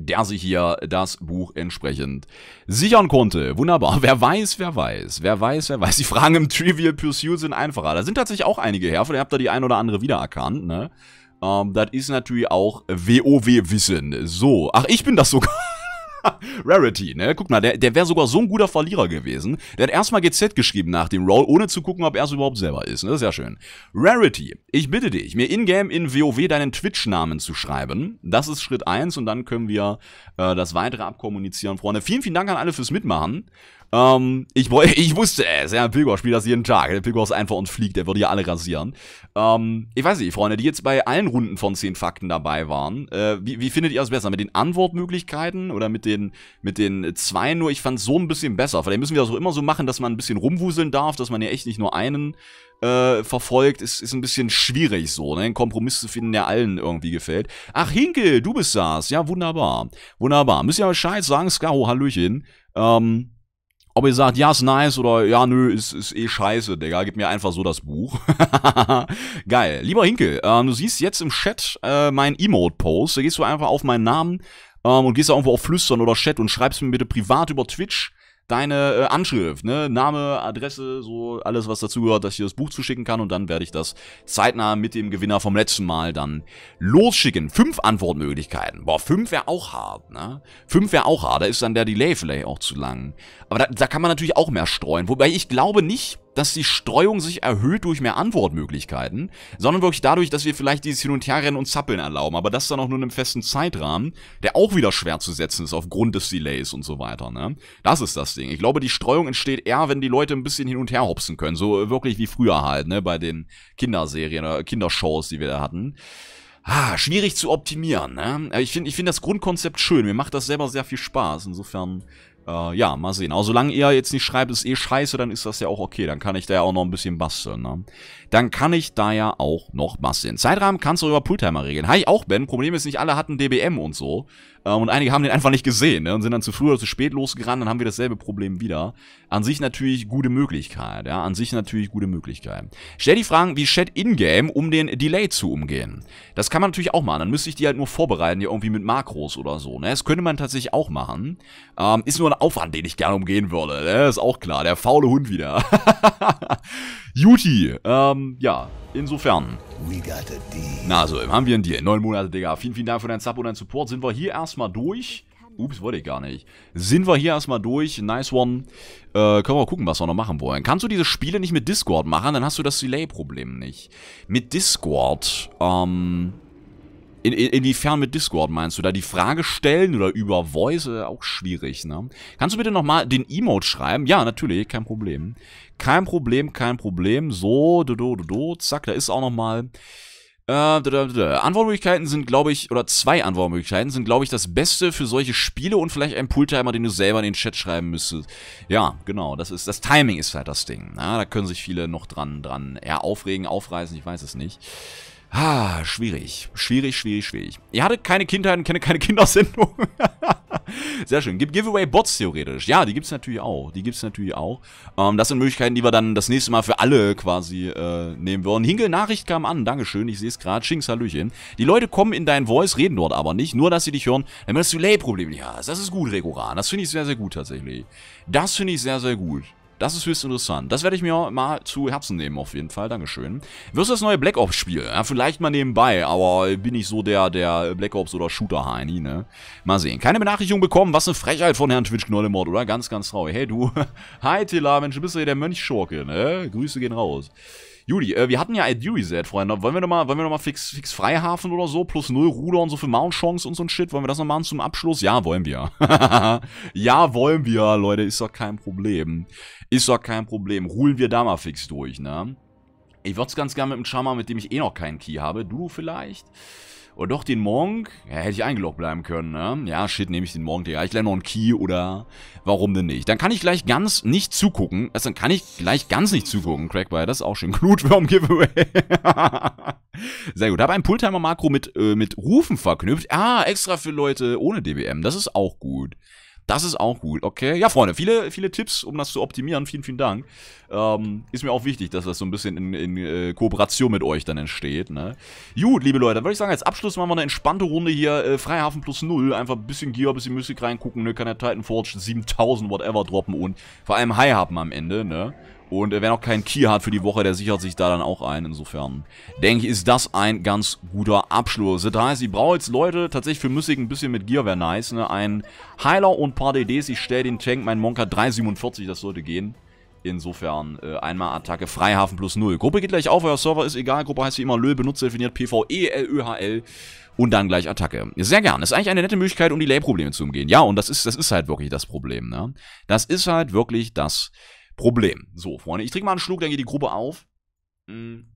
der sich hier das Buch entsprechend sichern konnte. Wunderbar. Wer weiß, wer weiß. Wer weiß, wer weiß. Die Fragen im Trivial Pursuit sind einfacher. Da sind tatsächlich auch einige her. Vielleicht habt ihr die ein oder andere wiedererkannt, ne? Ähm, das ist natürlich auch WoW-Wissen. So. Ach, ich bin das sogar. Rarity, ne? Guck mal, der, der wäre sogar so ein guter Verlierer gewesen. Der hat erstmal GZ geschrieben nach dem Roll, ohne zu gucken, ob er es überhaupt selber ist. Ne? Das ist ja schön. Rarity, ich bitte dich, mir in-game in WoW deinen Twitch-Namen zu schreiben. Das ist Schritt 1 und dann können wir äh, das weitere abkommunizieren, Freunde. Vielen, vielen Dank an alle fürs Mitmachen. Ähm, ich, ich wusste es, ja, Pilgor spielt das jeden Tag. Der Pilgor ist einfach und fliegt, der würde ja alle rasieren. Ähm, ich weiß nicht, Freunde, die jetzt bei allen Runden von 10 Fakten dabei waren, äh, wie, wie findet ihr das besser? Mit den Antwortmöglichkeiten oder mit den, mit den zwei nur? Ich fand so ein bisschen besser. Vielleicht müssen wir das auch immer so machen, dass man ein bisschen rumwuseln darf, dass man ja echt nicht nur einen äh, verfolgt, ist, ist ein bisschen schwierig so, ne? Einen Kompromiss zu finden, der allen irgendwie gefällt. Ach, Hinkel, du bist das. Ja, wunderbar. Wunderbar. Müsst ihr aber Scheiß sagen, Skaro, Hallöchen. Ähm, ob ihr sagt, ja, ist nice oder ja, nö, ist, ist eh scheiße, Digga, gib mir einfach so das Buch. Geil. Lieber Hinkel, äh, du siehst jetzt im Chat äh, meinen Emote-Post. Da gehst du einfach auf meinen Namen ähm, und gehst da irgendwo auf Flüstern oder Chat und schreibst mir bitte privat über Twitch deine äh, Anschrift, ne? Name, Adresse, so alles, was dazugehört, dass ich dir das Buch zuschicken kann. Und dann werde ich das zeitnah mit dem Gewinner vom letzten Mal dann losschicken. Fünf Antwortmöglichkeiten. Boah, fünf wäre auch hart, ne? Fünf wäre auch hart. Da ist dann der Delay vielleicht auch zu lang. Aber da, da kann man natürlich auch mehr streuen. Wobei ich glaube nicht, dass die Streuung sich erhöht durch mehr Antwortmöglichkeiten, sondern wirklich dadurch, dass wir vielleicht dieses Hin- und Herrennen und Zappeln erlauben, aber das dann auch nur in einem festen Zeitrahmen, der auch wieder schwer zu setzen ist aufgrund des Delays und so weiter, ne? Das ist das Ding. Ich glaube, die Streuung entsteht eher, wenn die Leute ein bisschen hin und her hopsen können, so äh, wirklich wie früher halt, ne, bei den Kinderserien oder Kindershows, die wir da hatten. Ah, schwierig zu optimieren, ne? Äh, ich finde ich finde das Grundkonzept schön, mir macht das selber sehr viel Spaß, insofern äh, ja, mal sehen. Aber solange ihr jetzt nicht schreibt, ist eh scheiße, dann ist das ja auch okay. Dann kann ich da ja auch noch ein bisschen basteln, ne? Dann kann ich da ja auch noch basteln. Zeitrahmen kannst du über Pooltimer regeln. Hi, auch Ben. Problem ist, nicht alle hatten DBM und so. Äh, und einige haben den einfach nicht gesehen, ne? Und sind dann zu früh oder zu spät losgerannt. Dann haben wir dasselbe Problem wieder. An sich natürlich gute Möglichkeit, ja? An sich natürlich gute Möglichkeit. Stell die Fragen wie Chat in-game, um den Delay zu umgehen. Das kann man natürlich auch machen. Dann müsste ich die halt nur vorbereiten, ja irgendwie mit Makros oder so, ne? Das könnte man tatsächlich auch machen. Ähm, ist nur ein Aufwand, den ich gerne umgehen würde. Ne? Ist auch klar, der faule Hund wieder. Juti, ähm, ja, insofern. Na so, haben wir einen Deal. Neun Monate, Digga. Vielen, vielen Dank für deinen Sub und deinen Support. Sind wir hier erstmal durch. Ups, wollte ich gar nicht. Sind wir hier erstmal durch. Nice one. Äh, können wir mal gucken, was wir noch machen wollen. Kannst du diese Spiele nicht mit Discord machen? Dann hast du das Delay-Problem nicht. Mit Discord, ähm... In, in, inwiefern mit Discord meinst du? Da die Frage stellen oder über Voice? Äh, auch schwierig, ne? Kannst du bitte nochmal den Emote schreiben? Ja, natürlich, kein Problem. Kein Problem, kein Problem. So, do, do, do, do. zack, da ist auch nochmal. Äh, da, da, da. Antwortmöglichkeiten sind, glaube ich, oder zwei Antwortmöglichkeiten sind, glaube ich, das Beste für solche Spiele und vielleicht ein Pooltimer, den du selber in den Chat schreiben müsstest. Ja, genau, das ist, das Timing ist halt das Ding. Na, ne? da können sich viele noch dran, dran, eher aufregen, aufreißen, ich weiß es nicht. Ah, schwierig. Schwierig, schwierig, schwierig. Ihr hattet keine Kindheit und kennt keine Kindersendung. Sehr schön. Gibt Giveaway-Bots theoretisch. Ja, die gibt es natürlich auch. Die gibt es natürlich auch. Ähm, das sind Möglichkeiten, die wir dann das nächste Mal für alle quasi äh, nehmen würden. Hinkel, Nachricht kam an. Dankeschön. Ich sehe es gerade. Schings, Hallöchen. Die Leute kommen in deinen Voice, reden dort aber nicht. Nur, dass sie dich hören, damit du Lay-Probleme nicht hast. Das ist gut, Regoran. Das finde ich sehr, sehr gut tatsächlich. Das finde ich sehr, sehr gut. Das ist höchst interessant. Das werde ich mir mal zu Herzen nehmen, auf jeden Fall. Dankeschön. Wirst du das neue Black Ops Spiel? Ja, vielleicht mal nebenbei, aber bin ich so der, der Black Ops oder Shooter Heini, ne? Mal sehen. Keine Benachrichtigung bekommen. Was eine Frechheit von Herrn twitch mod oder? Ganz, ganz traurig. Hey, du. Hi, Tela, Mensch, du bist ja hier der Mönchschurke, ne? Grüße gehen raus. Juli, äh, wir hatten ja Ad Reset, Freunde. Wollen wir nochmal, wollen wir noch mal fix, fix Freihafen oder so? Plus null Ruder und so für Mount Chance und so ein Shit. Wollen wir das nochmal machen zum Abschluss? Ja, wollen wir. ja, wollen wir, Leute. Ist doch kein Problem. Ist doch kein Problem. Ruhen wir da mal fix durch, ne? Ich würde es ganz gerne mit dem Charmer, mit dem ich eh noch keinen Key habe. Du vielleicht? Und doch den Monk? Ja, hätte ich eingeloggt bleiben können, ne? Ja, shit, nehme ich den Monk, Digga. Ich lerne noch einen Key oder warum denn nicht? Dann kann ich gleich ganz nicht zugucken. Also, dann kann ich gleich ganz nicht zugucken, Crackbite. Das ist auch schön. Glutwurm Giveaway. Sehr gut. Habe ein Pulltimer-Makro mit, äh, mit Rufen verknüpft. Ah, extra für Leute ohne DBM. Das ist auch gut. Das ist auch gut, okay. Ja, Freunde, viele, viele Tipps, um das zu optimieren. Vielen, vielen Dank. Ähm, ist mir auch wichtig, dass das so ein bisschen in, in äh, Kooperation mit euch dann entsteht, ne? Gut, liebe Leute, dann würde ich sagen, als Abschluss machen wir eine entspannte Runde hier. Äh, Freihafen plus null. Einfach ein bisschen Gear, ein bisschen Musik reingucken, ne? Kann der Titan Forge 7000 whatever droppen und vor allem High haben am Ende, ne? Und äh, wer noch keinen Key hat für die Woche, der sichert sich da dann auch ein. Insofern denke ich, ist das ein ganz guter Abschluss. Das heißt, ich brauche jetzt Leute tatsächlich für Müssig ein bisschen mit Gear, wäre nice. Ne? Ein Heiler und ein paar DDs. Ich stelle den Tank, mein Monka 347, das sollte gehen. Insofern äh, einmal Attacke, Freihafen plus 0. Gruppe geht gleich auf, euer Server ist egal. Gruppe heißt wie immer Löhl, benutzt definiert PvE, PvELÖHL und dann gleich Attacke. Sehr gern. Das ist eigentlich eine nette Möglichkeit, um die lay probleme zu umgehen. Ja, und das ist, das ist halt wirklich das Problem, ne? Das ist halt wirklich das Problem. So, Freunde, ich trinke mal einen Schluck, dann geht die Gruppe auf. Mhm.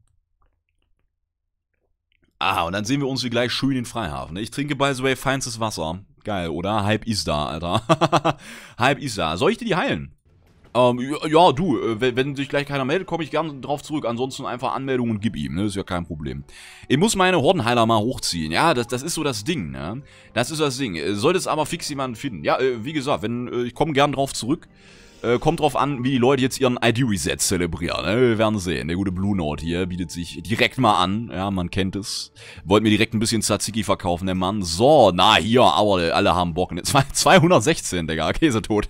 Ah, und dann sehen wir uns wie gleich schön in Freihafen. Ich trinke, by the way, feinstes Wasser. Geil, oder? Hype ist da, Alter. Hype ist da. Soll ich dir die heilen? Ähm, ja, du, äh, wenn, sich gleich keiner meldet, komme ich gerne drauf zurück. Ansonsten einfach Anmeldung und gib ihm, ne? Ist ja kein Problem. Ich muss meine Hordenheiler mal hochziehen. Ja, das, das ist so das Ding, ne? Das ist das Ding. Äh, sollte es aber fix jemanden finden. Ja, äh, wie gesagt, wenn ich komme gern drauf zurück. Äh, kommt drauf an, wie die Leute jetzt ihren ID-Reset zelebrieren. Ne? Wir werden sehen. Der gute Blue Note hier bietet sich direkt mal an. Ja, man kennt es. Wollt mir direkt ein bisschen Tzatziki verkaufen, der Mann. So, na hier, aber alle haben Bock. 216, ne, Digga. Käsetot.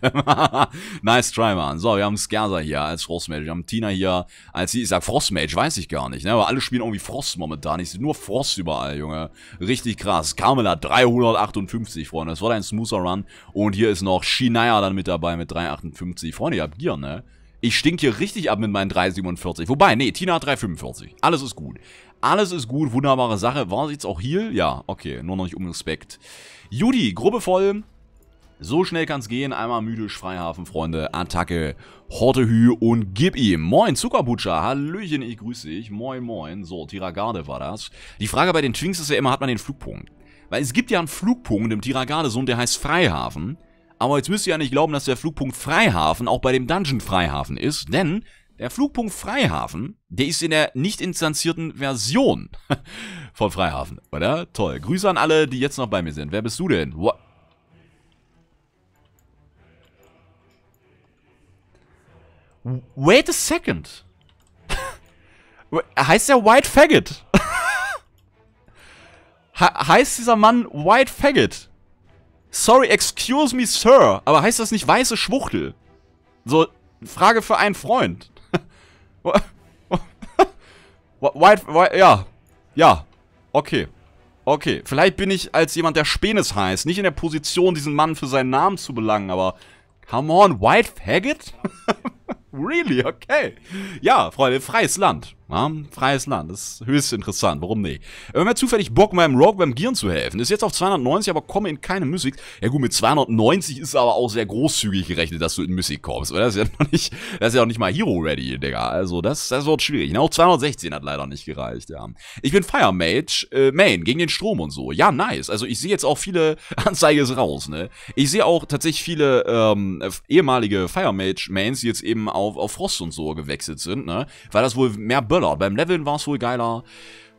nice try, man. So, wir haben Skerser hier als Frostmage. Wir haben Tina hier als sie. Ich sag Frostmage, weiß ich gar nicht. Ne? Aber alle spielen irgendwie Frost momentan. Ich sehe nur Frost überall, Junge. Richtig krass. Carmela 358, Freunde. Das war dein smoother Run. Und hier ist noch Shinaya dann mit dabei mit 358. 347. Freunde, ihr habt Gier, ne? Ich stink hier richtig ab mit meinen 347. Wobei, nee, Tina hat 345. Alles ist gut. Alles ist gut, wunderbare Sache. War sie jetzt auch hier? Ja, okay, nur noch nicht um Respekt. Judy, Gruppe voll. So schnell kann's gehen. Einmal müdisch, Freihafen, Freunde. Attacke, Hortehü und gib ihm. Moin, Zuckerbutscher. Hallöchen, ich grüße dich. Moin, moin. So, Tiragade war das. Die Frage bei den Twinks ist ja immer, hat man den Flugpunkt? Weil es gibt ja einen Flugpunkt im Tiragade-Sohn, der heißt Freihafen. Aber jetzt müsst ihr ja nicht glauben, dass der Flugpunkt Freihafen auch bei dem Dungeon Freihafen ist, denn der Flugpunkt Freihafen, der ist in der nicht instanzierten Version von Freihafen, oder? Toll. Grüße an alle, die jetzt noch bei mir sind. Wer bist du denn? What? Wait a second. heißt der White Faggot? heißt dieser Mann White Faggot? Sorry, excuse me, Sir. Aber heißt das nicht weiße Schwuchtel? So, Frage für einen Freund. White, white, ja. Ja. Okay. Okay. Vielleicht bin ich als jemand, der Spenis heißt, nicht in der Position, diesen Mann für seinen Namen zu belangen, aber. Come on, White Faggot? really? Okay. Ja, Freunde, freies Land. Ja, freies Land, das ist höchst interessant, warum nicht? Wenn mir zufällig Bock meinem Rogue beim Gieren zu helfen, ist jetzt auf 290, aber komme in keine Mystik. Ja gut, mit 290 ist aber auch sehr großzügig gerechnet, dass du in Mystik kommst, oder? Das ist ja noch nicht, das ist ja auch nicht mal Hero-ready, Digga. Also das, das wird schwierig. Auch 216 hat leider nicht gereicht, ja. Ich bin Fire Mage, äh, Main, gegen den Strom und so. Ja, nice. Also ich sehe jetzt auch viele, Anzeige ist raus, ne? Ich sehe auch tatsächlich viele ähm, ehemalige Fire Mage Mains, die jetzt eben auf, auf Frost und so gewechselt sind, ne? Weil das wohl mehr Bur Böller. Beim Leveln war es wohl geiler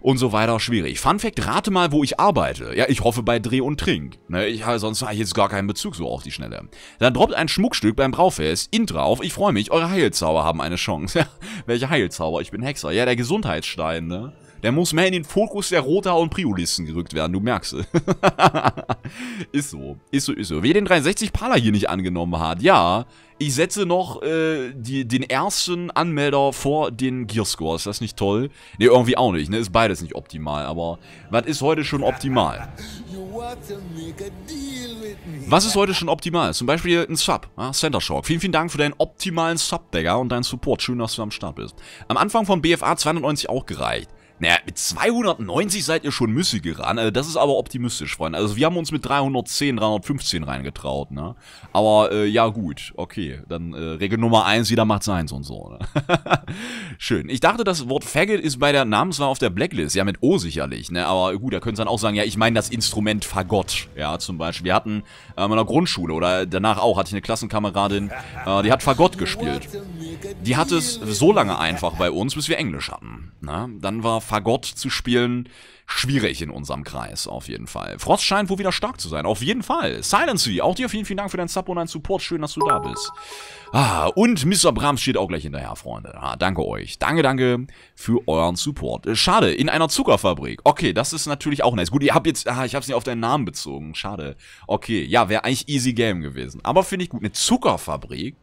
und so weiter schwierig. Fun Fact, rate mal, wo ich arbeite. Ja, ich hoffe bei Dreh und Trink. Ne, ich, also sonst habe ich jetzt gar keinen Bezug so auf die Schnelle. Dann droppt ein Schmuckstück beim Braufest. Intra auf, ich freue mich, eure Heilzauber haben eine Chance. welche Heilzauber? Ich bin Hexer. Ja, der Gesundheitsstein, ne? Der muss mehr in den Fokus der Rota- und Priolisten gerückt werden, du merkst es. ist so, ist so, ist so. Wer den 63 Pala hier nicht angenommen hat, ja, ich setze noch äh, die, den ersten Anmelder vor den Gearscore. Ist das nicht toll? Ne, irgendwie auch nicht. Ne? Ist beides nicht optimal. Aber was ist heute schon optimal? Was ist heute schon optimal? Zum Beispiel ein Sub. Ja, Center Shock. Vielen, vielen Dank für deinen optimalen Sub, Digga. Und deinen Support. Schön, dass du am Start bist. Am Anfang von BFA 92 auch gereicht. Naja, mit 290 seid ihr schon müßig ran. Also das ist aber optimistisch, Freunde. Also wir haben uns mit 310, 315 reingetraut, ne? Aber, äh, ja gut, okay. Dann äh, Regel Nummer 1, jeder macht seins und so, ne? Schön. Ich dachte, das Wort Faggot ist bei der Namenswahl auf der Blacklist. Ja, mit O sicherlich, ne? Aber gut, da könnt ihr dann auch sagen, ja, ich meine das Instrument Fagott, ja, zum Beispiel. Wir hatten äh, in der Grundschule oder danach auch, hatte ich eine Klassenkameradin, äh, die hat Fagott gespielt. Die hatte es so lange einfach bei uns, bis wir Englisch hatten, ne? Dann war Fagott zu spielen, schwierig in unserem Kreis, auf jeden Fall. Frost scheint wohl wieder stark zu sein, auf jeden Fall. Silency, auch dir vielen, vielen Dank für deinen Sub und deinen Support. Schön, dass du da bist. Ah, und Mr. Brahms steht auch gleich hinterher, Freunde. Ah, danke euch. Danke, danke für euren Support. Äh, schade, in einer Zuckerfabrik. Okay, das ist natürlich auch nice. Gut, ihr habt jetzt, ah, ich hab's nicht auf deinen Namen bezogen. Schade. Okay, ja, wäre eigentlich easy game gewesen. Aber finde ich gut, eine Zuckerfabrik.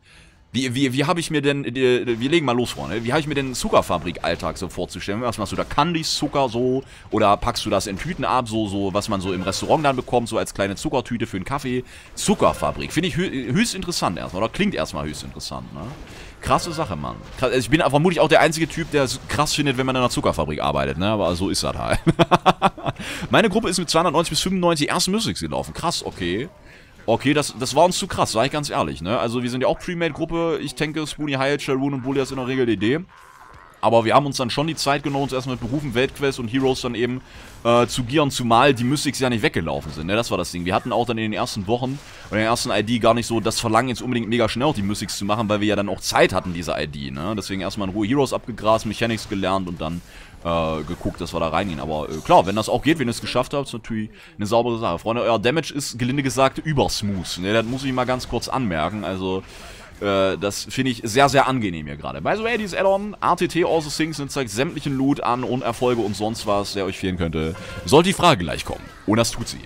Wie, wie, wie habe ich mir denn, wir legen mal los, vor, ne? wie habe ich mir den Zuckerfabrik-Alltag so vorzustellen? Was machst du da? Candies, Zucker so? Oder packst du das in Tüten ab, so, so, was man so im Restaurant dann bekommt, so als kleine Zuckertüte für einen Kaffee? Zuckerfabrik, finde ich höchst interessant erstmal, oder klingt erstmal höchst interessant, ne? Krasse Sache, Mann. Also ich bin vermutlich auch der einzige Typ, der es krass findet, wenn man in einer Zuckerfabrik arbeitet, ne? Aber so ist das halt. Meine Gruppe ist mit 290 bis 95 ersten Musics gelaufen. Krass, okay. Okay, das, das war uns zu krass, sag ich ganz ehrlich, ne? Also wir sind ja auch Premade-Gruppe. Ich denke, Spoonie, Hyatt, Sharoon und Bully ist in der Regel die Idee. Aber wir haben uns dann schon die Zeit genommen, uns erstmal mit Berufen, Weltquest und Heroes dann eben äh, zu gieren, zumal die Mystics ja nicht weggelaufen sind. Ne? Das war das Ding. Wir hatten auch dann in den ersten Wochen und in der ersten ID gar nicht so das Verlangen, jetzt unbedingt mega schnell auch die Mystics zu machen, weil wir ja dann auch Zeit hatten, diese ID. Ne? Deswegen erstmal in Ruhe Heroes abgegrast, Mechanics gelernt und dann äh, geguckt, dass wir da reingehen. Aber äh, klar, wenn das auch geht, wenn ihr es geschafft habt, ist natürlich eine saubere Sache. Freunde, euer Damage ist, gelinde gesagt, übersmooth. Ne, das muss ich mal ganz kurz anmerken. Also, äh, das finde ich sehr, sehr angenehm hier gerade. By the way, dieses Add-on, ATT Also Things und zeigt sämtlichen Loot an und Erfolge und sonst was, der euch fehlen könnte. Sollte die Frage gleich kommen. Und das tut sie.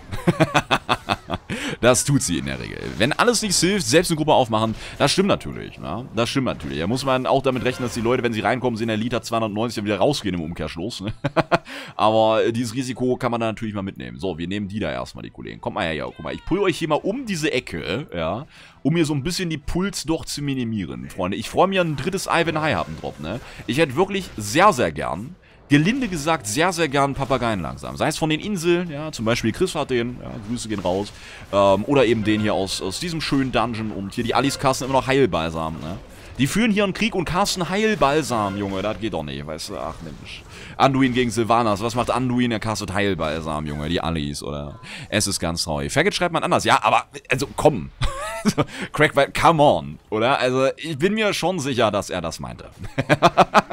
das tut sie in der Regel. Wenn alles nichts hilft, selbst eine Gruppe aufmachen, das stimmt natürlich. Ne? Das stimmt natürlich. Da muss man auch damit rechnen, dass die Leute, wenn sie reinkommen, sind der Liter 290 wieder rausgehen im Umkehrschluss. Ne? Aber dieses Risiko kann man da natürlich mal mitnehmen. So, wir nehmen die da erstmal, die Kollegen. Kommt mal her, ja, guck mal. Ich pull euch hier mal um diese Ecke, ja um mir so ein bisschen die Puls doch zu minimieren, Freunde. Ich freue mich ein drittes Ivan-High-Happen drauf, ne? Ich hätte wirklich sehr, sehr gern gelinde gesagt sehr, sehr gern Papageien langsam. Sei es von den Inseln, ja, zum Beispiel Chris hat den, ja, Grüße gehen raus. Ähm, oder eben den hier aus, aus diesem schönen Dungeon und hier die Alice Carsten immer noch Heilbalsam, ne? Die führen hier einen Krieg und Carsten Heilbalsam, Junge, das geht doch nicht, weißt du, ach Mensch. Anduin gegen Silvanas. Was macht Anduin? Er castet Heilbalsam, Junge. Die Allies oder? Es ist ganz neu. Faggot schreibt man anders. Ja, aber, also, komm. Crack, weil, come on, oder? Also, ich bin mir schon sicher, dass er das meinte.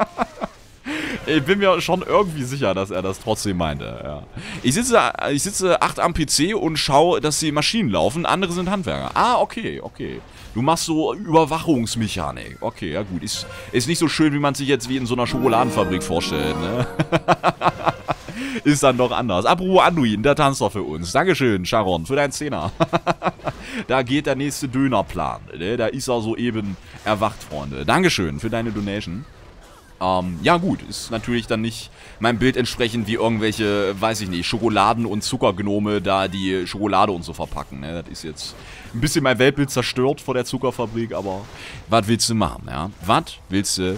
ich bin mir schon irgendwie sicher, dass er das trotzdem meinte. Ja. Ich, sitze, ich sitze acht am PC und schaue, dass die Maschinen laufen. Andere sind Handwerker. Ah, okay, okay. Du machst so Überwachungsmechanik. Okay, ja gut. Ist, ist nicht so schön, wie man sich jetzt wie in so einer Schokoladenfabrik vorstellt, ne? ist dann doch anders. Apropos Anduin, der tanzt doch für uns. Dankeschön, Sharon, für deinen Zehner. da geht der nächste Dönerplan. Ne? Da ist er soeben erwacht, Freunde. Dankeschön für deine Donation. Ähm, ja gut, ist natürlich dann nicht mein Bild entsprechend, wie irgendwelche, weiß ich nicht, Schokoladen- und Zuckergnome da die Schokolade und so verpacken. Ne? Das ist jetzt ein bisschen mein Weltbild zerstört vor der Zuckerfabrik, aber was willst du machen, ja? Was willst du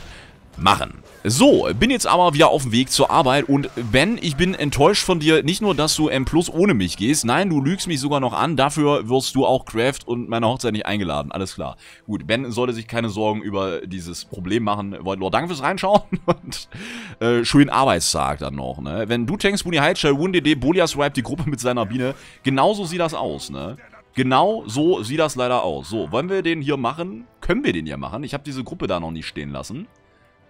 machen? So, bin jetzt aber wieder auf dem Weg zur Arbeit und Ben, ich bin enttäuscht von dir. Nicht nur, dass du M Plus ohne mich gehst, nein, du lügst mich sogar noch an. Dafür wirst du auch Craft und meine Hochzeit nicht eingeladen. Alles klar. Gut, Ben sollte sich keine Sorgen über dieses Problem machen. wollte nur danke fürs Reinschauen und äh, schönen Arbeitstag dann noch, ne? Wenn du tankst, Buni Heidschall, Wundede, Bolia Ripe, die Gruppe mit seiner Biene, genauso sieht das aus, ne? Genau so sieht das leider aus. So, wollen wir den hier machen? Können wir den hier machen? Ich habe diese Gruppe da noch nicht stehen lassen.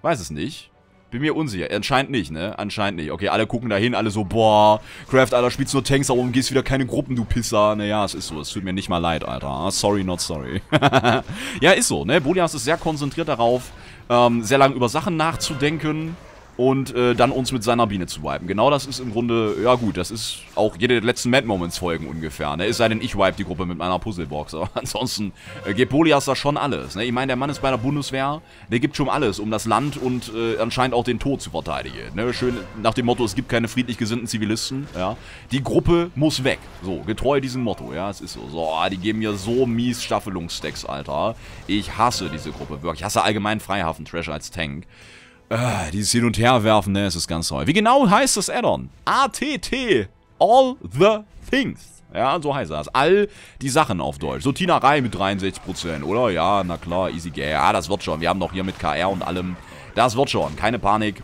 Weiß es nicht. Bin mir unsicher. Anscheinend nicht, ne? Anscheinend nicht. Okay, alle gucken dahin, alle so, boah, Craft, Alter, spielst nur Tanks, aber umgehst wieder keine Gruppen, du Pisser. Naja, es ist so. Es tut mir nicht mal leid, Alter. Ah, sorry, not sorry. ja, ist so, ne? Bolias ist sehr konzentriert darauf, ähm, sehr lange über Sachen nachzudenken und äh, dann uns mit seiner Biene zu wipen. Genau das ist im Grunde, ja gut, das ist auch jede der letzten Mad Moments Folgen ungefähr, ne? Es sei denn, ich wipe die Gruppe mit meiner Puzzlebox, aber ansonsten äh, gibt Bolias da schon alles, ne? Ich meine, der Mann ist bei der Bundeswehr, der gibt schon alles, um das Land und äh, anscheinend auch den Tod zu verteidigen, ne? Schön nach dem Motto, es gibt keine friedlich gesinnten Zivilisten, ja? Die Gruppe muss weg, so, getreu diesem Motto, ja? Es ist so, so, ah, die geben mir so mies Staffelungsstacks, Alter. Ich hasse diese Gruppe, wirklich. Ich hasse allgemein Freihafen-Trash als Tank. Ah, dieses Hin- und Herwerfen, ne, ist das ganz neu. Wie genau heißt das Addon? ATT. All the Things. Ja, so heißt das. All die Sachen auf Deutsch. So Tinerei mit 63%, oder? Ja, na klar, easy game. Ja, ah, das wird schon. Wir haben noch hier mit KR und allem. Das wird schon. Keine Panik.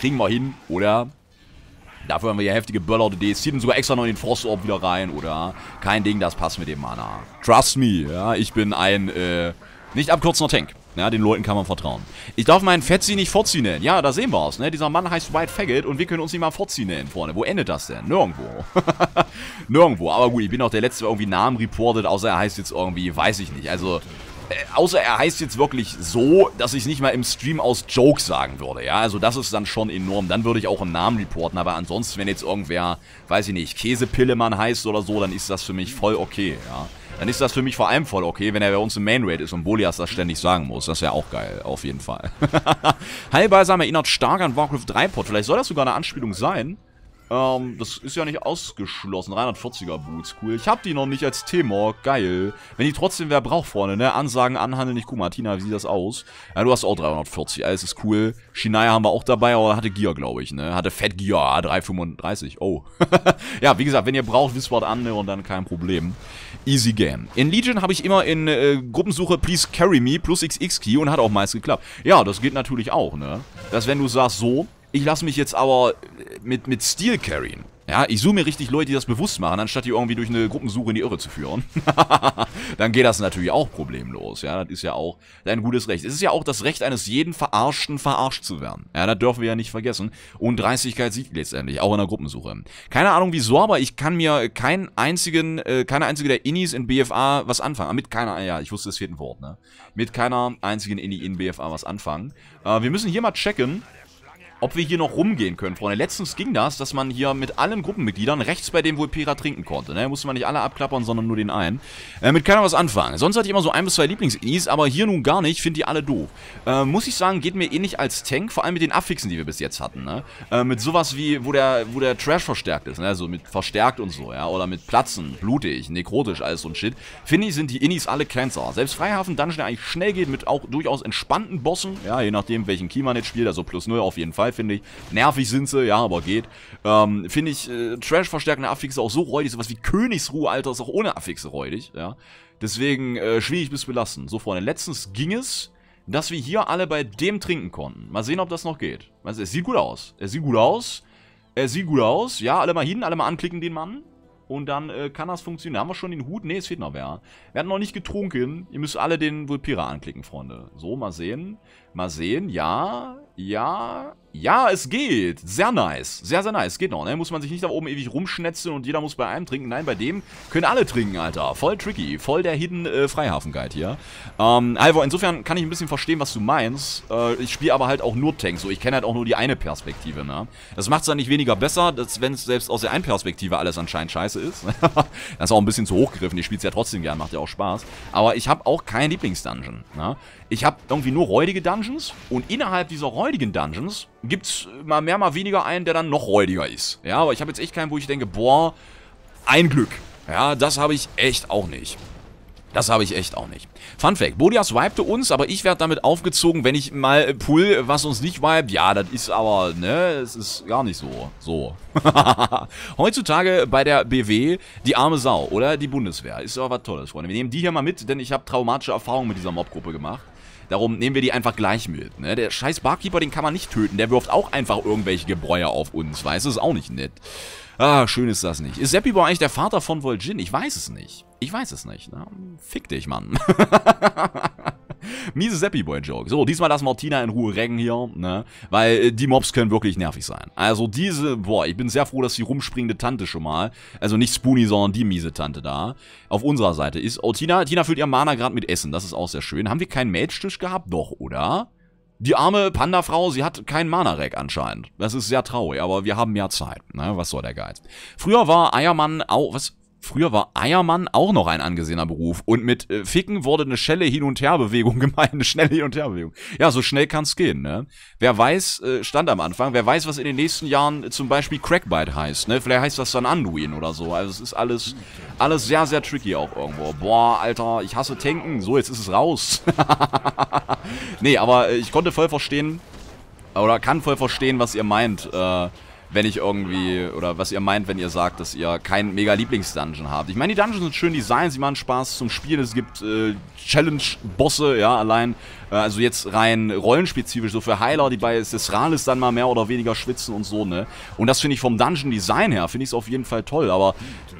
Kriegen wir hin, oder? Dafür haben wir hier heftige Böller DDs. Ziehen sogar extra noch in den Frostorb wieder rein, oder? Kein Ding, das passt mit dem Mana. Trust me, ja. Ich bin ein, äh, nicht abkürzender Tank. Ja, den Leuten kann man vertrauen. Ich darf meinen Fetzi nicht Fotzi nennen. Ja, da sehen wir es, ne? Dieser Mann heißt White Faggot und wir können uns nicht mal Fotzi nennen, vorne. Wo endet das denn? Nirgendwo. Nirgendwo. Aber gut, ich bin auch der Letzte, der irgendwie Namen reportet, außer er heißt jetzt irgendwie, weiß ich nicht. Also, äh, außer er heißt jetzt wirklich so, dass ich es nicht mal im Stream aus Joke sagen würde, ja. Also das ist dann schon enorm. Dann würde ich auch einen Namen reporten, aber ansonsten, wenn jetzt irgendwer, weiß ich nicht, Käsepillemann heißt oder so, dann ist das für mich voll okay, ja dann ist das für mich vor allem voll okay, wenn er bei uns im Main Raid ist und Bolias das ständig sagen muss. Das wäre auch geil, auf jeden Fall. Heilbalsam erinnert stark an Warcraft 3 Port. Vielleicht soll das sogar eine Anspielung sein. Ähm, das ist ja nicht ausgeschlossen. 340er Boots, cool. Ich hab die noch nicht als Temor, geil. Wenn die trotzdem wer braucht vorne, ne? Ansagen, anhandeln, ich guck mal, Tina, wie sieht das aus? Ja, du hast auch 340, alles ist cool. Shinaya haben wir auch dabei, aber hatte Gear, glaube ich, ne? Hatte Fett Gear, 335, oh. ja, wie gesagt, wenn ihr braucht, Wisswort an, ne? Und dann kein Problem. Easy Game. In Legion habe ich immer in äh, Gruppensuche Please Carry Me plus XX Key und hat auch meist geklappt. Ja, das geht natürlich auch, ne? Dass wenn du sagst so, ich lasse mich jetzt aber äh, mit, mit Steel carryen. Ja, ich suche mir richtig Leute, die das bewusst machen, anstatt die irgendwie durch eine Gruppensuche in die Irre zu führen. Dann geht das natürlich auch problemlos. Ja, das ist ja auch dein gutes Recht. Es ist ja auch das Recht eines jeden Verarschten, verarscht zu werden. Ja, das dürfen wir ja nicht vergessen. Und Dreistigkeit sieht letztendlich, auch in der Gruppensuche. Keine Ahnung wieso, aber ich kann mir keinen einzigen, äh, keine einzige der Innis in BFA was anfangen. Ah, mit keiner, ja, ich wusste, das vierte Wort, ne? Mit keiner einzigen Inni in BFA was anfangen. Äh, wir müssen hier mal checken, ob wir hier noch rumgehen können, Freunde. Letztens ging das, dass man hier mit allen Gruppenmitgliedern rechts bei dem Vulpera trinken konnte. Ne? Musste man nicht alle abklappern, sondern nur den einen. Äh, mit keiner was anfangen. Sonst hatte ich immer so ein bis zwei Lieblings-Ease, aber hier nun gar nicht. Finde die alle doof. Äh, muss ich sagen, geht mir ähnlich eh als Tank, vor allem mit den Affixen, die wir bis jetzt hatten. Ne? Äh, mit sowas wie, wo der, wo der Trash verstärkt ist. Ne? So also mit verstärkt und so, ja. Oder mit Platzen, blutig, nekrotisch, alles so ein Shit. Finde ich, sind die Innis alle Cancer. Selbst Freihafen Dungeon, der eigentlich schnell geht, mit auch durchaus entspannten Bossen. Ja, je nachdem, welchen Key man jetzt spielt. Also plus 0 auf jeden Fall geil, finde ich. Nervig sind sie, ja, aber geht. Ähm, finde ich äh, Trash-verstärkende Affixe auch so räudig, sowas wie Königsruhe, Alter, ist auch ohne Affixe räudig, ja. Deswegen äh, schwierig bis belastend. So, Freunde, letztens ging es, dass wir hier alle bei dem trinken konnten. Mal sehen, ob das noch geht. Also, es sieht gut aus. Es sieht gut aus. Es sieht gut aus. Ja, alle mal hin, alle mal anklicken den Mann. Und dann äh, kann das funktionieren. Haben wir schon den Hut? Ne, es fehlt noch wer. Wir hatten noch nicht getrunken. Ihr müsst alle den Vulpira anklicken, Freunde. So, mal sehen. Mal sehen. Ja. Ja. Ja, es geht. Sehr nice. Sehr, sehr nice. Geht noch, ne? Muss man sich nicht da oben ewig rumschnetzeln und jeder muss bei einem trinken. Nein, bei dem können alle trinken, Alter. Voll tricky. Voll der Hidden äh, Freihafen-Guide hier. Ähm, Alvo, insofern kann ich ein bisschen verstehen, was du meinst. Äh, ich spiele aber halt auch nur Tank. So, ich kenne halt auch nur die eine Perspektive, ne? Das macht es dann nicht weniger besser, wenn es selbst aus der einen Perspektive alles anscheinend scheiße ist. das ist auch ein bisschen zu hochgegriffen. Ich spiele es ja trotzdem gern, macht ja auch Spaß. Aber ich habe auch keinen Lieblingsdungeon, ne? Ich habe irgendwie nur räudige Dungeons und innerhalb dieser räudigen Dungeons gibt es mal mehr, mal weniger einen, der dann noch räudiger ist. Ja, aber ich habe jetzt echt keinen, wo ich denke, boah, ein Glück. Ja, das habe ich echt auch nicht. Das habe ich echt auch nicht. Fun Fact, Bodias wipete uns, aber ich werde damit aufgezogen, wenn ich mal pull, was uns nicht wipet. Ja, das ist aber, ne, es ist gar nicht so. So. Heutzutage bei der BW die arme Sau oder die Bundeswehr. Ist aber was Tolles, Freunde. Wir nehmen die hier mal mit, denn ich habe traumatische Erfahrungen mit dieser Mobgruppe gemacht. Darum nehmen wir die einfach gleich mit, ne? Der scheiß Barkeeper, den kann man nicht töten. Der wirft auch einfach irgendwelche Gebräue auf uns, weißt du? Ist auch nicht nett. Ah, schön ist das nicht. Ist Seppi eigentlich der Vater von Vol'jin? Ich weiß es nicht. Ich weiß es nicht, ne? Fick dich, Mann. Miese Seppi-Boy-Joke. So, diesmal lassen wir Tina in Ruhe recken hier, ne? Weil äh, die Mobs können wirklich nervig sein. Also diese, boah, ich bin sehr froh, dass die rumspringende Tante schon mal, also nicht Spoonie, sondern die miese Tante da, auf unserer Seite ist. Oh, Tina, Tina füllt ihr Mana gerade mit Essen, das ist auch sehr schön. Haben wir keinen Mage-Tisch gehabt? Doch, oder? Die arme Panda-Frau, sie hat keinen Mana-Rack anscheinend. Das ist sehr traurig, aber wir haben mehr Zeit. Ne? Was soll der Geiz? Früher war Eiermann auch... Was? Früher war Eiermann auch noch ein angesehener Beruf. Und mit äh, Ficken wurde eine schnelle Hin- und Herbewegung gemeint, eine schnelle Hin- und Herbewegung. Ja, so schnell kann's gehen, ne? Wer weiß, äh, stand am Anfang, wer weiß, was in den nächsten Jahren zum Beispiel Crackbite heißt, ne? Vielleicht heißt das dann Anduin oder so. Also es ist alles, alles sehr, sehr tricky auch irgendwo. Boah, Alter, ich hasse Tanken. So, jetzt ist es raus. nee, aber äh, ich konnte voll verstehen, oder kann voll verstehen, was ihr meint, äh, wenn ich irgendwie, oder was ihr meint, wenn ihr sagt, dass ihr keinen mega Lieblingsdungeon habt. Ich meine, die Dungeons sind schön designt, sie machen Spaß zum Spielen, es gibt äh, Challenge-Bosse, ja, allein äh, also jetzt rein rollenspezifisch, so für Heiler, die bei Sesralis dann mal mehr oder weniger schwitzen und so, ne? Und das finde ich vom Dungeon-Design her, finde ich es auf jeden Fall toll, aber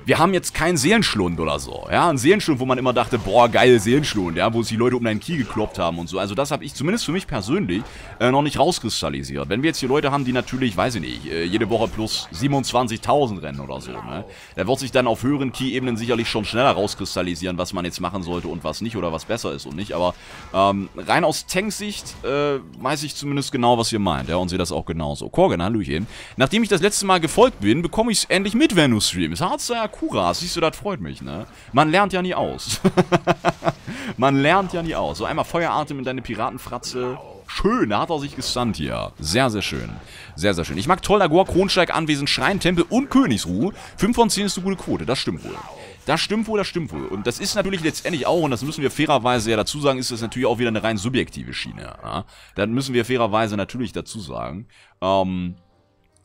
wir haben jetzt keinen Seelenschlund oder so, ja? Ein Seelenschlund, wo man immer dachte, boah, geil, Seelenschlund, ja? Wo sich die Leute um deinen Key gekloppt haben und so. Also das habe ich zumindest für mich persönlich äh, noch nicht rauskristallisiert. Wenn wir jetzt hier Leute haben, die natürlich, weiß ich nicht, äh, jede Woche plus 27.000 rennen oder so, ne? Da wird sich dann auf höheren Key-Ebenen sicherlich schon schneller rauskristallisieren, was man jetzt machen sollte und was nicht oder was besser ist und nicht, aber ähm, rein rein aus Tanksicht äh, weiß ich zumindest genau, was ihr meint, ja, und sehe das auch genauso. Korgan, Hallöchen. Nachdem ich das letzte Mal gefolgt bin, bekomme ich es endlich mit, wenn du streamst. Hardstyle Akura, siehst du, das freut mich, ne? Man lernt ja nie aus. Man lernt ja nie aus. So einmal Feueratem in deine Piratenfratze. Schön, da hat er sich gestunt hier. Sehr, sehr schön. Sehr, sehr schön. Ich mag Tollagor, Kronsteig, Anwesen, Schrein, Tempel und Königsruhe. 5 von 10 ist eine gute Quote, das stimmt wohl. Das stimmt wohl, das stimmt wohl. Und das ist natürlich letztendlich auch, und das müssen wir fairerweise ja dazu sagen, ist das natürlich auch wieder eine rein subjektive Schiene. Ja? Das müssen wir fairerweise natürlich dazu sagen. Ähm,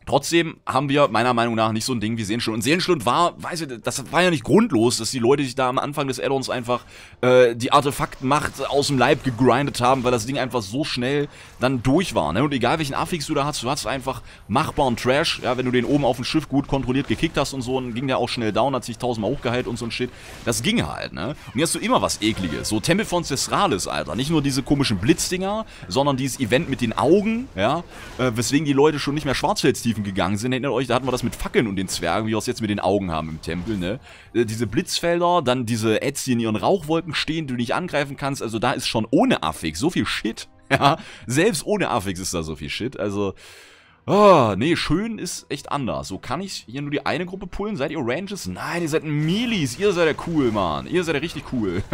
Trotzdem haben wir meiner Meinung nach nicht so ein Ding wie Seelenstund. Und Seelenstund war, weiß ich, das war ja nicht grundlos, dass die Leute sich da am Anfang des Addons einfach äh, die Artefaktmacht aus dem Leib gegrindet haben, weil das Ding einfach so schnell dann durch war. Ne? Und egal welchen Affix du da hast, du hast einfach machbaren Trash. Ja, wenn du den oben auf dem Schiff gut kontrolliert gekickt hast und so, dann ging der auch schnell down, hat sich tausendmal hochgeheilt und so ein Shit. Das ging halt, ne? Und jetzt hast du immer was Ekliges. So Tempel von Cestralis, Alter. Nicht nur diese komischen Blitzdinger, sondern dieses Event mit den Augen, ja, äh, weswegen die Leute schon nicht mehr schwarzfeld Tiefen gegangen sind. Erinnert euch, da hatten wir das mit Fackeln und den Zwergen, wie wir es jetzt mit den Augen haben im Tempel, ne? Äh, diese Blitzfelder, dann diese Ads, die in ihren Rauchwolken stehen, die du nicht angreifen kannst. Also da ist schon ohne Affix so viel Shit. Ja, selbst ohne Affix ist da so viel Shit. Also, Ah, oh, nee, schön ist echt anders. So, kann ich hier nur die eine Gruppe pullen? Seid ihr Ranges? Nein, ihr seid Melis. Ihr seid ja cool, Mann. Ihr seid ja richtig cool.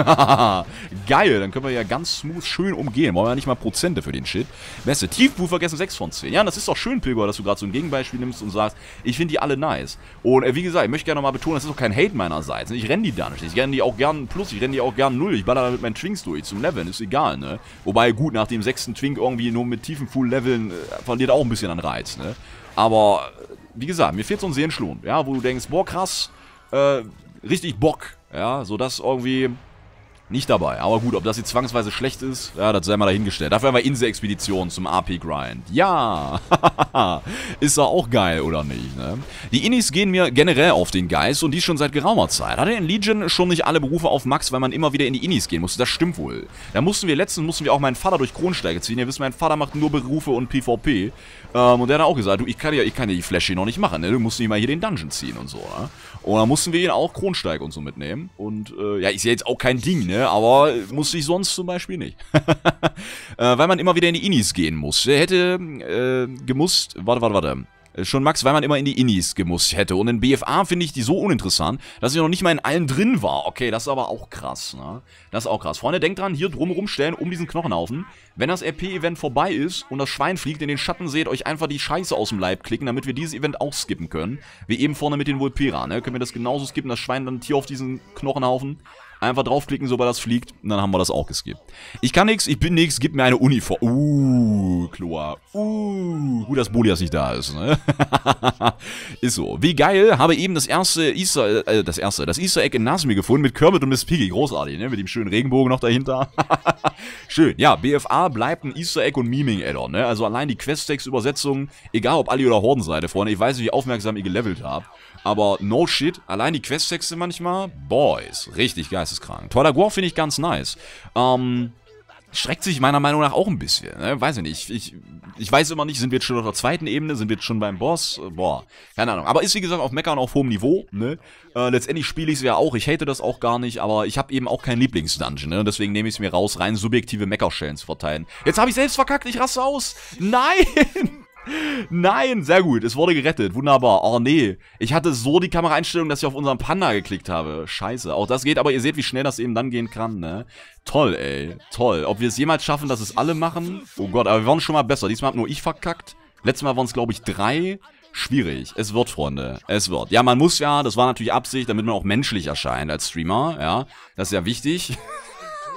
Geil, dann können wir ja ganz smooth schön umgehen. Wollen wir ja nicht mal Prozente für den Shit. Beste, Tiefpool vergessen 6 von 10. Ja, das ist doch schön, Pilger, dass du gerade so ein Gegenbeispiel nimmst und sagst, ich finde die alle nice. Und äh, wie gesagt, ich möchte gerne nochmal betonen, das ist doch kein Hate meinerseits. Ne? Ich renne die da nicht. Ich renne die auch gern plus, ich renne die auch gern null. Ich baller damit meinen Twinks durch zum Leveln. Ist egal, ne? Wobei, gut, nach dem sechsten Twink irgendwie nur mit tiefen Pool leveln äh, verliert auch ein bisschen an Reiz. Highlights, ne? Aber, wie gesagt, mir fehlt so ein Sehenschlund, ja, wo du denkst, boah krass, äh, richtig Bock, ja, sodass irgendwie nicht dabei. Aber gut, ob das jetzt zwangsweise schlecht ist, ja, das sei mal dahingestellt. Dafür haben wir Insel-Expedition zum AP-Grind. Ja, ist doch auch geil, oder nicht, ne? Die Inis gehen mir generell auf den Geist und dies schon seit geraumer Zeit. Hatte in Legion schon nicht alle Berufe auf Max, weil man immer wieder in die Inis gehen musste. Das stimmt wohl. Da mussten wir letztens, mussten wir auch meinen Vater durch Kronsteige ziehen. Ihr wisst, mein Vater macht nur Berufe und PvP. Ähm, und der hat auch gesagt, du, ich kann ja, ich kann ja die Flasche noch nicht machen, ne? Du musst nicht mal hier den Dungeon ziehen und so, ne? Und dann mussten wir ihn auch Kronsteig und so mitnehmen. Und äh, ja, ist ja jetzt auch kein Ding, ne? Aber musste ich sonst zum Beispiel nicht. äh, weil man immer wieder in die Inis gehen muss. Der hätte äh, gemusst. Warte, warte, warte. Äh, schon Max, weil man immer in die Innis gemusst hätte. Und in BFA finde ich die so uninteressant, dass ich noch nicht mal in allen drin war. Okay, das ist aber auch krass, ne? Das ist auch krass. Freunde, denkt dran, hier drumrum stellen, um diesen Knochenhaufen. Wenn das RP-Event vorbei ist und das Schwein fliegt in den Schatten, seht euch einfach die Scheiße aus dem Leib klicken, damit wir dieses Event auch skippen können. Wie eben vorne mit den Vulpira, ne? Können wir das genauso skippen, das Schwein dann hier auf diesen Knochenhaufen. Einfach draufklicken, sobald das fliegt. Und dann haben wir das auch geskippt. Ich kann nichts, ich bin nichts, gib mir eine Uniform. Uh, Kloa. Uh, gut, dass Bolias nicht da ist, ne? ist so. Wie geil, habe eben das erste Easter, äh, das erste, das Easter Egg in Nasmi gefunden mit Kermit und Miss Piggy. Großartig, ne? Mit dem schönen Regenbogen noch dahinter. Schön. Ja, BFA bleibt ein Easter Egg und meming Add-on, ne? Also allein die Quest-Text-Übersetzung, egal ob Ali oder Hordenseite, Freunde, ich weiß nicht, wie aufmerksam ihr gelevelt habt. Aber no shit, allein die Questtexte manchmal, boys, richtig geisteskrank. Twilight War finde ich ganz nice. Ähm, streckt sich meiner Meinung nach auch ein bisschen. Ne? Weiß ich nicht. Ich, ich weiß immer nicht, sind wir jetzt schon auf der zweiten Ebene, sind wir jetzt schon beim Boss? Boah, keine Ahnung. Aber ist wie gesagt auf Meckern auf hohem Niveau. Ne? Äh, letztendlich spiele ich es ja auch. Ich hate das auch gar nicht, aber ich habe eben auch keinen Lieblingsdungeon. Ne? Deswegen nehme ich es mir raus, rein subjektive Meckerstellen zu verteilen. Jetzt habe ich selbst verkackt, ich raste aus. Nein! Nein, sehr gut. Es wurde gerettet. Wunderbar. Oh, nee. Ich hatte so die Kameraeinstellung, dass ich auf unseren Panda geklickt habe. Scheiße. Auch das geht, aber ihr seht, wie schnell das eben dann gehen kann, ne? Toll, ey. Toll. Ob wir es jemals schaffen, dass es alle machen? Oh Gott, aber wir waren schon mal besser. Diesmal hab nur ich verkackt. Letztes Mal waren es, glaube ich, drei. Schwierig. Es wird, Freunde. Es wird. Ja, man muss ja, das war natürlich Absicht, damit man auch menschlich erscheint als Streamer, ja. Das ist ja wichtig.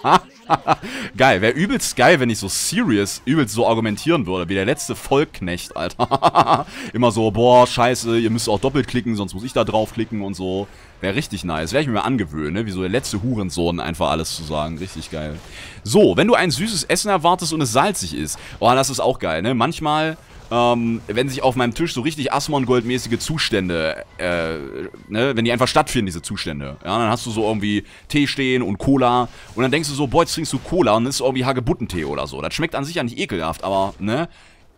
geil, wäre übelst geil, wenn ich so serious, übelst so argumentieren würde, wie der letzte Vollknecht, Alter. Immer so, boah, scheiße, ihr müsst auch doppelt klicken, sonst muss ich da draufklicken und so. Wäre richtig nice. Wäre ich mir mal angewöhnen, ne? wie so der letzte Hurensohn einfach alles zu sagen. Richtig geil. So, wenn du ein süßes Essen erwartest und es salzig ist. Boah, das ist auch geil, ne? Manchmal ähm, wenn sich auf meinem Tisch so richtig Asmongold-mäßige Zustände, äh, ne, wenn die einfach stattfinden, diese Zustände. Ja, dann hast du so irgendwie Tee stehen und Cola und dann denkst du so, boah, jetzt trinkst du Cola und das ist irgendwie Hagebuttentee oder so. Das schmeckt an sich ja nicht ekelhaft, aber, ne,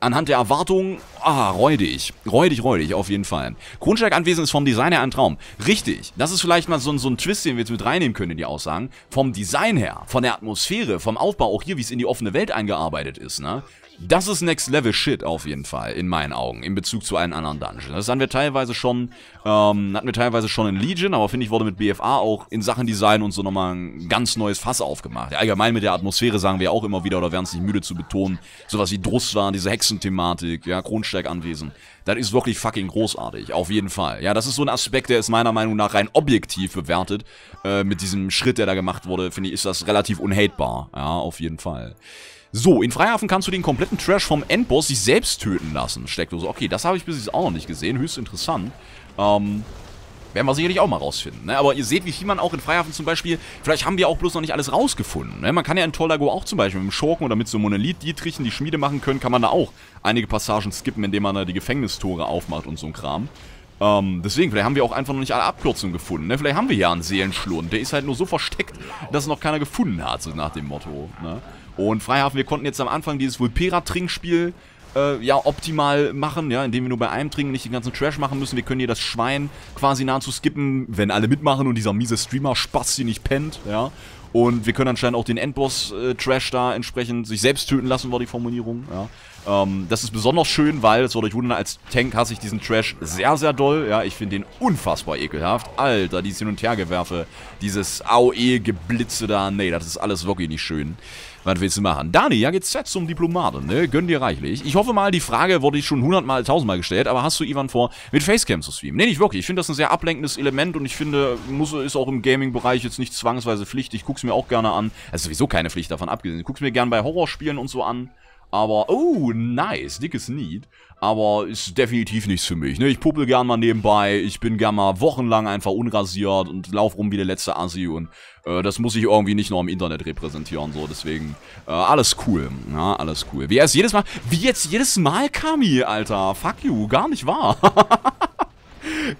anhand der Erwartungen, ah, räudig. Räudig, räudig, auf jeden Fall. Kronsteig anwesend ist vom Design her ein Traum. Richtig. Das ist vielleicht mal so, ein, so ein Twist, den wir jetzt mit reinnehmen können in die Aussagen. Vom Design her, von der Atmosphäre, vom Aufbau, auch hier, wie es in die offene Welt eingearbeitet ist, ne? Das ist Next Level Shit auf jeden Fall, in meinen Augen, in Bezug zu allen anderen Dungeons. Das hatten wir teilweise schon, ähm, hatten wir teilweise schon in Legion, aber finde ich, wurde mit BFA auch in Sachen Design und so nochmal ein ganz neues Fass aufgemacht. Allgemein mit der Atmosphäre sagen wir auch immer wieder, oder werden es nicht müde zu betonen, sowas wie Druss diese Hexenthematik, ja, Kronsteig anwesend. Das ist wirklich fucking großartig, auf jeden Fall. Ja, das ist so ein Aspekt, der ist meiner Meinung nach rein objektiv bewertet. Äh, mit diesem Schritt, der da gemacht wurde, finde ich, ist das relativ unhatebar. Ja, auf jeden Fall. So, in Freihafen kannst du den kompletten Trash vom Endboss sich selbst töten lassen. Steckdose. Okay, das habe ich bis jetzt auch noch nicht gesehen. Höchst interessant. Ähm, werden wir sicherlich auch mal rausfinden. Ne? Aber ihr seht, wie viel man auch in Freihafen zum Beispiel, vielleicht haben wir auch bloß noch nicht alles rausgefunden. Ne? Man kann ja in Tollago auch zum Beispiel mit dem Schurken oder mit so Monolith-Dietrichen, die Schmiede machen können, kann man da auch einige Passagen skippen, indem man da die Gefängnistore aufmacht und so ein Kram. Ähm, deswegen, vielleicht haben wir auch einfach noch nicht alle Abkürzungen gefunden. Ne? Vielleicht haben wir ja einen Seelenschlund. Der ist halt nur so versteckt, dass noch keiner gefunden hat, so nach dem Motto. Ne? Und Freihafen, wir konnten jetzt am Anfang dieses Vulpera-Trinkspiel äh, ja, optimal machen, ja, indem wir nur bei einem trinken, nicht den ganzen Trash machen müssen. Wir können hier das Schwein quasi nahezu skippen, wenn alle mitmachen und dieser miese Streamer Spaß hier nicht pennt, ja. Und wir können anscheinend auch den Endboss-Trash äh, da entsprechend sich selbst töten lassen, war die Formulierung, ja. Ähm, das ist besonders schön, weil, das würde euch wundern, als Tank hasse ich diesen Trash sehr, sehr doll, ja. Ich finde den unfassbar ekelhaft. Alter, dieses Hin- und Hergewerfe, dieses Aue-Geblitze da, nee, das ist alles wirklich nicht schön. Was willst du machen? Dani, ja geht's jetzt zum Diplomaten, ne? Gönn dir reichlich. Ich hoffe mal, die Frage wurde ich schon hundertmal, tausendmal gestellt, aber hast du Ivan vor, mit Facecam zu streamen? Nee, nicht wirklich. Ich finde das ein sehr ablenkendes Element und ich finde, muss, ist auch im Gaming-Bereich jetzt nicht zwangsweise Pflicht. Ich guck's mir auch gerne an. Also sowieso keine Pflicht davon abgesehen. Ich guck's mir gerne bei Horrorspielen und so an. Aber, oh, nice, dickes Need. Aber ist definitiv nichts für mich. Ne? Ich puppel gern mal nebenbei. Ich bin gern mal wochenlang einfach unrasiert und lauf rum wie der letzte Assi. Und äh, das muss ich irgendwie nicht nur im Internet repräsentieren. So, deswegen, äh, alles cool. Ja, alles cool. Wie erst jedes Mal, wie jetzt jedes Mal, Kami, Alter. Fuck you, gar nicht wahr.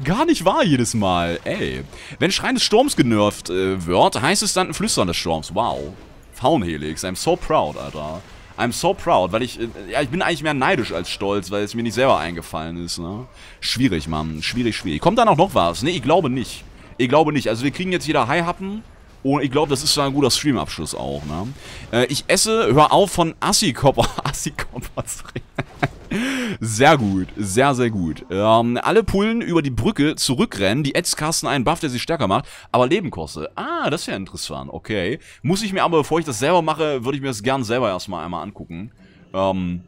Gar nicht wahr jedes Mal. Ey. Wenn Schrein des Sturms genervt äh, wird, heißt es dann ein Flüstern des Sturms. Wow. Faunhelix, I'm so proud, Alter. I'm so proud, weil ich, äh, ja, ich bin eigentlich mehr neidisch als stolz, weil es mir nicht selber eingefallen ist, ne? Schwierig, Mann. Schwierig, schwierig. Kommt da noch was? Ne, ich glaube nicht. Ich glaube nicht. Also wir kriegen jetzt jeder High-Happen. Und oh, ich glaube, das ist ein guter Streamabschluss auch, ne? Äh, ich esse, hör auf von Assi-Kopper. Assi-Kopper zu Sehr gut, sehr, sehr gut. Ähm, alle Pullen über die Brücke zurückrennen, die Eds Edskasten einen Buff, der sie stärker macht, aber Leben kostet. Ah, das ist ja interessant, okay. Muss ich mir aber, bevor ich das selber mache, würde ich mir das gern selber erstmal einmal angucken. Ähm,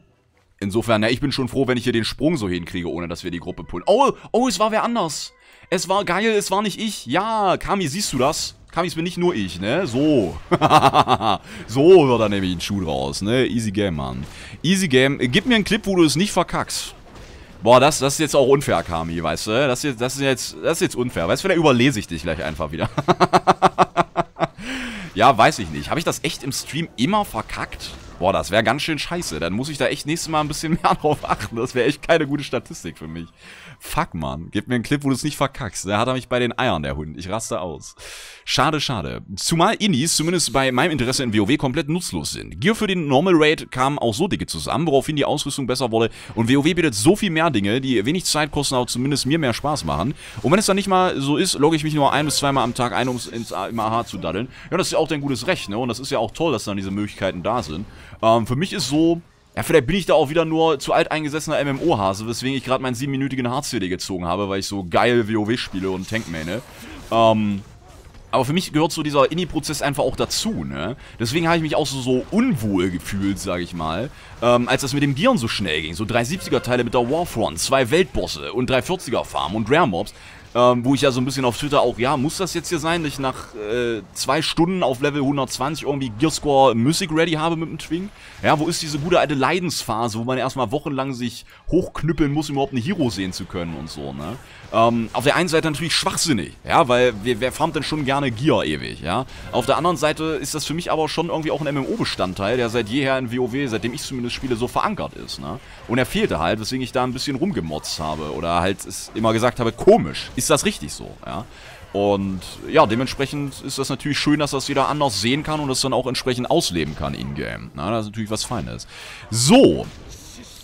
insofern, ja, ich bin schon froh, wenn ich hier den Sprung so hinkriege, ohne dass wir die Gruppe pullen. Oh, oh, es war wer anders. Es war geil, es war nicht ich. Ja, Kami, siehst du das? Kamis bin nicht nur ich, ne? So. so wird dann nämlich ein Schuh draus, ne? Easy Game, Mann. Easy Game. Äh, gib mir einen Clip, wo du es nicht verkackst. Boah, das, das ist jetzt auch unfair, Kami, weißt du? Das, jetzt, das, ist, jetzt, das ist jetzt unfair. Weißt du, vielleicht überlese ich dich gleich einfach wieder. ja, weiß ich nicht. Habe ich das echt im Stream immer verkackt? Boah, das wäre ganz schön scheiße. Dann muss ich da echt nächstes Mal ein bisschen mehr drauf achten. Das wäre echt keine gute Statistik für mich. Fuck, Mann. Gib mir einen Clip, wo du es nicht verkackst. Da hat er mich bei den Eiern, der Hund. Ich raste aus. Schade, schade. Zumal Indies, zumindest bei meinem Interesse in WoW, komplett nutzlos sind. Gear für den Normal Raid kamen auch so dicke zusammen, woraufhin die Ausrüstung besser wurde. Und WoW bietet so viel mehr Dinge, die wenig Zeit kosten, aber zumindest mir mehr Spaß machen. Und wenn es dann nicht mal so ist, logge ich mich nur ein bis zweimal am Tag ein, um ins, im AH zu daddeln. Ja, das ist ja auch dein gutes Recht, ne? Und das ist ja auch toll, dass dann diese Möglichkeiten da sind. Ähm, für mich ist so... Ja, vielleicht bin ich da auch wieder nur zu alt eingesessener MMO-Hase, weswegen ich gerade meinen siebenminütigen Hard-CD gezogen habe, weil ich so geil WoW spiele und Tankmane. Ähm... Aber für mich gehört so dieser Indie-Prozess einfach auch dazu, ne? Deswegen habe ich mich auch so, so unwohl gefühlt, sage ich mal, ähm, als das mit dem Gearen so schnell ging. So 370er-Teile mit der Warfront, zwei Weltbosse und 340er-Farm und Rare-Mobs. Ähm, wo ich ja so ein bisschen auf Twitter auch, ja, muss das jetzt hier sein, dass ich nach äh, zwei Stunden auf Level 120 irgendwie Gearscore Music ready habe mit dem Twing? Ja, wo ist diese gute alte Leidensphase, wo man erstmal wochenlang sich hochknüppeln muss, um überhaupt eine Hero sehen zu können und so, ne? Ähm, auf der einen Seite natürlich schwachsinnig, ja, weil wer, wer farmt denn schon gerne Gear ewig, ja? Auf der anderen Seite ist das für mich aber schon irgendwie auch ein MMO-Bestandteil, der seit jeher in WoW, seitdem ich zumindest spiele, so verankert ist, ne? Und er fehlte halt, weswegen ich da ein bisschen rumgemotzt habe oder halt immer gesagt habe, komisch, ist ist das richtig so, ja. Und ja, dementsprechend ist das natürlich schön, dass das jeder anders sehen kann und das dann auch entsprechend ausleben kann in-game. Na, das ist natürlich was Feines. So,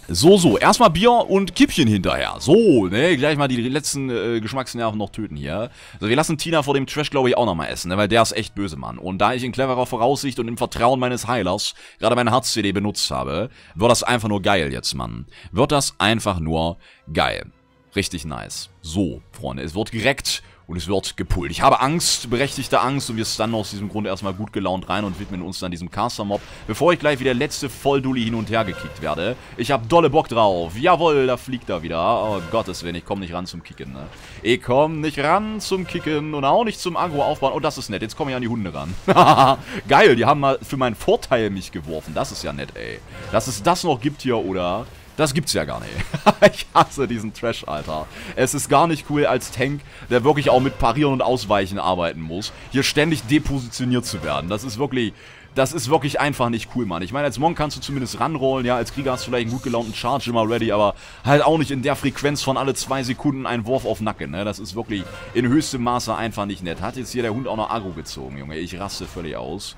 so, so. Erstmal Bier und Kippchen hinterher. So, ne? Gleich mal die letzten äh, Geschmacksnerven noch töten hier. Also wir lassen Tina vor dem Trash, glaube ich, auch nochmal essen, ne? weil der ist echt böse, Mann. Und da ich in cleverer Voraussicht und im Vertrauen meines Heilers gerade meine Herz-CD benutzt habe, wird das einfach nur geil jetzt, Mann. Wird das einfach nur geil. Richtig nice. So, Freunde, es wird gereckt und es wird gepullt. Ich habe Angst, berechtigte Angst und wir stunnen aus diesem Grund erstmal gut gelaunt rein und widmen uns dann diesem Caster-Mob, bevor ich gleich wie der letzte Volldulli hin und her gekickt werde. Ich habe dolle Bock drauf. Jawohl, da fliegt er wieder. Oh Gottes Willen, ich komme nicht ran zum Kicken, ne? Ich komme nicht ran zum Kicken und auch nicht zum Agro aufbauen. Oh, das ist nett. Jetzt komme ich an die Hunde ran. Geil, die haben mal für meinen Vorteil mich geworfen. Das ist ja nett, ey. Dass es das noch gibt hier, oder? Das gibt's ja gar nicht. ich hasse diesen Trash, Alter. Es ist gar nicht cool als Tank, der wirklich auch mit Parieren und Ausweichen arbeiten muss, hier ständig depositioniert zu werden. Das ist wirklich... Das ist wirklich einfach nicht cool, Mann. Ich meine, als Monk kannst du zumindest ranrollen, ja, als Krieger hast du vielleicht einen gut gelaunten Charge immer ready, aber halt auch nicht in der Frequenz von alle zwei Sekunden einen Wurf auf Nacken, ne? Das ist wirklich in höchstem Maße einfach nicht nett. Hat jetzt hier der Hund auch noch Agro gezogen, Junge. Ich raste völlig aus.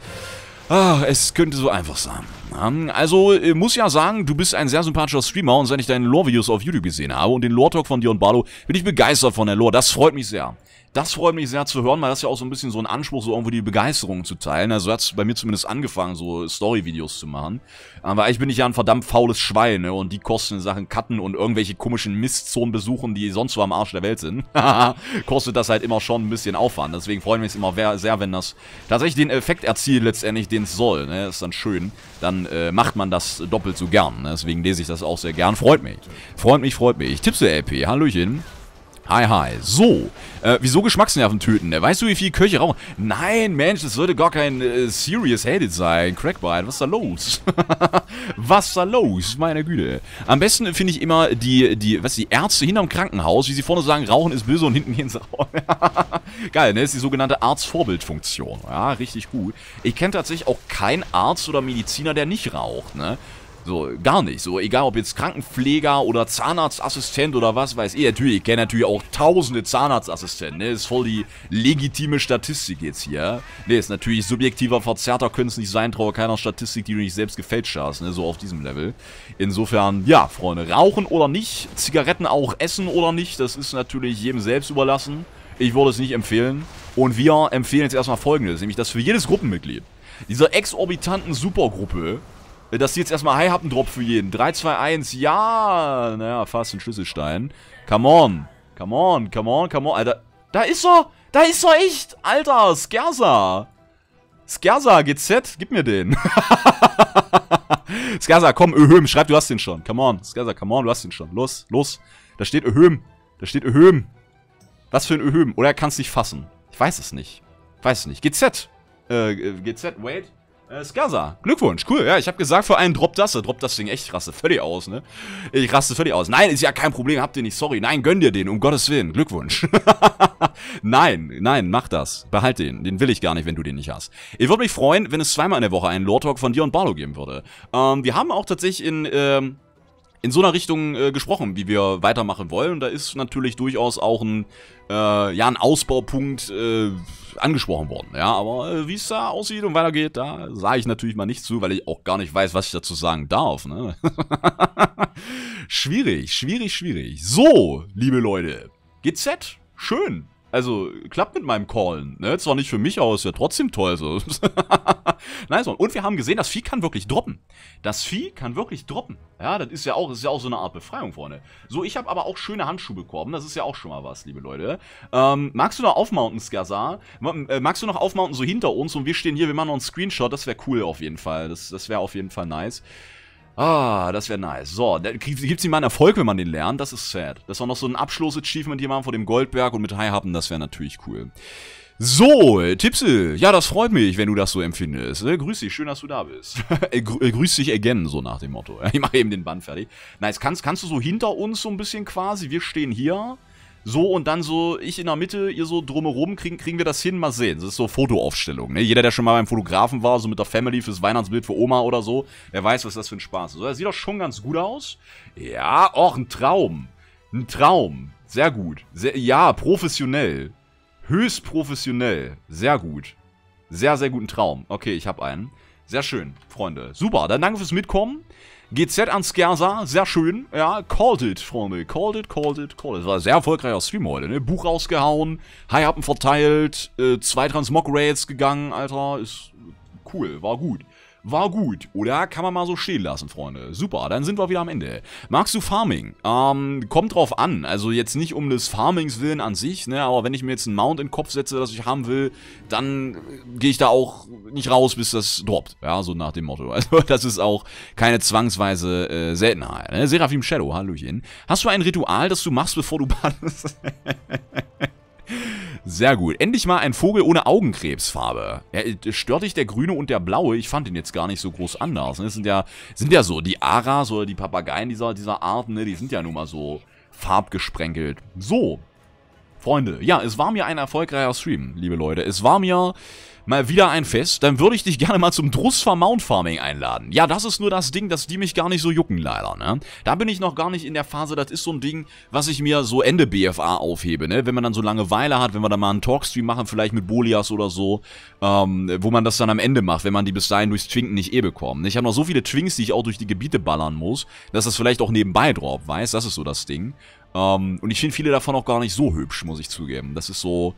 Ah, es könnte so einfach sein. Also, äh, muss ja sagen, du bist ein sehr sympathischer Streamer und seit ich deine Lore-Videos auf YouTube gesehen habe und den Lore-Talk von dir und Bardo, bin ich begeistert von der Lore. Das freut mich sehr. Das freut mich sehr zu hören, weil das ja auch so ein bisschen so ein Anspruch, so irgendwo die Begeisterung zu teilen. Also hat es bei mir zumindest angefangen, so Story-Videos zu machen. Aber ich bin ja ein verdammt faules Schwein, ne? Und die Kosten Sachen Cutten und irgendwelche komischen Mistzonen besuchen, die sonst so am Arsch der Welt sind, kostet das halt immer schon ein bisschen Aufwand. Deswegen freue ich mich immer sehr, wenn das tatsächlich den Effekt erzielt letztendlich, den es soll. Ne? Ist dann schön. Dann äh, macht man das doppelt so gern. Ne? Deswegen lese ich das auch sehr gern. Freut mich. Freut mich, freut mich. Tippse, LP. Hallöchen. Hi, hi. So, äh, wieso Geschmacksnerven töten? Äh, weißt du, wie viel Köche rauchen? Nein, Mensch, das sollte gar kein äh, Serious Headed sein. Crackbite, was ist da los? was ist da los? Meine Güte. Am besten finde ich immer die, die, was, die Ärzte hinterm Krankenhaus, wie sie vorne sagen, Rauchen ist böse und hinten gehen sie rauchen. Geil, ne? Das ist die sogenannte Arztvorbildfunktion. Ja, richtig gut. Ich kenne tatsächlich auch keinen Arzt oder Mediziner, der nicht raucht, ne? So, gar nicht. So, egal ob jetzt Krankenpfleger oder Zahnarztassistent oder was weiß ich. Natürlich, ich kenne natürlich auch tausende Zahnarztassistenten, ne? Ist voll die legitime Statistik jetzt hier. Ne, ist natürlich subjektiver Verzerrter könnte es nicht sein, traue keiner Statistik, die du nicht selbst gefälscht hast, ne? So auf diesem Level. Insofern, ja, Freunde, rauchen oder nicht, Zigaretten auch essen oder nicht, das ist natürlich jedem selbst überlassen. Ich würde es nicht empfehlen. Und wir empfehlen jetzt erstmal folgendes, nämlich dass für jedes Gruppenmitglied dieser exorbitanten Supergruppe dass die jetzt erstmal High Happen Drop für jeden. 3, 2, 1, ja. Naja, fast ein Schlüsselstein. Come on. Come on, come on, come on. Alter, da ist er. Da ist er echt. Alter, Skersa. Skersa, GZ, gib mir den. Skersa, komm, Öhöm, schreib, du hast den schon. Come on, Skersa, come on, du hast den schon. Los, los. Da steht Öhöm. Da steht Öhöm. Was für ein Öhöm. Oder er kann es nicht fassen. Ich weiß es nicht. Ich weiß es nicht. GZ. Äh, GZ, wait. Äh, Skaza. Glückwunsch, cool. Ja, ich habe gesagt, vor allem Drop das. Drop das Ding echt. Ich raste völlig aus, ne? Ich raste völlig aus. Nein, ist ja kein Problem. Habt ihr nicht. Sorry. Nein, gönn dir den. Um Gottes Willen. Glückwunsch. nein, nein, mach das. Behalt den. Den will ich gar nicht, wenn du den nicht hast. Ich würde mich freuen, wenn es zweimal in der Woche einen Lore Talk von dir und Barlow geben würde. Ähm, wir haben auch tatsächlich in, ähm, in so einer Richtung äh, gesprochen, wie wir weitermachen wollen. Und da ist natürlich durchaus auch ein, äh, ja, ein Ausbaupunkt äh, angesprochen worden. Ja, aber äh, wie es da aussieht und weitergeht, da sage ich natürlich mal nicht zu, weil ich auch gar nicht weiß, was ich dazu sagen darf. Ne? schwierig, schwierig, schwierig. So, liebe Leute, GZ, schön also klappt mit meinem Callen. Ne? Zwar nicht für mich aber aus, ja trotzdem toll so. nice so. Und wir haben gesehen, das Vieh kann wirklich droppen. Das Vieh kann wirklich droppen. Ja, das ist ja auch, ist ja auch so eine Art Befreiung, Freunde. So, ich habe aber auch schöne Handschuhe bekommen. Das ist ja auch schon mal was, liebe Leute. Ähm, magst du noch aufmounten, Skazar? Äh, magst du noch aufmounten so hinter uns und wir stehen hier, wir machen noch einen Screenshot. Das wäre cool auf jeden Fall. Das, das wäre auf jeden Fall nice. Ah, das wäre nice. So, da gibt's ihm mal einen Erfolg, wenn man den lernt. Das ist sad. Das war noch so ein Abschluss-Achievement hier machen vor dem Goldberg und mit High Happen. Das wäre natürlich cool. So, Tipsel, ja, das freut mich, wenn du das so empfindest. Äh, grüß dich, schön, dass du da bist. Äh, äh, grüß dich again, so nach dem Motto. Ich mache eben den Band fertig. Nice, kannst, kannst du so hinter uns so ein bisschen quasi, wir stehen hier so und dann so, ich in der Mitte, ihr so drumherum, kriegen, kriegen wir das hin, mal sehen. Das ist so Fotoaufstellung, ne? Jeder, der schon mal beim Fotografen war, so mit der Family fürs Weihnachtsbild für Oma oder so, der weiß, was das für ein Spaß ist. So, das sieht doch schon ganz gut aus. Ja, auch ein Traum. Ein Traum. Sehr gut. Sehr, ja, professionell. Höchst professionell. Sehr gut. Sehr, sehr guten Traum. Okay, ich habe einen. Sehr schön, Freunde. Super, dann danke fürs Mitkommen. GZ an Skersa, sehr schön. Ja, called it, Freunde. Called it, called it, called it. Das War ein sehr erfolgreicher Stream heute, ne? Buch rausgehauen, High-Happen verteilt, äh, zwei Transmog-Raids gegangen, Alter. Ist cool, war gut. War gut, oder? Kann man mal so stehen lassen, Freunde. Super, dann sind wir wieder am Ende. Magst du Farming? Ähm, kommt drauf an. Also jetzt nicht um des Farmings willen an sich, ne? Aber wenn ich mir jetzt einen Mount in den Kopf setze, das ich haben will, dann äh, gehe ich da auch nicht raus, bis das droppt. Ja, so nach dem Motto. Also das ist auch keine zwangsweise äh, Seltenheit. Ne? Seraphim Shadow, Hallöchen. Hast du ein Ritual, das du machst, bevor du badest? Sehr gut. Endlich mal ein Vogel ohne Augenkrebsfarbe. Ja, äh, stört dich der grüne und der blaue? Ich fand den jetzt gar nicht so groß anders. Das ne? sind ja, sind ja so die Aras oder die Papageien dieser, dieser Arten, ne? die sind ja nun mal so farbgesprenkelt. So, Freunde, ja, es war mir ein erfolgreicher Stream, liebe Leute. Es war mir mal wieder ein Fest, dann würde ich dich gerne mal zum Drusfer Mount Farming einladen. Ja, das ist nur das Ding, dass die mich gar nicht so jucken leider, ne? Da bin ich noch gar nicht in der Phase, das ist so ein Ding, was ich mir so Ende BFA aufhebe, ne? Wenn man dann so Langeweile hat, wenn wir dann mal einen Talkstream machen, vielleicht mit Bolias oder so, ähm, wo man das dann am Ende macht, wenn man die bis dahin durchs Twinken nicht eh bekommt. Ich habe noch so viele Twinks, die ich auch durch die Gebiete ballern muss, dass das vielleicht auch nebenbei drauf weiß, das ist so das Ding. Ähm, und ich finde viele davon auch gar nicht so hübsch, muss ich zugeben. Das ist so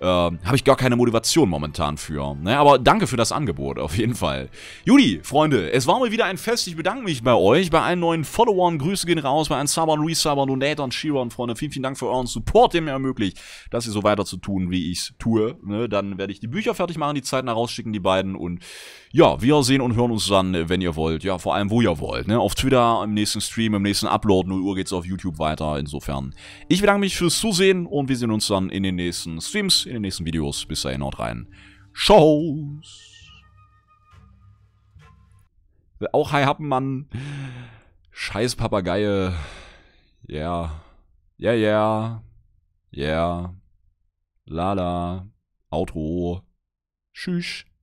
äh, habe ich gar keine Motivation momentan für. Naja, ne? Aber danke für das Angebot, auf jeden Fall. Judy, Freunde, es war mal wieder ein Fest. Ich bedanke mich bei euch, bei allen neuen Followern. Grüße gehen raus, bei allen Subbern, Resubbern, Donatoren, Shirern, Freunde. Vielen, vielen Dank für euren Support, der mir ermöglicht, das hier so weiter zu tun, wie ich es tue. Ne? Dann werde ich die Bücher fertig machen, die Zeiten herausschicken, die beiden. Und ja, wir sehen und hören uns dann, wenn ihr wollt. Ja, vor allem, wo ihr wollt. Ne? Auf Twitter, im nächsten Stream, im nächsten Upload. 0 Uhr geht's auf YouTube weiter. Insofern, ich bedanke mich fürs Zusehen und wir sehen uns dann in den nächsten Streams in den nächsten Videos. Bis dahin, haut rein. Tschüss! Auch Hi Happenmann. Scheiß Papageie. Ja. Ja, ja. Ja. Lala. Auto. Tschüss.